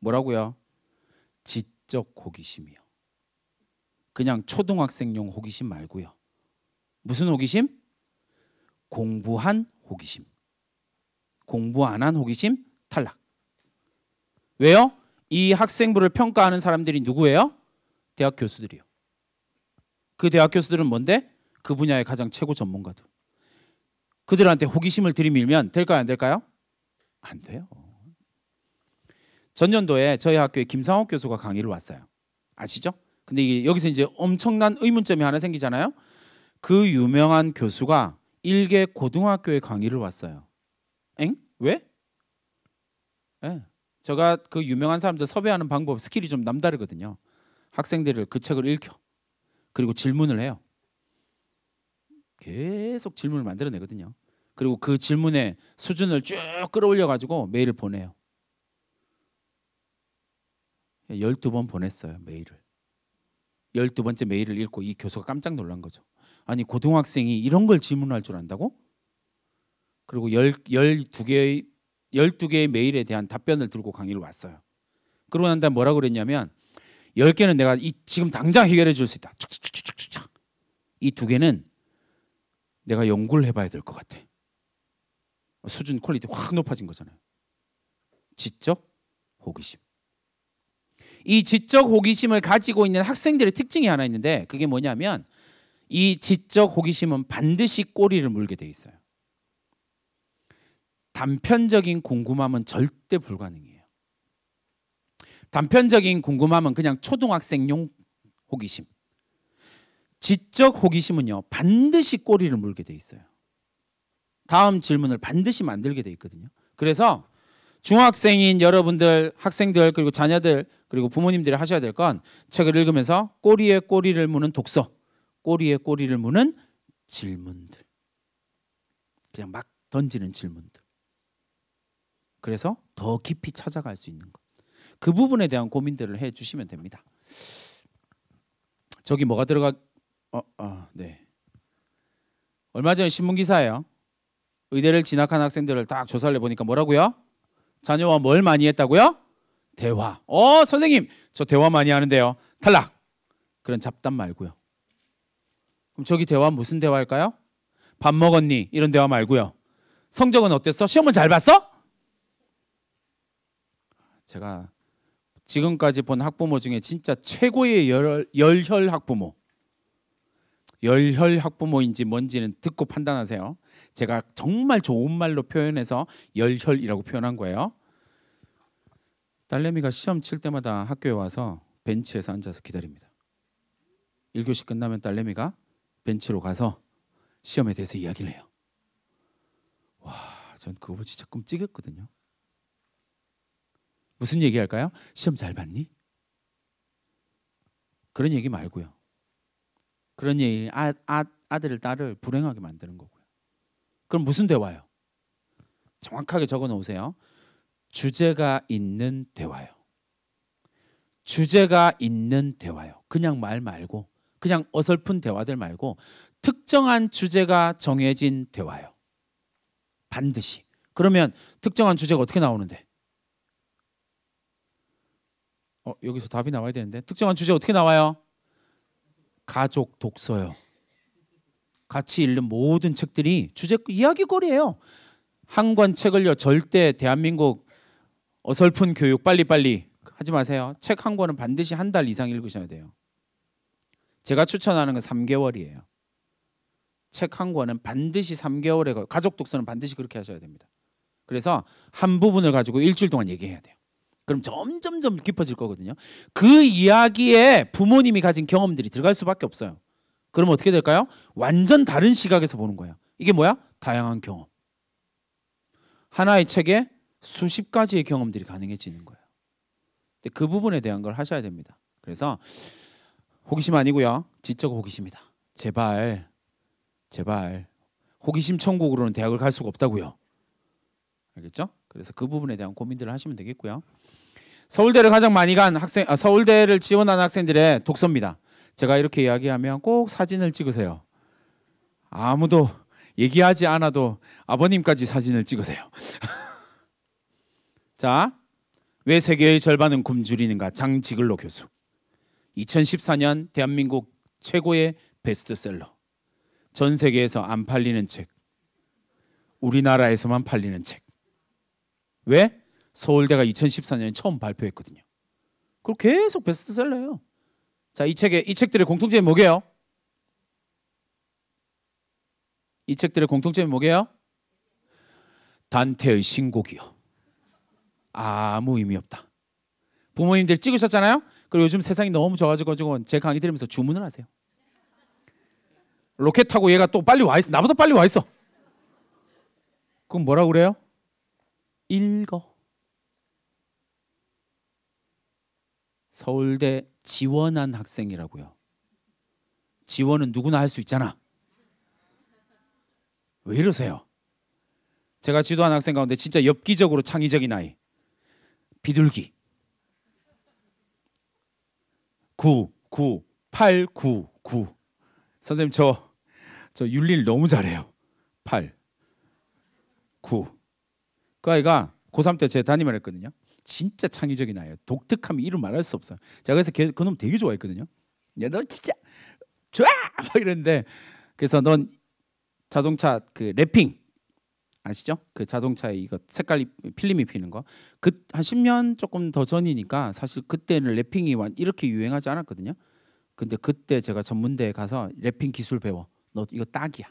뭐라고요? 지적 호기심이요. 그냥 초등학생용 호기심 말고요. 무슨 호기심? 공부한 호기심. 공부 안 한 호기심 탈락. 왜요? 이 학생부를 평가하는 사람들이 누구예요? 대학 교수들이요. 그 대학 교수들은 뭔데? 그 분야의 가장 최고 전문가들. 그들한테 호기심을 들이밀면 될까요? 안 될까요? 안 돼요. 전년도에 저희 학교에 김상옥 교수가 강의를 왔어요. 아시죠? 근데 이게 여기서 이제 엄청난 의문점이 하나 생기잖아요. 그 유명한 교수가 일개 고등학교에 강의를 왔어요. 엥? 왜? 예. 제가 그 유명한 사람들 섭외하는 방법 스킬이 좀 남다르거든요. 학생들을 그 책을 읽혀. 그리고 질문을 해요. 계속 질문을 만들어내거든요. 그리고 그 질문의 수준을 쭉 끌어올려 가지고 메일을 보내요. 12번 보냈어요, 메일을. 12번째 메일을 읽고 이 교수가 깜짝 놀란 거죠. 아니, 고등학생이 이런 걸 질문할 줄 안다고? 그리고 1 2개의 12개의 메일에 대한 답변을 들고 강의를 왔어요. 그러고 난 다음 에 뭐라 고 그랬냐면 10개는 내가 이 지금 당장 해결해 줄 수 있다. 이 두 개는 내가 연구를 해봐야 될 것 같아. 수준 퀄리티 확 높아진 거잖아요. 지적 호기심. 이 지적 호기심을 가지고 있는 학생들의 특징이 하나 있는데 그게 뭐냐면 이 지적 호기심은 반드시 꼬리를 물게 돼 있어요. 단편적인 궁금함은 절대 불가능이에요 단편적인 궁금함은 그냥 초등학생용 호기심. 지적 호기심은요 반드시 꼬리를 물게 돼 있어요. 다음 질문을 반드시 만들게 돼 있거든요. 그래서 중학생인 여러분들, 학생들 그리고 자녀들 그리고 부모님들이 하셔야 될 건 책을 읽으면서 꼬리에 꼬리를 무는 독서, 꼬리에 꼬리를 무는 질문들. 그냥 막 던지는 질문들. 그래서 더 깊이 찾아갈 수 있는 것. 그 부분에 대한 고민들을 해 주시면 됩니다. 저기 뭐가 들어가 어, 어, 네. 얼마 전에 신문 기사예요. 의대를 진학한 학생들을 딱 조사를 해 보니까 뭐라고요? 자녀와 뭘 많이 했다고요? 대화. 어, 선생님, 저 대화 많이 하는데요. 탈락. 그런 잡담 말고요. 그럼 저기 대화 무슨 대화일까요? 밥 먹었니? 이런 대화 말고요. 성적은 어땠어? 시험은 잘 봤어? 제가 지금까지 본 학부모 중에 진짜 최고의 열, 열혈 학부모. 열혈 학부모인지 뭔지는 듣고 판단하세요. 제가 정말 좋은 말로 표현해서 열혈이라고 표현한 거예요. 딸내미가 시험 칠 때마다 학교에 와서 벤치에서 앉아서 기다립니다. 1교시 끝나면 딸내미가 벤치로 가서 시험에 대해서 이야기를 해요. 와, 전 그거 진짜 끔찍했거든요. 무슨 얘기 할까요? 시험 잘 봤니? 그런 얘기 말고요. 그런 얘기 아, 아, 아들을 딸을 불행하게 만드는 거고요. 그럼 무슨 대화요? 정확하게 적어 놓으세요. 주제가 있는 대화요. 주제가 있는 대화요. 그냥 말 말고 그냥 어설픈 대화들 말고 특정한 주제가 정해진 대화요. 반드시. 그러면 특정한 주제가 어떻게 나오는데? 어, 여기서 답이 나와야 되는데 특정한 주제 어떻게 나와요? 가족 독서요. 같이 읽는 모든 책들이 주제 이야기거리예요. 한 권책을요 절대 대한민국 어설픈 교육 빨리빨리 하지 마세요. 책 한 권은 반드시 한 달 이상 읽으셔야 돼요. 제가 추천하는 건 3개월이에요. 책 한 권은 반드시 3개월에 가족 독서는 반드시 그렇게 하셔야 됩니다. 그래서 한 부분을 가지고 일주일 동안 얘기해야 돼요. 그럼 점점점 깊어질 거거든요. 그 이야기에 부모님이 가진 경험들이 들어갈 수밖에 없어요. 그럼 어떻게 될까요? 완전 다른 시각에서 보는 거예요 이게 뭐야? 다양한 경험. 하나의 책에 수십 가지의 경험들이 가능해지는 거예요. 그 부분에 대한 걸 하셔야 됩니다. 그래서 호기심 아니고요. 지적 호기심이다. 제발 제발 호기심 천국으로는 대학을 갈 수가 없다고요. 알겠죠? 그래서 그 부분에 대한 고민들을 하시면 되겠고요. 서울대를 가장 많이 간 학생, 아, 서울대를 지원한 학생들의 독서입니다. 제가 이렇게 이야기하면 꼭 사진을 찍으세요. 아무도 얘기하지 않아도 아버님까지 사진을 찍으세요. (laughs) 자, 왜 세계의 절반은 굶주리는가? 장지글로 교수. 2014년 대한민국 최고의 베스트셀러. 전 세계에서 안 팔리는 책. 우리나라에서만 팔리는 책. 왜? 서울대가 2014년에 처음 발표했거든요. 그리 계속 베스트셀러예요. 자, 이 책의 이 책들의 공통점이 뭐게요? 이 책들의 공통점이 뭐게요? 단테의 신곡이요. 아무 의미 없다. 부모님들 찍으셨잖아요. 그리고 요즘 세상이 너무 좋아져가지고 제 강의 들으면서 주문을 하세요. 로켓 타고 얘가 또 빨리 와 있어. 나보다 빨리 와 있어. 그럼 뭐라 그래요? 읽어. 서울대 지원한 학생이라고요. 지원은 누구나 할 수 있잖아. 왜 이러세요? 제가 지도한 학생 가운데 진짜 엽기적으로 창의적인 아이. 비둘기. 9, 9, 8, 9, 9. 선생님 저, 저 윤리를 너무 잘해요. 8, 9. 그 아이가 고3 때제 담임을 했거든요. 진짜 창의적인 아이예요. 독특함이 이루 말할 수 없어요. 제가 그래서 그놈 되게 좋아했거든요. 야, 너 진짜 좋아! (laughs) 막 이랬는데 그래서 넌 자동차 그 랩핑 아시죠? 그 자동차에 이거 색깔이 필름이 피는 거. 그한 10년 조금 더 전이니까 사실 그때는 랩핑이 이렇게 유행하지 않았거든요. 근데 그때 제가 전문대에 가서 랩핑 기술 배워. 너 이거 딱이야.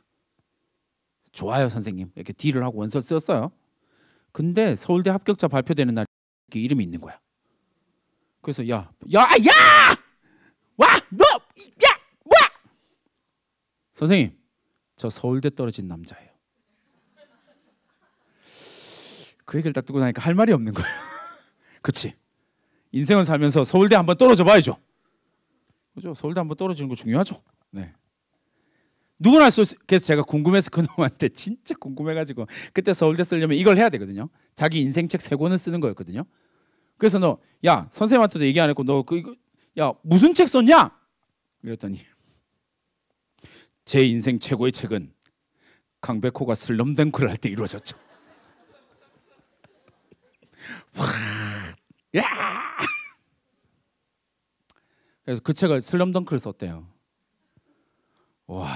좋아요, 선생님. 이렇게 딜을 하고 원서 썼어요. 근데 서울대 합격자 발표되는 날 이름이 있는 거야. 그래서 야, 야, 야, 와, 너, 야, 와. 선생님, 저 서울대 떨어진 남자예요. 그 얘기를 딱 듣고 나니까 할 말이 없는 거야. (laughs) 그치? 인생을 살면서 서울대 한번 떨어져 봐야죠. 그죠? 서울대 한번 떨어지는 거 중요하죠. 네. 누구나 할수 그래서 제가 궁금해서 그놈한테 진짜 궁금해가지고 그때 서울대 쓰려면 이걸 해야 되거든요. 자기 인생책 세 권을 쓰는 거였거든요. 그래서 너 야 선생님한테도 얘기 안 했고 너 그야 무슨 책 썼냐? 이랬더니 제 인생 최고의 책은 강백호가 슬럼덩크를 할 때 이루어졌죠. (laughs) 와, 야! 그래서 그 책을 슬럼덩크를 썼대요. 와.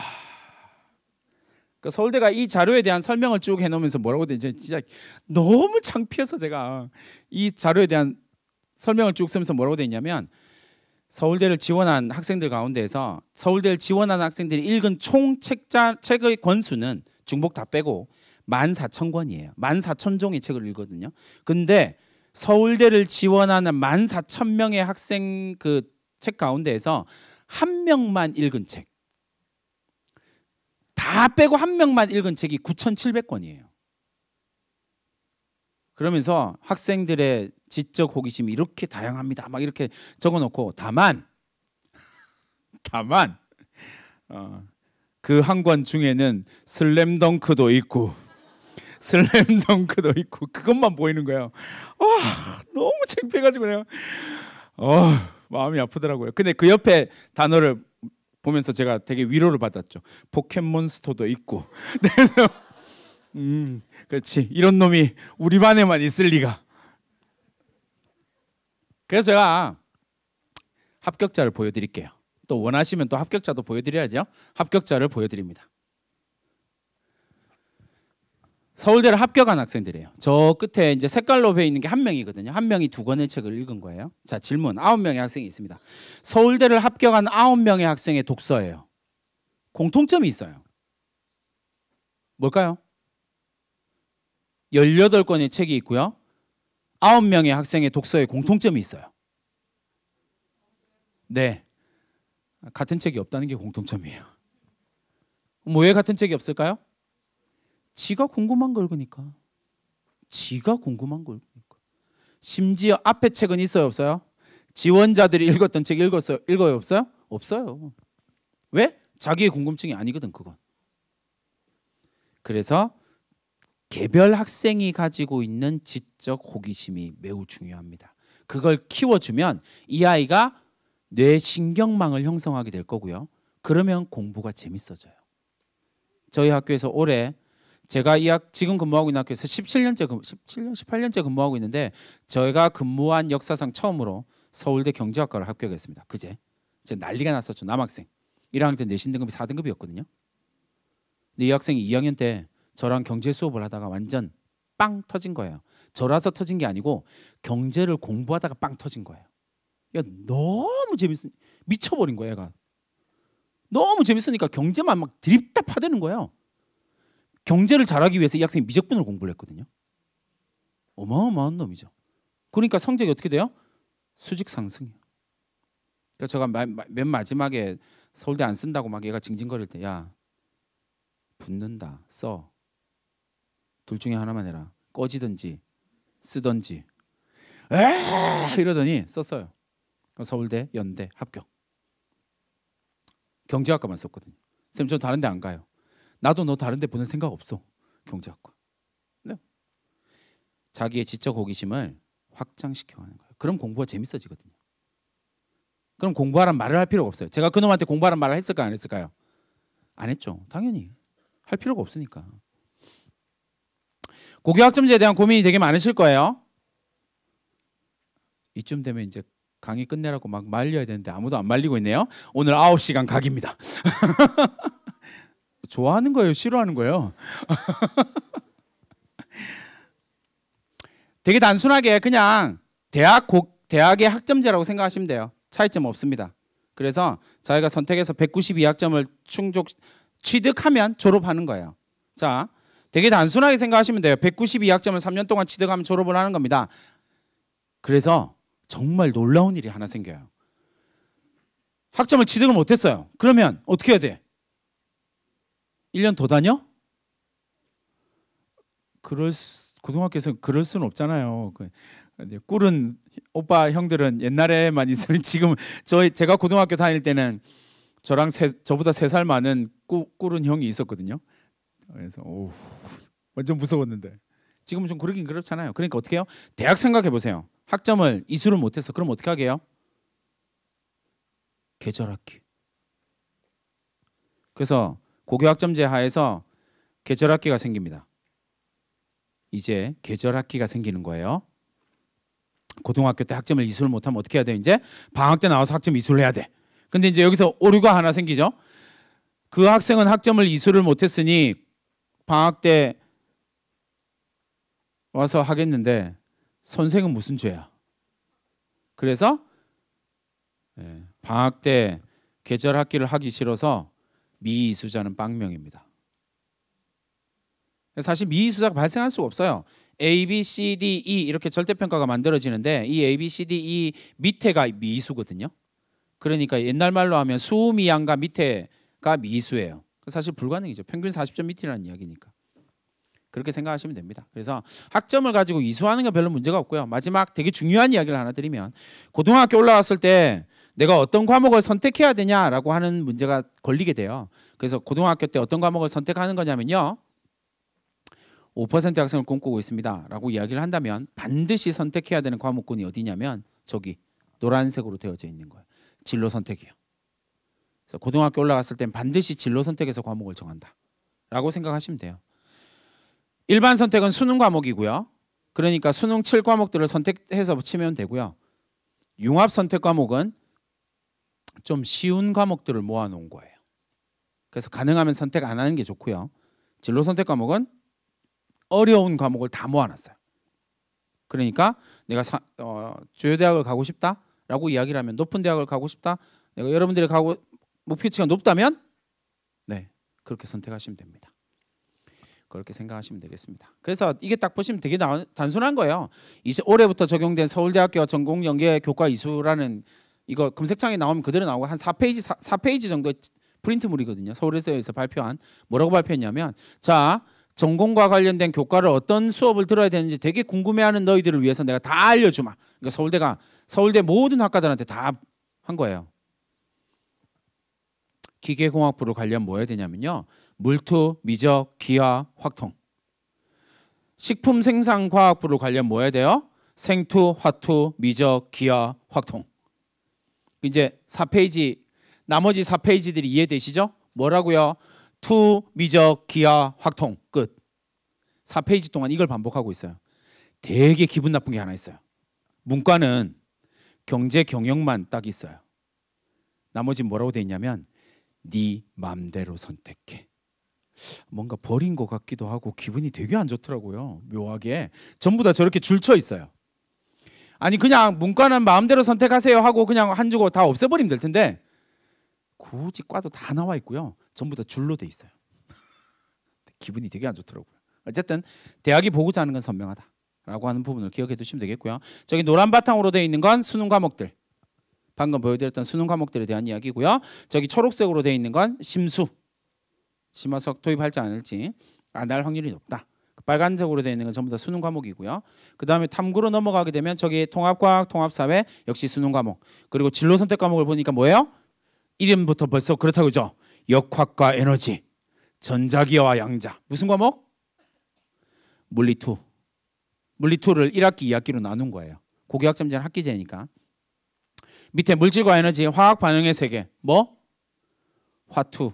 그 서울대가 이 자료에 대한 설명을 쭉 해놓으면서 뭐라고 되지 진짜 너무 창피해서 제가 이 자료에 대한 설명을 쭉 쓰면서 뭐라고 되있냐면 서울대를 지원한 학생들 가운데에서 서울대를 지원한 학생들이 읽은 총 책자, 책의 권수는 중복 다 빼고 1 4 0권이에요1 4 0종의 책을 읽거든요. 근데 서울대를 지원하는 1 4 0명의 학생 그책 가운데에서 한 명만 읽은 책. 다 빼고 한 명만 읽은 책이 9,700권이에요. 그러면서 학생들의 지적 호기심이 이렇게 다양합니다. 막 이렇게 적어 놓고 다만 (laughs) 다만 어, 그한 권 중에는 슬램덩크도 있고 (laughs) 슬램덩크도 있고 그것만 보이는 거예요. 와 아, 너무 창피해가지고 내가 어 마음이 아프더라고요. 근데 그 옆에 단어를 보면서 제가 되게 위로를 받았죠. 포켓몬스터도 있고. (laughs) 그래서 음, 그렇지. 이런 놈이 우리 반에만 있을 리가. 그래서 제가 합격자를 보여드릴게요. 또 원하시면 또 합격자도 보여드려야죠. 합격자를 보여드립니다. 서울대를 합격한 학생들이에요. 저 끝에 이제 색깔로 배 있는 게 한 명이거든요. 한 명이 두 권의 책을 읽은 거예요. 자, 질문. 아홉 명의 학생이 있습니다. 서울대를 합격한 아홉 명의 학생의 독서예요. 공통점이 있어요. 뭘까요? 18권의 책이 있고요. 아홉 명의 학생의 독서에 공통점이 있어요. 네. 같은 책이 없다는 게 공통점이에요. 뭐왜 같은 책이 없을까요? 지가 궁금한 걸 그니까. 지가 궁금한 걸 그니까. 심지어 앞에 책은 있어요 없어요? 지원자들이 읽었던 책 읽었어요? 읽어요 없어요? 없어요. 왜? 자기의 궁금증이 아니거든 그건. 그래서 개별 학생이 가지고 있는 지적 호기심이 매우 중요합니다. 그걸 키워주면 이 아이가 뇌신경망을 형성하게 될 거고요. 그러면 공부가 재밌어져요. 저희 학교에서 올해 제가 이 학, 지금 근무하고 있는 학교에서 17년째 근무, 17년 18년째 근무하고 있는데 저희가 근무한 역사상 처음으로 서울대 경제학과를 합격했습니다. 그제 이제 난리가 났었죠 남학생 1학년 내신 등급이 4등급이었거든요. 근데 이 학생이 2학년 때 저랑 경제 수업을 하다가 완전 빵 터진 거예요. 저라서 터진 게 아니고 경제를 공부하다가 빵 터진 거예요. 야 너무 재밌어 미쳐버린 거예요. 얘가 너무 재밌으니까 경제만 막 드립다 파대는 거예요. 경제를 잘하기 위해서 이 학생이 미적분을 공부를 했거든요. 어마어마한 놈이죠. 그러니까 성적이 어떻게 돼요? 수직 상승이요. 그러니까 제가 마, 마, 맨 마지막에 서울대 안 쓴다고 막 얘가 징징거릴 때야 붙는다 써둘 중에 하나만 해라 꺼지든지 쓰든지 에 이러더니 썼어요 서울대 연대 합격 경제학과만 썼거든요 선생님 저 다른 데 안 가요 나도 너 다른 데 보낼 생각 없어. 경제학과. 네. 자기의 지적 호기심을 확장시켜 가는 거예요. 그럼 공부가 재밌어지거든요. 그럼 공부하란 말을 할 필요가 없어요. 제가 그놈한테 공부하란 말을 했을까요? 안 했을까요? 안 했죠. 당연히. 할 필요가 없으니까. 고교학점제에 대한 고민이 되게 많으실 거예요. 이쯤 되면 이제 강의 끝내라고 막 말려야 되는데 아무도 안 말리고 있네요. 오늘 9시간 각입니다. (laughs) 좋아하는 거예요? 싫어하는 거예요? (laughs) 되게 단순하게 그냥 대학 곡, 대학의 학점제라고 생각하시면 돼요. 차이점 없습니다. 그래서 자기가 선택해서 192학점을 충족 취득하면 졸업하는 거예요. 자, 되게 단순하게 생각하시면 돼요. 192학점을 3년 동안 취득하면 졸업을 하는 겁니다. 그래서 정말 놀라운 일이 하나 생겨요. 학점을 취득을 못했어요. 그러면 어떻게 해야 돼? 1년 더 다녀? 그럴 수, 고등학교에서 그럴 수는 없잖아요. 그, 꿀은 오빠 형들은 옛날에만 있으면 (laughs) 지금 저 제가 고등학교 다닐 때는 저랑 세, 저보다 세 살 많은 꾸, 꿀은 형이 있었거든요. 그래서 오 완전 무서웠는데 지금은 좀 그러긴 그렇잖아요. 그러니까 어떻게 해요? 대학 생각해 보세요. 학점을 이수를 못했어. 그럼 어떻게 하게요? 계절학기. 그래서 고교학점제 하에서 계절학기가 생깁니다. 이제 계절학기가 생기는 거예요. 고등학교 때 학점을 이수를 못하면 어떻게 해야 돼? 이제 방학 때 나와서 학점 이수를 해야 돼. 근데 이제 여기서 오류가 하나 생기죠. 그 학생은 학점을 이수를 못했으니 방학 때 와서 하겠는데 선생은 무슨 죄야? 그래서 예, 방학 때 계절 학기를 하기 싫어서 미수자는 빵명입니다. 사실 미수자가 발생할 수 없어요. A, B, C, D, E 이렇게 절대평가가 만들어지는데 이 A, B, C, D, E 밑에가 미수거든요. 그러니까 옛날 말로 하면 수미양과 밑에가 미수예요. 사실 불가능이죠. 평균 40점 밑이라는 이야기니까. 그렇게 생각하시면 됩니다. 그래서 학점을 가지고 이수하는 게 별로 문제가 없고요. 마지막 되게 중요한 이야기를 하나 드리면 고등학교 올라왔을 때 내가 어떤 과목을 선택해야 되냐라고 하는 문제가 걸리게 돼요. 그래서 고등학교 때 어떤 과목을 선택하는 거냐면요. 5% 학생을 꿈꾸고 있습니다라고 이야기를 한다면 반드시 선택해야 되는 과목군이 어디냐면 저기 노란색으로 되어져 있는 거예요. 진로 선택이요. 그래서 고등학교 올라갔을 땐 반드시 진로 선택에서 과목을 정한다라고 생각하시면 돼요. 일반 선택은 수능 과목이고요. 그러니까 수능 7과목들을 선택해서 붙이면 되고요. 융합 선택 과목은 좀 쉬운 과목들을 모아놓은 거예요. 그래서 가능하면 선택 안 하는 게 좋고요. 진로 선택 과목은 어려운 과목을 다 모아놨어요. 그러니까 내가 사, 어, 주요 대학을 가고 싶다라고 이야기를 하면 높은 대학을 가고 싶다. 내가 여러분들이 가고 목표치가 높다면 네 그렇게 선택하시면 됩니다. 그렇게 생각하시면 되겠습니다. 그래서 이게 딱 보시면 되게 나, 단순한 거예요. 이제 올해부터 적용된 서울대학교 전공연계 교과 이수라는 이거 검색창에 나오면 그대로 나오고 한 4페이지 4, 페이지 정도 프린트물이거든요. 서울에서에서 발표한 뭐라고 발표했냐면 자 전공과 관련된 교과를 어떤 수업을 들어야 되는지 되게 궁금해하는 너희들을 위해서 내가 다 알려주마. 그러니까 서울대가 서울대 모든 학과들한테 다 한 거예요. 기계공학부로 관련 뭐 해야 되냐면요. 물투, 미적, 기하, 확통. 식품 생산과학부로 관련 뭐 해야 돼요? 생투, 화투, 미적, 기하, 확통. 이제 4페이지 나머지 4페이지들이 이해되시죠? 뭐라고요? 투, 미적, 기하, 확통 끝. 4페이지 동안 이걸 반복하고 있어요. 되게 기분 나쁜 게 하나 있어요. 문과는 경제 경영만 딱 있어요. 나머지 뭐라고 돼 있냐면 네 맘대로 선택해. 뭔가 버린 것 같기도 하고 기분이 되게 안 좋더라고요. 묘하게 전부 다 저렇게 줄쳐 있어요. 아니 그냥 문과는 마음대로 선택하세요 하고 그냥 한 주고 다 없애버리면 될 텐데 굳이 과도 다 나와 있고요. 전부 다 줄로 돼 있어요. (laughs) 기분이 되게 안 좋더라고요. 어쨌든 대학이 보고자 하는 건 선명하다라고 하는 부분을 기억해 두시면 되겠고요. 저기 노란 바탕으로 돼 있는 건 수능 과목들. 방금 보여드렸던 수능 과목들에 대한 이야기고요. 저기 초록색으로 돼 있는 건 심수. 심화수학 도입할지 안 할지 안 할 확률이 높다. 빨간색으로 되어 있는 건 전부 다 수능 과목이고요. 그 다음에 탐구로 넘어가게 되면 저기 통합과학, 통합사회 역시 수능 과목. 그리고 진로 선택 과목을 보니까 뭐예요? 이름부터 벌써 그렇다고 그죠? 역학과 에너지, 전자기와 양자. 무슨 과목? 물리 2. 물리 2를 1학기, 2학기로 나눈 거예요. 고교학점제는 학기제니까. 밑에 물질과 에너지, 화학 반응의 세계. 뭐? 화투.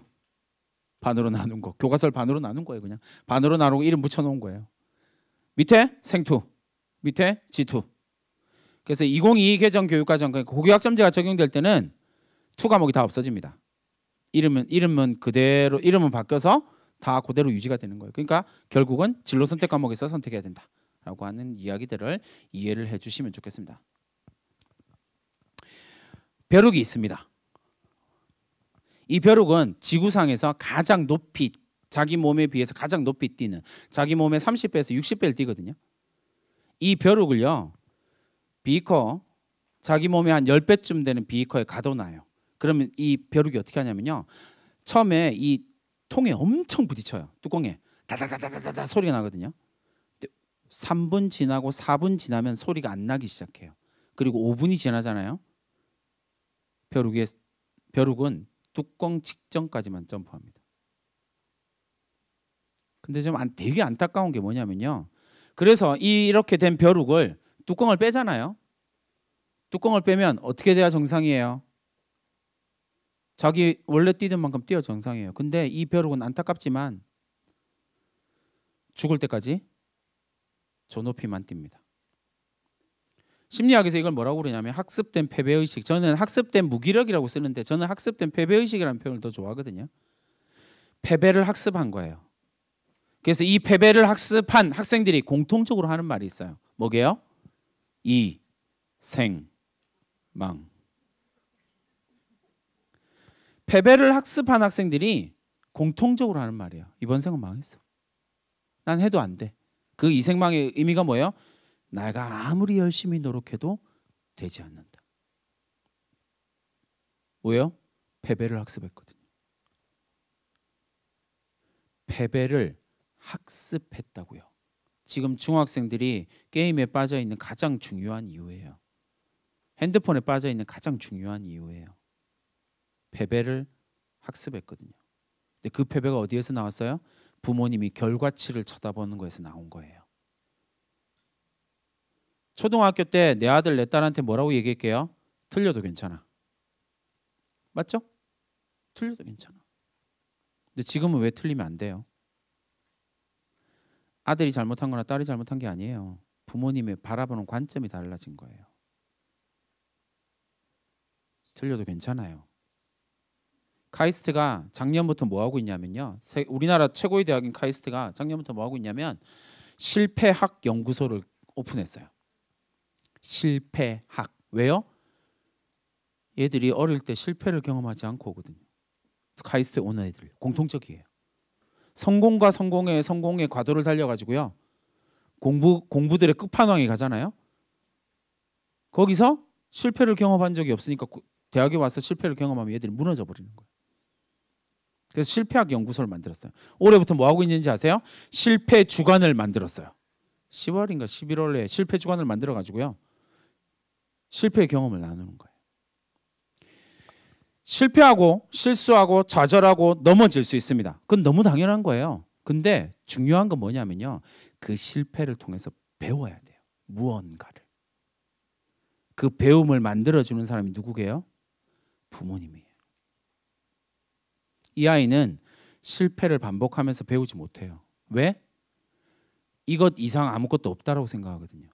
반으로 나눈 거. 교과서를 반으로 나눈 거예요, 그냥. 반으로 나누고 이름 붙여 놓은 거예요. 밑에 생투, 밑에 지투. 그래서 202 2 개정 교육과정 고교학점제가 적용될 때는 투 과목이 다 없어집니다. 이름은 이름은 그대로 이름은 바뀌어서 다 그대로 유지가 되는 거예요. 그러니까 결국은 진로 선택 과목에서 선택해야 된다라고 하는 이야기들을 이해를 해주시면 좋겠습니다. 벼룩이 있습니다. 이 벼룩은 지구상에서 가장 높이 자기 몸에 비해서 가장 높이 뛰는 자기 몸의 30배에서 60배를 뛰거든요. 이 벼룩을요. 비커 자기 몸에 한 10배쯤 되는 비커에 가둬놔요. 그러면 이 벼룩이 어떻게 하냐면요. 처음에 이 통에 엄청 부딪혀요. 뚜껑에 다다다다다다 소리가 나거든요. 3분 지나고 4분 지나면 소리가 안 나기 시작해요. 그리고 5분이 지나잖아요. 벼룩의 벼룩은 뚜껑 직전까지만 점프합니다. 근데 좀 안, 되게 안타까운 게 뭐냐면요. 그래서 이, 이렇게 된 벼룩을 뚜껑을 빼잖아요. 뚜껑을 빼면 어떻게 돼야 정상이에요? 자기 원래 뛰던 만큼 뛰어 정상이에요. 근데 이 벼룩은 안타깝지만 죽을 때까지 저 높이만 뜁니다. 심리학에서 이걸 뭐라고 그러냐면 학습된 패배 의식. 저는 학습된 무기력이라고 쓰는데 저는 학습된 패배 의식이라는 표현을 더 좋아하거든요. 패배를 학습한 거예요. 그래서 이 패배를 학습한 학생들이 공통적으로 하는 말이 있어요. 뭐게요? 이 생망. 패배를 학습한 학생들이 공통적으로 하는 말이에요. 이번 생은 망했어. 난 해도 안 돼. 그 이생망의 의미가 뭐예요? 내가 아무리 열심히 노력해도 되지 않는다. 왜요? 패배를 학습했거든요. 패배를 학습했다고요. 지금 중학생들이 게임에 빠져 있는 가장 중요한 이유예요. 핸드폰에 빠져 있는 가장 중요한 이유예요. 패배를 학습했거든요. 근데 그 패배가 어디에서 나왔어요? 부모님이 결과치를 쳐다보는 거에서 나온 거예요. 초등학교 때 내 아들 내 딸한테 뭐라고 얘기할게요? 틀려도 괜찮아. 맞죠? 틀려도 괜찮아. 근데 지금은 왜 틀리면 안 돼요? 아들이 잘못한 거나 딸이 잘못한 게 아니에요. 부모님의 바라보는 관점이 달라진 거예요. 틀려도 괜찮아요. 카이스트가 작년부터 뭐 하고 있냐면요. 우리나라 최고의 대학인 카이스트가 작년부터 뭐 하고 있냐면 실패학 연구소를 오픈했어요. 실패학. 왜요? 얘들이 어릴 때 실패를 경험하지 않고 오거든요. 카이스트 오는 애들 공통적이에요. 성공과 성공의 성공의 과도를 달려가지고요. 공부 공부들의 끝판왕에 가잖아요. 거기서 실패를 경험한 적이 없으니까 대학에 와서 실패를 경험하면 얘들이 무너져 버리는 거예요. 그래서 실패학 연구소를 만들었어요. 올해부터 뭐 하고 있는지 아세요? 실패 주간을 만들었어요. 10월인가 11월에 실패 주간을 만들어 가지고요. 실패의 경험을 나누는 거예요. 실패하고 실수하고 좌절하고 넘어질 수 있습니다. 그건 너무 당연한 거예요. 근데 중요한 건 뭐냐면요. 그 실패를 통해서 배워야 돼요. 무언가를. 그 배움을 만들어주는 사람이 누구게요? 부모님이에요. 이 아이는 실패를 반복하면서 배우지 못해요. 왜? 이것 이상 아무것도 없다라고 생각하거든요.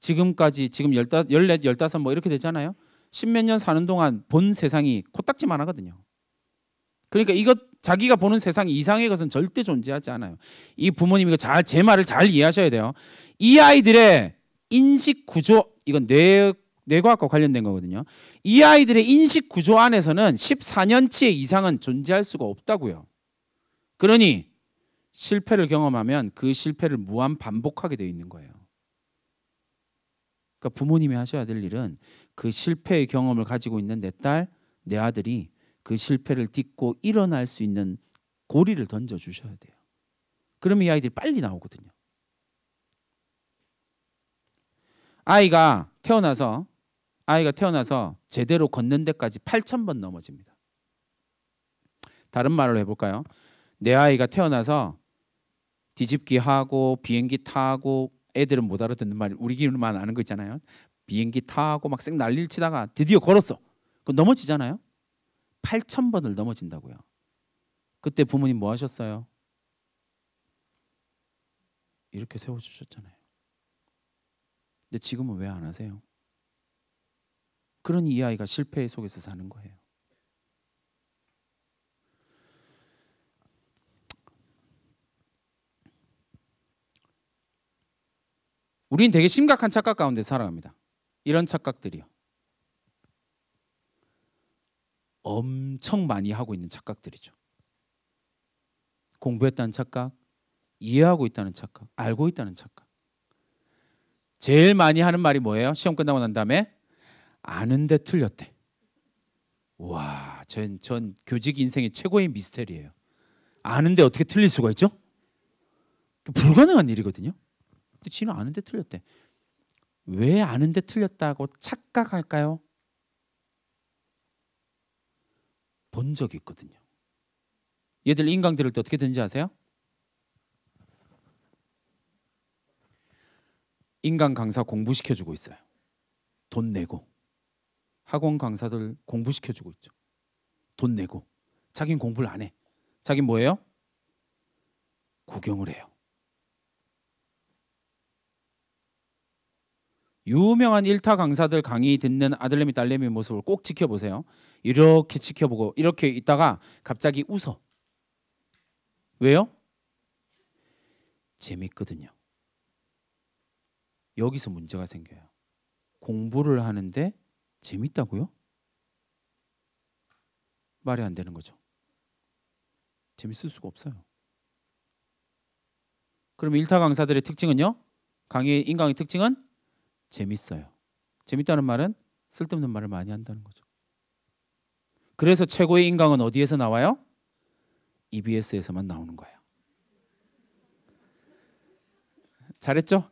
지금까지 지금 15, 14, 15뭐 이렇게 되잖아요. 십몇 년 사는 동안 본 세상이 코딱지만 하거든요. 그러니까 이것 자기가 보는 세상 이상의 것은 절대 존재하지 않아요. 이 부모님 이거 잘 제 말을 잘 이해하셔야 돼요. 이 아이들의 인식 구조 이건 뇌 뇌과학과 관련된 거거든요. 이 아이들의 인식 구조 안에서는 1 4년치 이상은 존재할 수가 없다고요. 그러니 실패를 경험하면 그 실패를 무한 반복하게 되어 있는 거예요. 그러니까 부모님이 하셔야 될 일은 그 실패의 경험을 가지고 있는 내 딸, 내 아들이 그 실패를 딛고 일어날 수 있는 고리를 던져 주셔야 돼요. 그러면 이 아이들이 빨리 나오거든요. 아이가 태어나서 아이가 태어나서 제대로 걷는 데까지 8천번 넘어집니다. 다른 말로 해볼까요? 내 아이가 태어나서 뒤집기 하고 비행기 타고 애들은 못 알아듣는 말 우리끼리만 아는 거 있잖아요. 비행기 타고 막쌩 난리를 치다가 드디어 걸었어. 그 넘어지잖아요. 8천 번을 넘어진다고요. 그때 부모님 뭐 하셨어요? 이렇게 세워주셨잖아요. 근데 지금은 왜 안 하세요? 그러니 이 아이가 실패 속에서 사는 거예요. 우린 되게 심각한 착각 가운데 살아갑니다. 이런 착각들이요. 엄청 많이 하고 있는 착각들이죠. 공부했다는 착각, 이해하고 있다는 착각, 알고 있다는 착각. 제일 많이 하는 말이 뭐예요? 시험 끝나고 난 다음에 아는데 틀렸대. 와, 전, 전 교직 인생의 최고의 미스테리예요. 아는데 어떻게 틀릴 수가 있죠? 불가능한 일이거든요. 근데 지는 아는데 틀렸대. 왜 아는데 틀렸다고 착각할까요? 본 적이 있거든요. 얘들 인강 들을 때 어떻게 되는지 아세요? 인강 강사 공부시켜 주고 있어요. 돈 내고 학원 강사들 공부시켜 주고 있죠. 돈 내고 자긴 공부를 안 해. 자긴 뭐예요? 구경을 해요. 유명한 일타 강사들 강의 듣는 아들내미 딸내미 모습을 꼭 지켜보세요. 이렇게 지켜보고 이렇게 있다가 갑자기 웃어. 왜요? 재밌거든요. 여기서 문제가 생겨요. 공부를 하는데 재밌다고요? 말이 안 되는 거죠. 재밌을 수가 없어요. 그럼 일타 강사들의 특징은요? 강의 인강의 특징은 재밌어요. 재밌다는 말은 쓸데없는 말을 많이 한다는 거죠. 그래서 최고의 인강은 어디에서 나와요? EBS에서만 나오는 거예요. 잘했죠?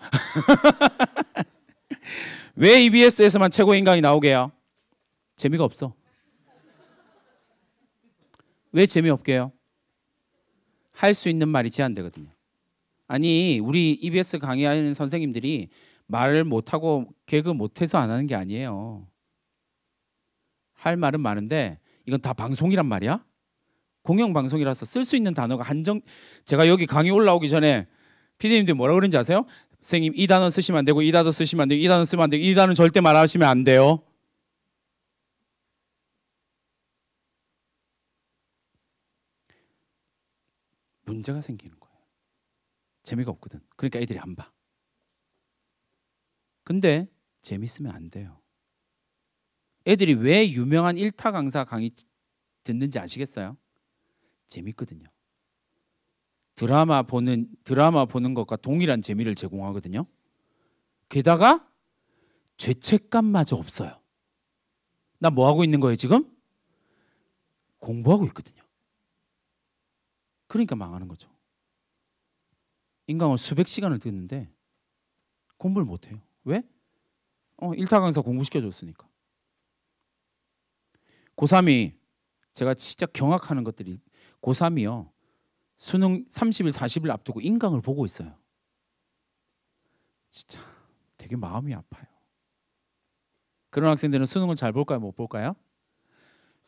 (laughs) 왜 EBS에서만 최고의 인강이 나오게요? 재미가 없어. 왜 재미없게요? 할 수 있는 말이 제한되거든요. 아니 우리 EBS 강의하는 선생님들이 말을 못하고 개그 못해서 안 하는 게 아니에요. 할 말은 많은데 이건 다 방송이란 말이야. 공영 방송이라서 쓸 수 있는 단어가 한정. 제가 여기 강의 올라오기 전에 피디님들 뭐라 그러는지 아세요? 선생님 이 단어 쓰시면 안 되고 이 단어 쓰시면 안 되고 이 단어 쓰면 안 되고 이 단어 절대 말하시면 안 돼요. 문제가 생기는 거예요. 재미가 없거든. 그러니까 애들이 안 봐. 근데 재밌으면 안 돼요. 애들이 왜 유명한 일타 강사 강의 듣는지 아시겠어요? 재밌거든요. 드라마 보는 드라마 보는 것과 동일한 재미를 제공하거든요. 게다가 죄책감마저 없어요. 나 뭐 하고 있는 거예요, 지금? 공부하고 있거든요. 그러니까 망하는 거죠. 인강은 수백 시간을 듣는데 공부를 못 해요. 왜? 어, 1타 강사 공부시켜 줬으니까. 고3이 제가 진짜 경악하는 것들이 고3이요. 수능 30일 40일 앞두고 인강을 보고 있어요. 진짜 되게 마음이 아파요. 그런 학생들은 수능을 잘 볼까요? 못 볼까요?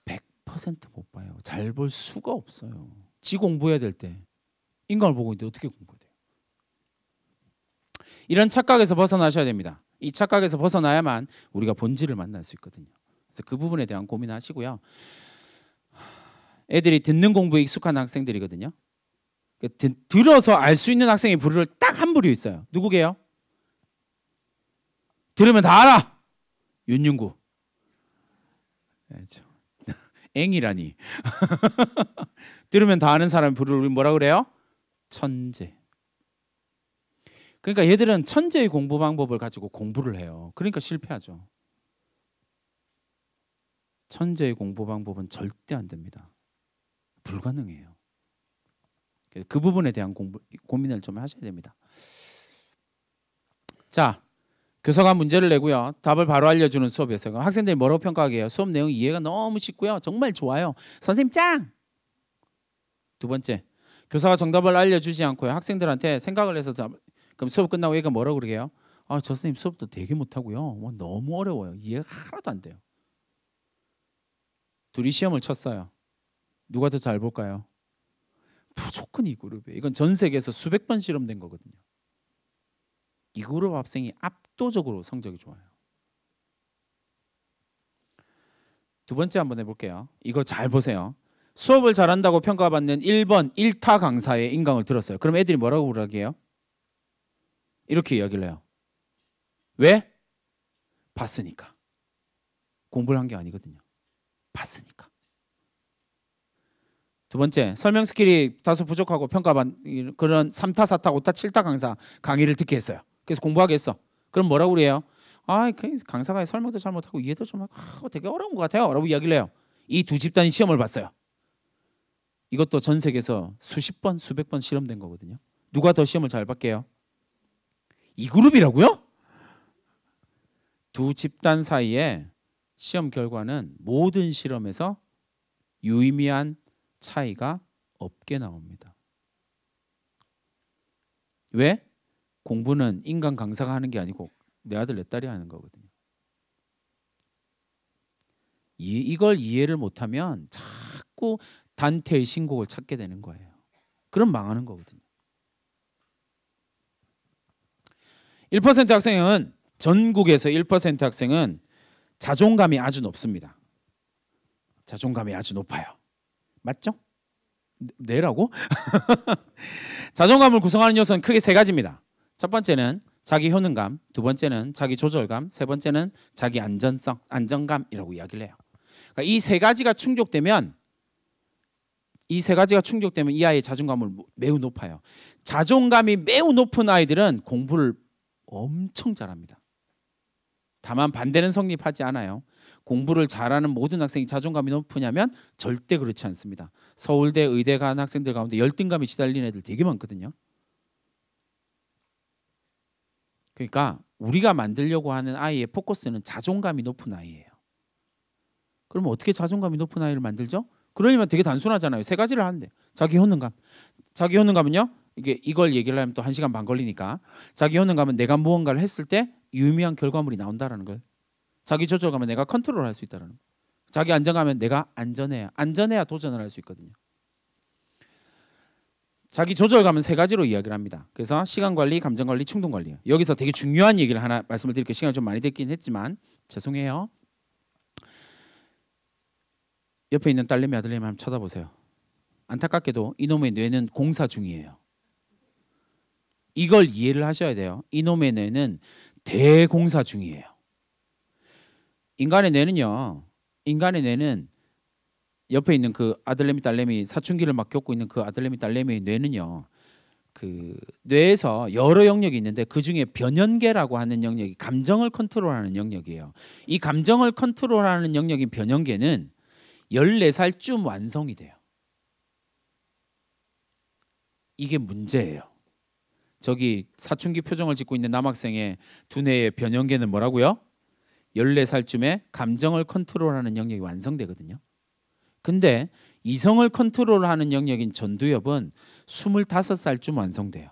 100%못 봐요. 잘 볼 수가 없어요. 지 공부해야 될 때 인강을 보고 있는데 어떻게 공부해? 이런 착각에서 벗어나셔야 됩니다. 이 착각에서 벗어나야만 우리가 본질을 만날 수 있거든요. 그래서 그 부분에 대한 고민하시고요. 애들이 듣는 공부에 익숙한 학생들이거든요. 그 들어서 알 수 있는 학생의 부류를 딱 한 부류 있어요. 누구게요? 들으면 다 알아. 윤윤구. 예, (laughs) 앵이라니. (laughs) 들으면 다 아는 사람 부류를 뭐라 그래요? 천재. 그러니까 얘들은 천재의 공부 방법을 가지고 공부를 해요. 그러니까 실패하죠. 천재의 공부 방법은 절대 안 됩니다. 불가능해요. 그 부분에 대한 공부, 고민을 좀 하셔야 됩니다. 자, 교사가 문제를 내고요. 답을 바로 알려주는 수업에서 학생들이 뭐라고 평가하게요? 수업 내용 이해가 너무 쉽고요. 정말 좋아요. 선생님 짱! 두 번째, 교사가 정답을 알려주지 않고요. 학생들한테 생각을 해서 그럼 수업 끝나고 얘가 뭐라고 그러게요? 아, 저 선생님 수업도 되게 못하고요. 뭐 너무 어려워요. 이해가 하나도 안 돼요. 둘이 시험을 쳤어요. 누가 더 잘 볼까요? 무조건 이 그룹이에요. 이건 전 세계에서 수백 번 실험된 거거든요. 이 그룹 학생이 압도적으로 성적이 좋아요. 두 번째 한번 해볼게요. 이거 잘 보세요. 수업을 잘한다고 평가받는 1번 1타 강사의 인강을 들었어요. 그럼 애들이 뭐라고 그러게요? 이렇게 이야기를 해요. 왜? 봤으니까. 공부를 한 게 아니거든요. 봤으니까. 두 번째, 설명 스킬이 다소 부족하고 평가받 그런 3타, 4타, 5타, 7타 강사 강의를 듣게 했어요. 그래서 공부하게 했어. 그럼 뭐라고 그래요? 아, 그 강사가 설명도 잘못하고 이해도 좀 하고 아, 어, 되게 어려운 것 같아요. 라고 이야기를 해요. 이 두 집단이 시험을 봤어요. 이것도 전 세계에서 수십 번, 수백 번 실험된 거거든요. 누가 더 시험을 잘 받게요? 이 그룹이라고요? 두 집단 사이에 시험 결과는 모든 실험에서 유의미한 차이가 없게 나옵니다. 왜? 공부는 인간 강사가 하는 게 아니고 내 아들 내 딸이 하는 거거든요. 이, 이걸 이해를 못하면 자꾸 단테의 신곡을 찾게 되는 거예요. 그럼 망하는 거거든요. 1% 학생은 전국에서 1% 학생은 자존감이 아주 높습니다. 자존감이 아주 높아요. 맞죠? 내라고? 네, (laughs) 자존감을 구성하는 요소는 크게 세 가지입니다. 첫 번째는 자기 효능감, 두 번째는 자기 조절감, 세 번째는 자기 안전성, 안정감이라고 이야기를 해요. 그러니까 이세 가지가 충족되면 이 세 가지가 충족되면 이 아이의 자존감을 매우 높아요. 자존감이 매우 높은 아이들은 공부를 엄청 잘합니다. 다만 반대는 성립하지 않아요. 공부를 잘하는 모든 학생이 자존감이 높으냐면 절대 그렇지 않습니다. 서울대, 의대 간 학생들 가운데 열등감이 시달리는 애들 되게 많거든요. 그러니까 우리가 만들려고 하는 아이의 포커스는 자존감이 높은 아이예요. 그러면 어떻게 자존감이 높은 아이를 만들죠? 그러려면 되게 단순하잖아요. 세 가지를 하는데 자기 효능감. 자기 효능감은요. 이게 이걸 얘기를 하면 또 한 시간 반 걸리니까 자기 효능 가면 내가 무언가를 했을 때 유의미한 결과물이 나온다라는 걸 자기 조절가면 내가 컨트롤할 수 있다라는 거. 자기 안전하면 내가 안전해야 안전해야 도전을 할 수 있거든요. 자기 조절 가면 세 가지로 이야기를 합니다. 그래서 시간 관리, 감정 관리, 충동 관리. 여기서 되게 중요한 얘기를 하나 말씀을 드릴게요. 시간이 좀 많이 됐긴 했지만 죄송해요. 옆에 있는 딸내미 아들내미 한번 쳐다보세요. 안타깝게도 이놈의 뇌는 공사 중이에요. 이걸 이해를 하셔야 돼요. 이놈의 뇌는 대공사 중이에요. 인간의 뇌는요. 인간의 뇌는 옆에 있는 그 아들내미 딸내미 사춘기를 막 겪고 있는 그 아들내미 딸내미의 뇌는요. 그 뇌에서 여러 영역이 있는데 그 중에 변연계라고 하는 영역이 감정을 컨트롤하는 영역이에요. 이 감정을 컨트롤하는 영역인 변연계는 14살쯤 완성이 돼요. 이게 문제예요. 저기 사춘기 표정을 짓고 있는 남학생의 두뇌의 변형계는 뭐라고요? 14살쯤에 감정을 컨트롤하는 영역이 완성되거든요. 근데 이성을 컨트롤하는 영역인 전두엽은 25살쯤 완성돼요.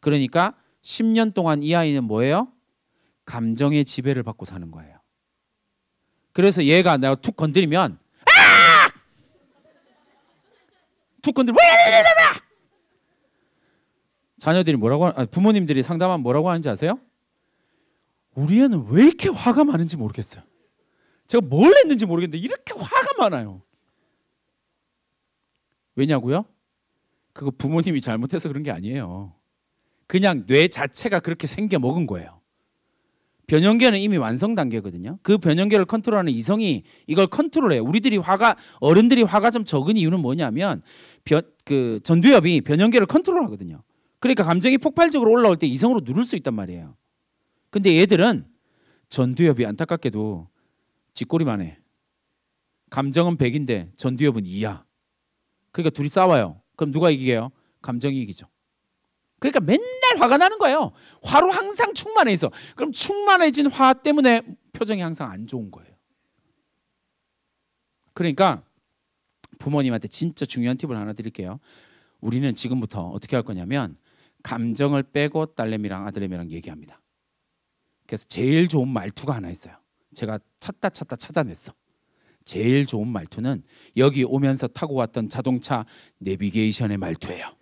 그러니까 10년 동안 이 아이는 뭐예요? 감정의 지배를 받고 사는 거예요. 그래서 얘가 내가 툭 건드리면 아! 툭 건드리면 자녀들이 뭐라고 아, 부모님들이 상담하면 뭐라고 하는지 아세요? 우리 애는 왜 이렇게 화가 많은지 모르겠어요. 제가 뭘 했는지 모르겠는데 이렇게 화가 많아요. 왜냐고요? 그거 부모님이 잘못해서 그런 게 아니에요. 그냥 뇌 자체가 그렇게 생겨 먹은 거예요. 변형계는 이미 완성 단계거든요. 그 변형계를 컨트롤하는 이성이 이걸 컨트롤해요. 우리들이 화가 어른들이 화가 좀 적은 이유는 뭐냐면 변, 그 전두엽이 변형계를 컨트롤하거든요. 그러니까 감정이 폭발적으로 올라올 때 이성으로 누를 수 있단 말이에요. 근데 얘들은 전두엽이 안타깝게도 쥐꼬리만 해. 감정은 100인데 전두엽은 2야. 그러니까 둘이 싸워요. 그럼 누가 이기게요? 감정이 이기죠. 그러니까 맨날 화가 나는 거예요. 화로 항상 충만해 있어. 그럼 충만해진 화 때문에 표정이 항상 안 좋은 거예요. 그러니까 부모님한테 진짜 중요한 팁을 하나 드릴게요. 우리는 지금부터 어떻게 할 거냐면 감정을 빼고 딸내미랑 아들내미랑 얘기합니다. 그래서 제일 좋은 말투가 하나 있어요. 제가 찾다 찾다 찾아냈어. 제일 좋은 말투는 여기 오면서 타고 왔던 자동차 내비게이션의 말투예요.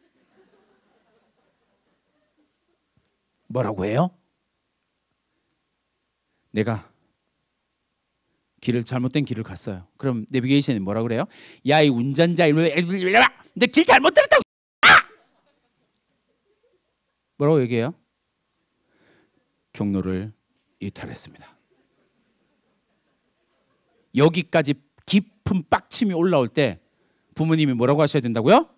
뭐라고 해요? 내가 길을 잘못된 길을 갔어요. 그럼 내비게이션이 뭐라 그래요? 야 이 운전자 이놈 내길 잘못 들었다고 뭐라고 얘기해요? 경로를 이탈했습니다. 여기까지 깊은 빡침이 올라올 때 부모님이 뭐라고 하셔야 된다고요?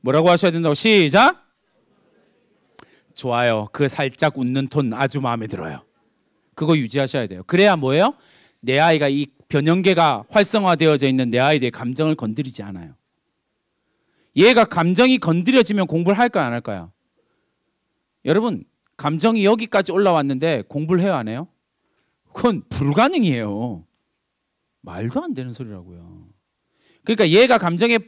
뭐라고 하셔야 된다고 시작. 좋아요. 그 살짝 웃는 톤 아주 마음에 들어요. 그거 유지하셔야 돼요. 그래야 뭐예요? 내 아이가 이 변형계가 활성화되어져 있는 내 아이들의 감정을 건드리지 않아요. 얘가 감정이 건드려지면 공부를 할까요? 안 할까요? 여러분 감정이 여기까지 올라왔는데 공부를 해야 하네요? 그건 불가능이에요. 말도 안 되는 소리라고요. 그러니까 얘가 감정에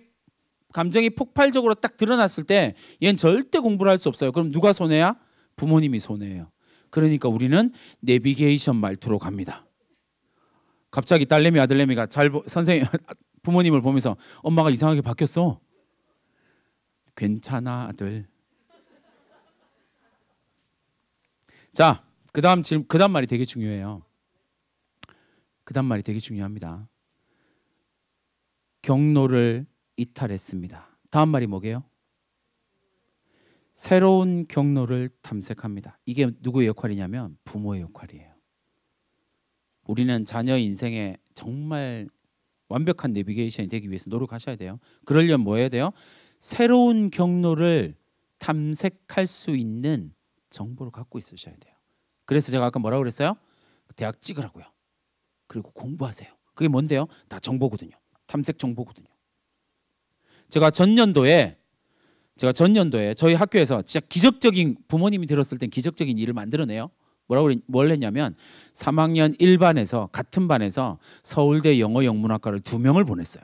감정이 폭발적으로 딱 드러났을 때 얘는 절대 공부를 할 수 없어요. 그럼 누가 손해야? 부모님이 손해예요. 그러니까 우리는 내비게이션 말투로 갑니다. 갑자기 딸내미 아들내미가 잘 보, 선생님 (laughs) 부모님을 보면서 엄마가 이상하게 바뀌었어. 괜찮아 아들. 자, 그다음 지 그다음 말이 되게 중요해요. 그다음 말이 되게 중요합니다. 경로를 이탈했습니다. 다음 말이 뭐게요? 새로운 경로를 탐색합니다. 이게 누구의 역할이냐면 부모의 역할이에요. 우리는 자녀 인생에 정말 완벽한 내비게이션이 되기 위해서 노력하셔야 돼요. 그러려면 뭐 해야 돼요? 새로운 경로를 탐색할 수 있는 정보를 갖고 있으셔야 돼요. 그래서 제가 아까 뭐라고 그랬어요? 그 대학 찍으라고요. 그리고 공부하세요. 그게 뭔데요? 다 정보거든요. 탐색 정보거든요. 제가 전년도에 제가 전년도에 저희 학교에서 진짜 기적적인 부모님이 들었을 땐 기적적인 일을 만들어내요. 뭐라고 뭘 했냐면 3학년 1반에서 같은 반에서 서울대 영어 영문학과를 두 명을 보냈어요.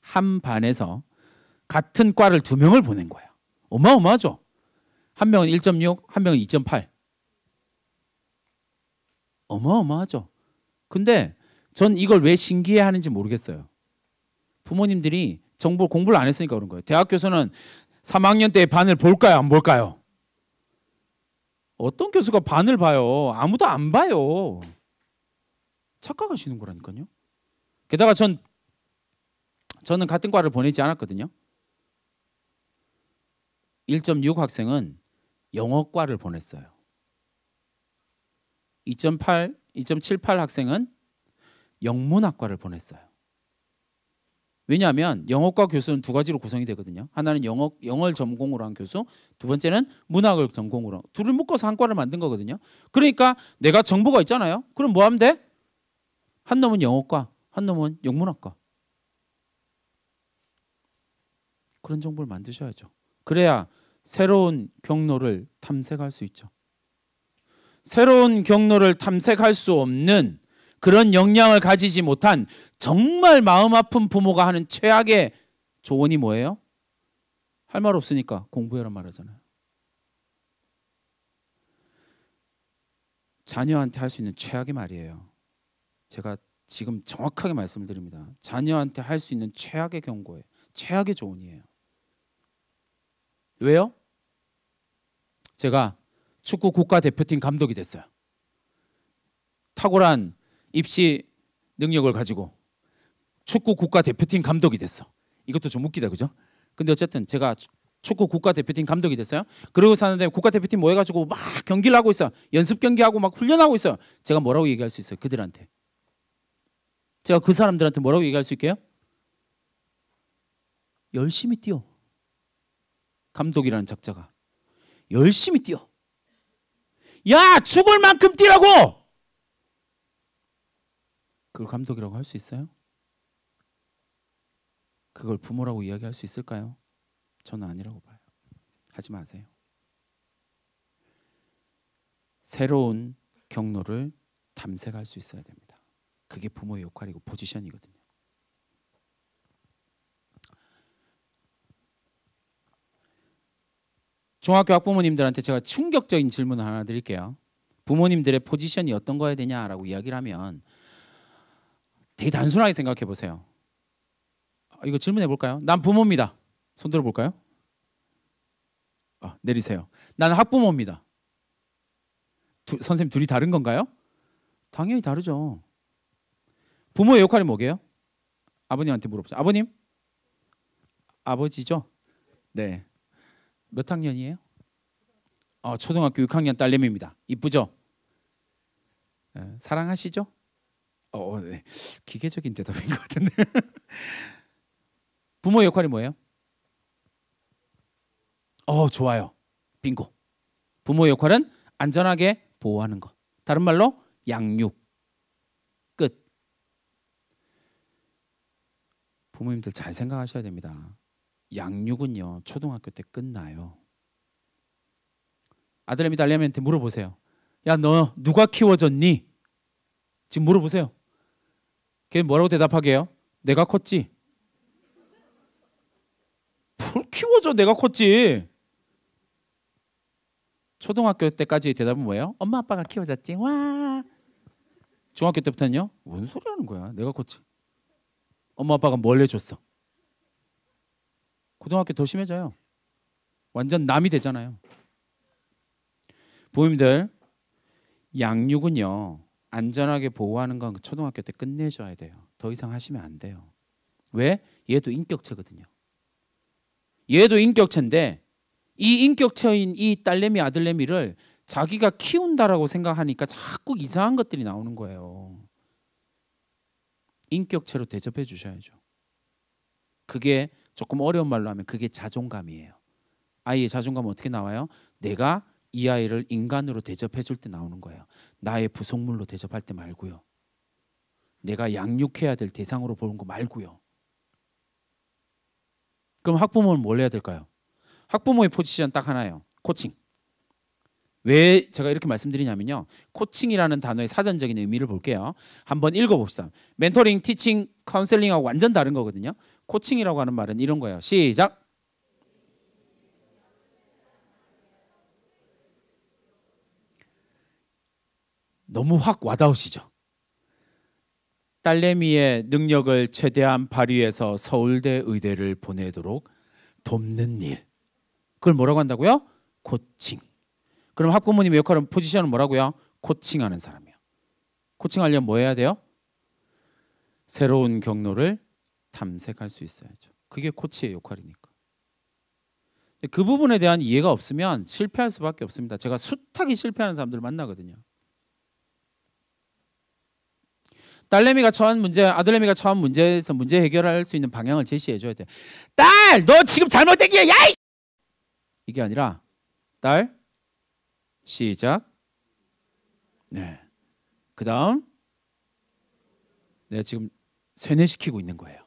한 반에서 같은 과를 두 명을 보낸 거예요. 어마어마하죠. 한 명은 1.6, 한 명은 2.8. 어마어마하죠. 근데 전 이걸 왜 신기해 하는지 모르겠어요. 부모님들이 정보 공부를 안 했으니까 그런 거예요. 대학교에서는 3학년 때 반을 볼까요, 안 볼까요? 어떤 교수가 반을 봐요? 아무도 안 봐요. 착각하시는 거라니까요. 게다가 전 저는 같은 과를 보내지 않았거든요. 1.6 학생은 영어과를 보냈어요. 2.8, 2.78 학생은 영문학과를 보냈어요. 왜냐하면 영어과 교수는 두 가지로 구성이 되거든요. 하나는 영어 영어 전공으로 한 교수, 두 번째는 문학을 전공으로 둘을 묶어서 한 과를 만든 거거든요. 그러니까 내가 정보가 있잖아요. 그럼 뭐 하면 돼? 한 놈은 영어과, 한 놈은 영문학과. 그런 정보를 만드셔야죠. 그래야 새로운 경로를 탐색할 수 있죠. 새로운 경로를 탐색할 수 없는 그런 역량을 가지지 못한 정말 마음 아픈 부모가 하는 최악의 조언이 뭐예요? 할 말 없으니까 공부해라 말하잖아요. 자녀한테 할 수 있는 최악의 말이에요. 제가 지금 정확하게 말씀 드립니다. 자녀한테 할 수 있는 최악의 경고예요. 최악의 조언이에요. 왜요? 제가 축구 국가대표팀 감독이 됐어요. 탁월한 입시 능력을 가지고 축구 국가대표팀 감독이 됐어. 이것도 좀 웃기다, 그죠? 근데 어쨌든 제가 축구 국가대표팀 감독이 됐어요. 그러고 사는데 국가대표팀 모여가지고 뭐 막 경기를 하고 있어. 연습 경기하고 막 훈련하고 있어. 제가 뭐라고 얘기할 수 있어요? 그들한테. 제가 그 사람들한테 뭐라고 얘기할 수 있게요? 열심히 뛰어. 감독이라는 작자가 열심히 뛰어. 야 죽을 만큼 뛰라고. 그걸 감독이라고 할 수 있어요? 그걸 부모라고 이야기할 수 있을까요? 저는 아니라고 봐요. 하지 마세요. 새로운 경로를 탐색할 수 있어야 됩니다. 그게 부모의 역할이고 포지션이거든요. 중학교 학부모님들한테 제가 충격적인 질문 하나 드릴게요. 부모님들의 포지션이 어떤 거야 되냐라고 이야기를 하면 되게 단순하게 생각해 보세요. 아, 이거 질문해 볼까요? 난 부모입니다. 손 들어 볼까요? 아, 내리세요. 난 학부모입니다. 두, 선생님 둘이 다른 건가요? 당연히 다르죠. 부모의 역할이 뭐게요? 아버님한테 물어보죠. 아버님? 아버지죠? 네. 몇 학년이에요? 어, 초등학교 6학년 딸내미입니다. 이쁘죠? 네, 사랑하시죠? 어, 어, 네. 기계적인 대답인 것 같은데. (laughs) 부모 역할이 뭐예요? 어, 좋아요. 빙고. 부모 역할은 안전하게 보호하는 것. 다른 말로 양육. 끝. 부모님들 잘 생각하셔야 됩니다. 양육은요 초등학교 때 끝나요. 아들내미 달리한테 물어보세요. 야 너 누가 키워줬니? 지금 물어보세요. 걔 뭐라고 대답하게요? 내가 컸지. 뭘 키워줘 내가 컸지. 초등학교 때까지 대답은 뭐예요? 엄마 아빠가 키워줬지. 와. 중학교 때부터는요? 뭔 소리 하는 거야? 내가 컸지. 엄마 아빠가 뭘 해줬어? 고등학교 더 심해져요. 완전 남이 되잖아요. 부모님들 양육은요 안전하게 보호하는 건 초등학교 때 끝내줘야 돼요. 더 이상 하시면 안 돼요. 왜? 얘도 인격체거든요. 얘도 인격체인데 이 인격체인 이 딸내미 아들내미를 자기가 키운다라고 생각하니까 자꾸 이상한 것들이 나오는 거예요. 인격체로 대접해 주셔야죠. 그게 조금 어려운 말로 하면 그게 자존감이에요. 아이의 자존감은 어떻게 나와요? 내가 이 아이를 인간으로 대접해 줄 때 나오는 거예요. 나의 부속물로 대접할 때 말고요. 내가 양육해야 될 대상으로 보는 거 말고요. 그럼 학부모는 뭘 해야 될까요? 학부모의 포지션 딱 하나예요. 코칭. 왜 제가 이렇게 말씀드리냐면요. 코칭이라는 단어의 사전적인 의미를 볼게요. 한번 읽어봅시다. 멘토링, 티칭, 컨설링하고 완전 다른 거거든요. 코칭이라고 하는 말은 이런 거예요. 시작. 너무 확 와닿으시죠? 딸내미의 능력을 최대한 발휘해서 서울대 의대를 보내도록 돕는 일. 그걸 뭐라고 한다고요? 코칭. 그럼 학부모님의 역할은 포지션은 뭐라고요? 코칭하는 사람이요. 코칭하려면 뭐 해야 돼요? 새로운 경로를 탐색할 수 있어야죠. 그게 코치의 역할이니까. 그 부분에 대한 이해가 없으면 실패할 수밖에 없습니다. 제가 숱하게 실패하는 사람들 을 만나거든요. 딸내미가 처한 문제, 아들내미가 처한 문제에서 문제 해결할 수 있는 방향을 제시해 줘야 돼. 딸, 너 지금 잘못된 게야이 이게 아니라 딸 시작. 네. 그다음 내가 지금 세뇌시키고 있는 거예요.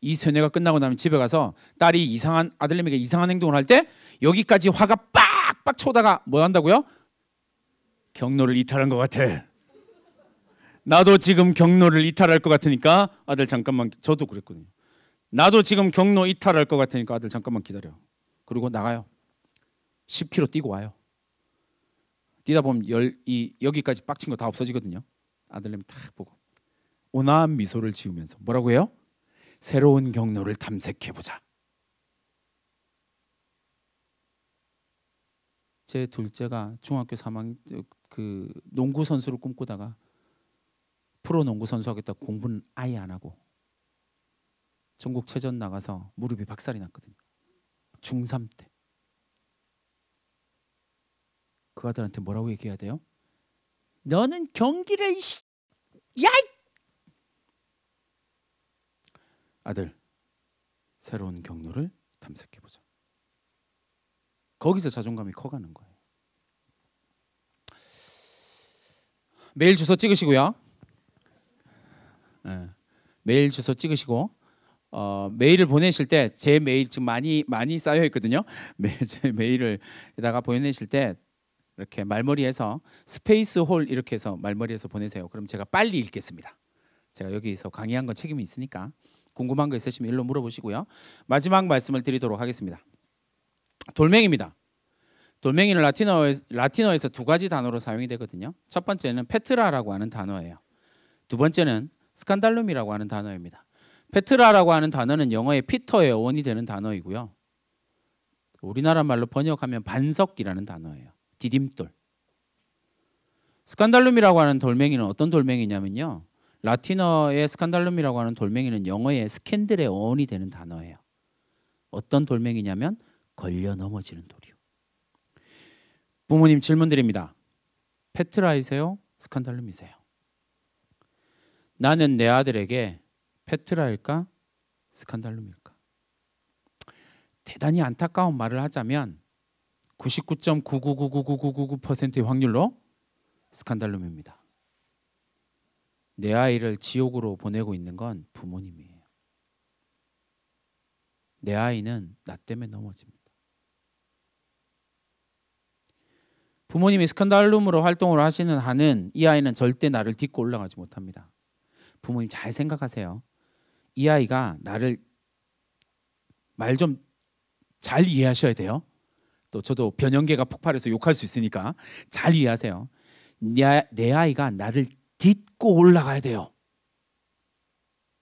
이 세뇌가 끝나고 나면 집에 가서 딸이 이상한 아들님에게 이상한 행동을 할 때 여기까지 화가 빡빡 쳐다가 뭐 한다고요? 경로를 이탈한 것 같아. 나도 지금 경로를 이탈할 것 같으니까 아들 잠깐만 저도 그랬거든요. 나도 지금 경로 이탈할 것 같으니까 아들 잠깐만 기다려. 그리고 나가요. 10km 뛰고 와요. 뛰다 보면 열, 이, 여기까지 빡친 거 다 없어지거든요. 아들님 딱 보고 온화한 미소를 지으면서 뭐라고 해요? 새로운 경로를 탐색해 보자. 제 둘째가 중학교 3학 그 농구 선수를 꿈꾸다가 프로 농구 선수 하겠다 공부는 아예 안 하고 전국 체전 나가서 무릎이 박살이 났거든요. 중3 때. 그 아들한테 뭐라고 얘기해야 돼요? 너는 경기를 야이 아들 새로운 경로를 탐색해 보자. 거기서 자존감이 커가는 거예요. 메일 주소 찍으시고요. 네. 메일 주소 찍으시고 어, 메일을 보내실 때 제 메일 지금 많이 많이 쌓여 있거든요. (laughs) 제 메일을다가 보내실 때 이렇게 말머리에서 스페이스 홀 이렇게 해서 말머리에서 보내세요. 그럼 제가 빨리 읽겠습니다. 제가 여기서 강의한 건 책임이 있으니까. 궁금한 거 있으시면 일로 물어보시고요. 마지막 말씀을 드리도록 하겠습니다. 돌멩입니다. 이 돌멩이는 라틴어에, 라틴어에서 두 가지 단어로 사용이 되거든요. 첫 번째는 페트라라고 하는 단어예요. 두 번째는 스칸달룸이라고 하는 단어입니다. 페트라라고 하는 단어는 영어의 피터의 어원이 되는 단어이고요. 우리나라 말로 번역하면 반석이라는 단어예요. 디딤돌. 스칸달룸이라고 하는 돌멩이는 어떤 돌멩이냐면요. 라틴어의 스칸달룸이라고 하는 돌멩이는 영어의 스캔들의 어원이 되는 단어예요. 어떤 돌멩이냐면 걸려 넘어지는 돌이요. 부모님 질문 드립니다. 페트라이세요? 스칸달룸이세요? 나는 내 아들에게 페트라일까? 스칸달룸일까? 대단히 안타까운 말을 하자면 99.9999999%의 확률로 스칸달룸입니다. 내 아이를 지옥으로 보내고 있는 건 부모님이에요. 내 아이는 나 때문에 넘어집니다. 부모님이 스컨달룸으로 활동을 하시는 한은 이 아이는 절대 나를 딛고 올라가지 못합니다. 부모님 잘 생각하세요. 이 아이가 나를 말 좀 잘 이해하셔야 돼요. 또 저도 변형계가 폭발해서 욕할 수 있으니까 잘 이해하세요. 내, 내 아이가 나를 딛고 올라가야 돼요.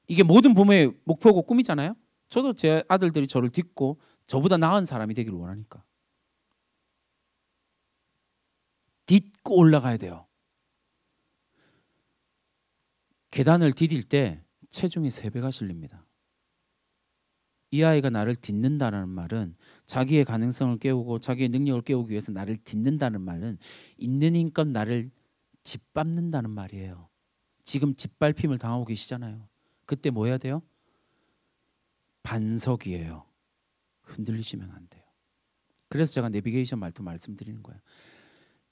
이게 모든 부모의 목표고 꿈이잖아요. 저도 제 아들들이 저를 딛고 저보다 나은 사람이 되기를 원하니까. 딛고 올라가야 돼요. 계단을 디딜 때 체중이 세 배가 실립니다. 이 아이가 나를 딛는다는 말은 자기의 가능성을 깨우고 자기의 능력을 깨우기 위해서 나를 딛는다는 말은 있는 힘껏 나를 짓밟는다는 말이에요. 지금 짓밟힘을 당하고 계시잖아요. 그때 뭐 해야 돼요? 반석이에요. 흔들리시면 안 돼요. 그래서 제가 내비게이션 말도 말씀드리는 거예요.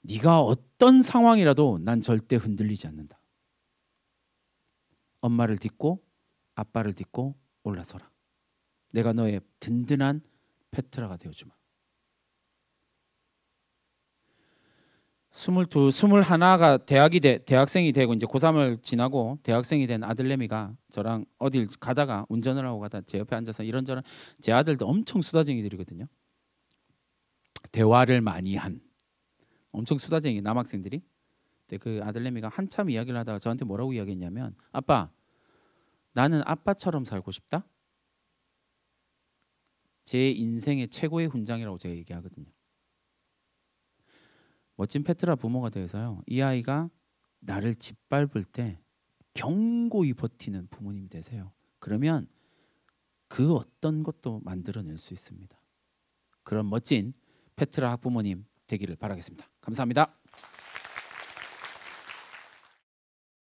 네가 어떤 상황이라도 난 절대 흔들리지 않는다. 엄마를 딛고 아빠를 딛고 올라서라. 내가 너의 든든한 페트라가 되어주마. 22, 21가 대학이 돼, 대학생이 되고 이제 고3을 지나고 대학생이 된 아들내미가 저랑 어딜 가다가 운전을 하고 가다 제 옆에 앉아서 이런저런 제 아들도 엄청 수다쟁이들이거든요. 대화를 많이 한 엄청 수다쟁이 남학생들이 근데 그 아들내미가 한참 이야기를 하다가 저한테 뭐라고 이야기했냐면 아빠 나는 아빠처럼 살고 싶다. 제 인생의 최고의 훈장이라고 제가 얘기하거든요. 멋진 페트라 부모가 되어서요. 이 아이가 나를 짓밟을 때 경고히 버티는 부모님이 되세요. 그러면 그 어떤 것도 만들어낼 수 있습니다. 그런 멋진 페트라 학부모님 되기를 바라겠습니다. 감사합니다.